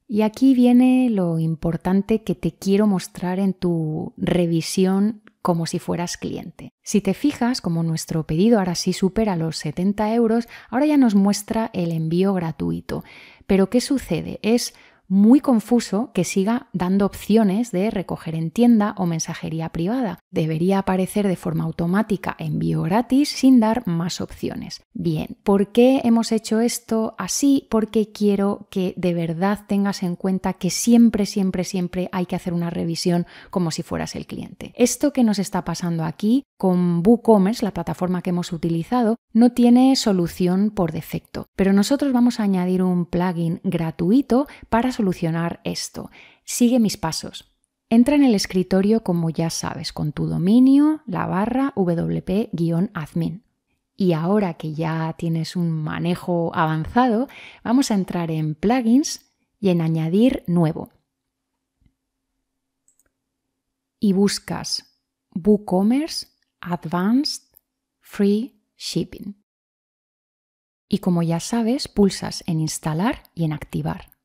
y aquí viene lo importante que te quiero mostrar en tu revisión como si fueras cliente. Si te fijas, como nuestro pedido ahora sí supera los 70 euros, ahora ya nos muestra el envío gratuito. Pero ¿qué sucede? Es muy confuso que siga dando opciones de recoger en tienda o mensajería privada. Debería aparecer de forma automática envío gratis sin dar más opciones. Bien, ¿por qué hemos hecho esto así? Porque quiero que de verdad tengas en cuenta que siempre, siempre, siempre hay que hacer una revisión como si fueras el cliente. Esto que nos está pasando aquí con WooCommerce, la plataforma que hemos utilizado, no tiene solución por defecto, pero nosotros vamos a añadir un plugin gratuito para solucionar esto. Sigue mis pasos. Entra en el escritorio como ya sabes, con tu dominio, la barra wp-admin. Y ahora que ya tienes un manejo avanzado, vamos a entrar en plugins y en añadir nuevo. Y buscas WooCommerce Advanced Free Shipping. Y como ya sabes, pulsas en instalar y en activar.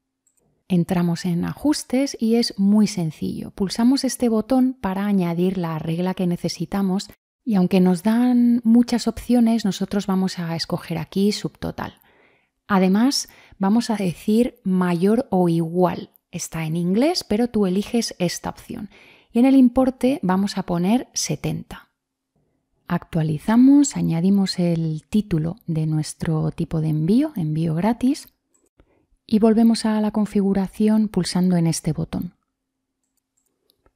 Entramos en ajustes y es muy sencillo. Pulsamos este botón para añadir la regla que necesitamos y aunque nos dan muchas opciones, nosotros vamos a escoger aquí subtotal. Además, vamos a decir mayor o igual. Está en inglés, pero tú eliges esta opción. Y en el importe vamos a poner 70. Actualizamos, añadimos el título de nuestro tipo de envío, envío gratis, y volvemos a la configuración pulsando en este botón.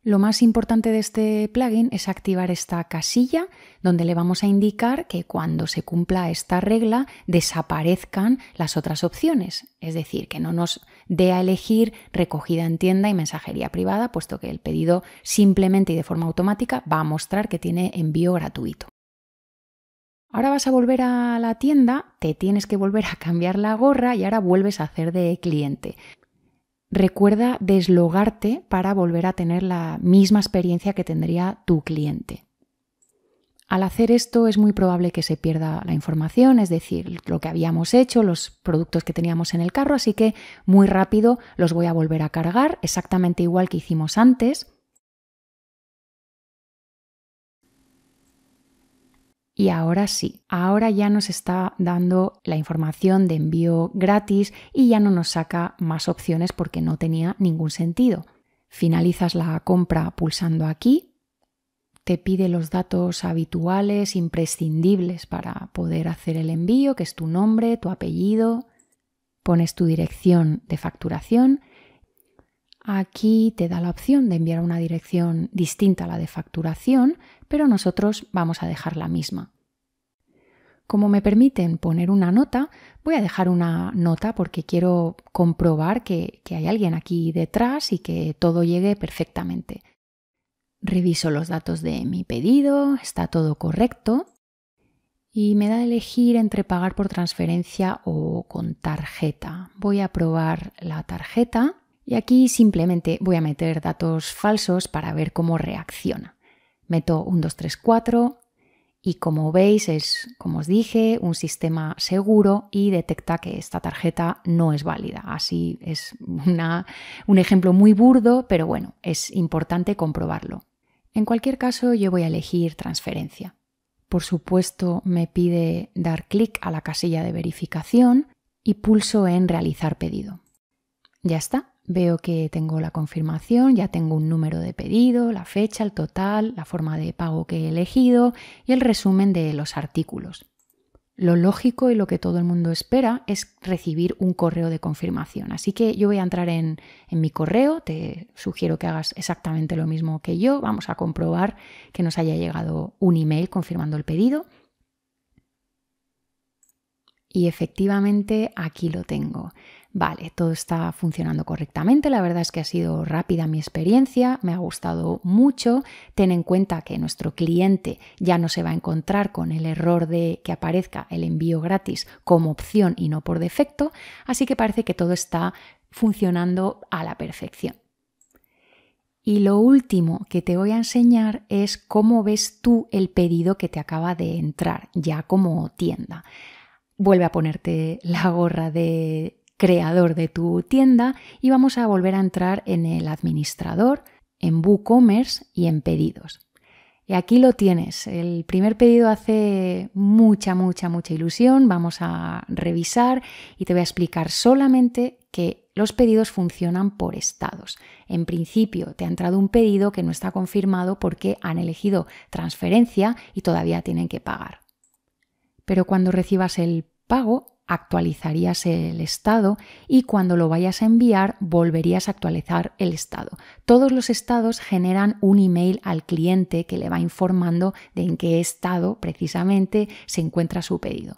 Lo más importante de este plugin es activar esta casilla donde le vamos a indicar que cuando se cumpla esta regla desaparezcan las otras opciones, es decir, que no nos dé a elegir recogida en tienda y mensajería privada, puesto que el pedido simplemente y de forma automática va a mostrar que tiene envío gratuito. Ahora vas a volver a la tienda, te tienes que volver a cambiar la gorra y ahora vuelves a hacer de cliente. Recuerda deslogarte para volver a tener la misma experiencia que tendría tu cliente. Al hacer esto es muy probable que se pierda la información, es decir, lo que habíamos hecho, los productos que teníamos en el carro, así que muy rápido los voy a volver a cargar, exactamente igual que hicimos antes, Y ahora sí, ahora ya nos está dando la información de envío gratis y ya no nos saca más opciones porque no tenía ningún sentido. Finalizas la compra pulsando aquí, te pide los datos habituales, imprescindibles para poder hacer el envío, que es tu nombre, tu apellido, pones tu dirección de facturación. Aquí te da la opción de enviar una dirección distinta a la de facturación, pero nosotros vamos a dejar la misma. Como me permiten poner una nota, voy a dejar una nota porque quiero comprobar que, hay alguien aquí detrás y que todo llegue perfectamente. Reviso los datos de mi pedido, está todo correcto y me da a elegir entre pagar por transferencia o con tarjeta. Voy a probar la tarjeta y aquí simplemente voy a meter datos falsos para ver cómo reacciona. Meto un 2, 3, 4 y como veis es, como os dije, un sistema seguro y detecta que esta tarjeta no es válida. Así es un ejemplo muy burdo, pero bueno, es importante comprobarlo. En cualquier caso, yo voy a elegir transferencia. Por supuesto, me pide dar clic a la casilla de verificación y pulso en realizar pedido. Ya está, Veo que tengo la confirmación, ya tengo un número de pedido, la fecha, el total, la forma de pago que he elegido y el resumen de los artículos. Lo lógico y lo que todo el mundo espera es recibir un correo de confirmación. Así que yo voy a entrar en, mi correo, te sugiero que hagas exactamente lo mismo que yo. Vamos a comprobar que nos haya llegado un email confirmando el pedido. Y efectivamente aquí lo tengo. Vale, todo está funcionando correctamente. La verdad es que ha sido rápida mi experiencia, me ha gustado mucho. Ten en cuenta que nuestro cliente ya no se va a encontrar con el error de que aparezca el envío gratis como opción y no por defecto, así que parece que todo está funcionando a la perfección. Y lo último que te voy a enseñar es cómo ves tú el pedido que te acaba de entrar, ya como tienda. Vuelve a ponerte la gorra de creador de tu tienda y vamos a volver a entrar en el administrador, en WooCommerce y en pedidos. Y aquí lo tienes. El primer pedido hace mucha, mucha, mucha ilusión. Vamos a revisar y te voy a explicar solamente que los pedidos funcionan por estados. En principio, te ha entrado un pedido que no está confirmado porque han elegido transferencia y todavía tienen que pagar. Pero cuando recibas el pago, actualizarías el estado y cuando lo vayas a enviar volverías a actualizar el estado. Todos los estados generan un email al cliente que le va informando de en qué estado precisamente se encuentra su pedido.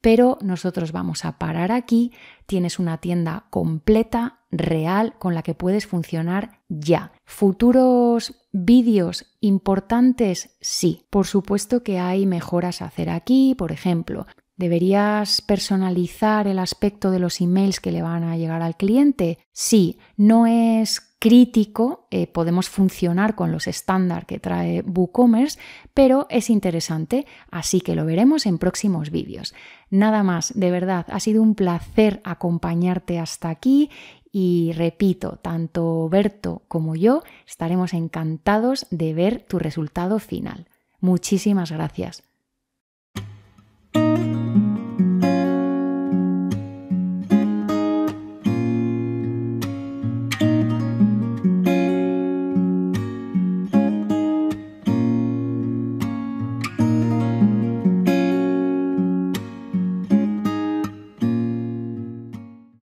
Pero nosotros vamos a parar aquí, tienes una tienda completa, real, con la que puedes funcionar ya. Futuros vídeos importantes, sí. Por supuesto que hay mejoras a hacer aquí, por ejemplo, ¿Deberías personalizar el aspecto de los emails que le van a llegar al cliente? Sí, no es crítico, eh, podemos funcionar con los estándares que trae WooCommerce, pero es interesante, así que lo veremos en próximos vídeos. Nada más, de verdad, ha sido un placer acompañarte hasta aquí y repito, tanto Berto como yo estaremos encantados de ver tu resultado final. Muchísimas gracias.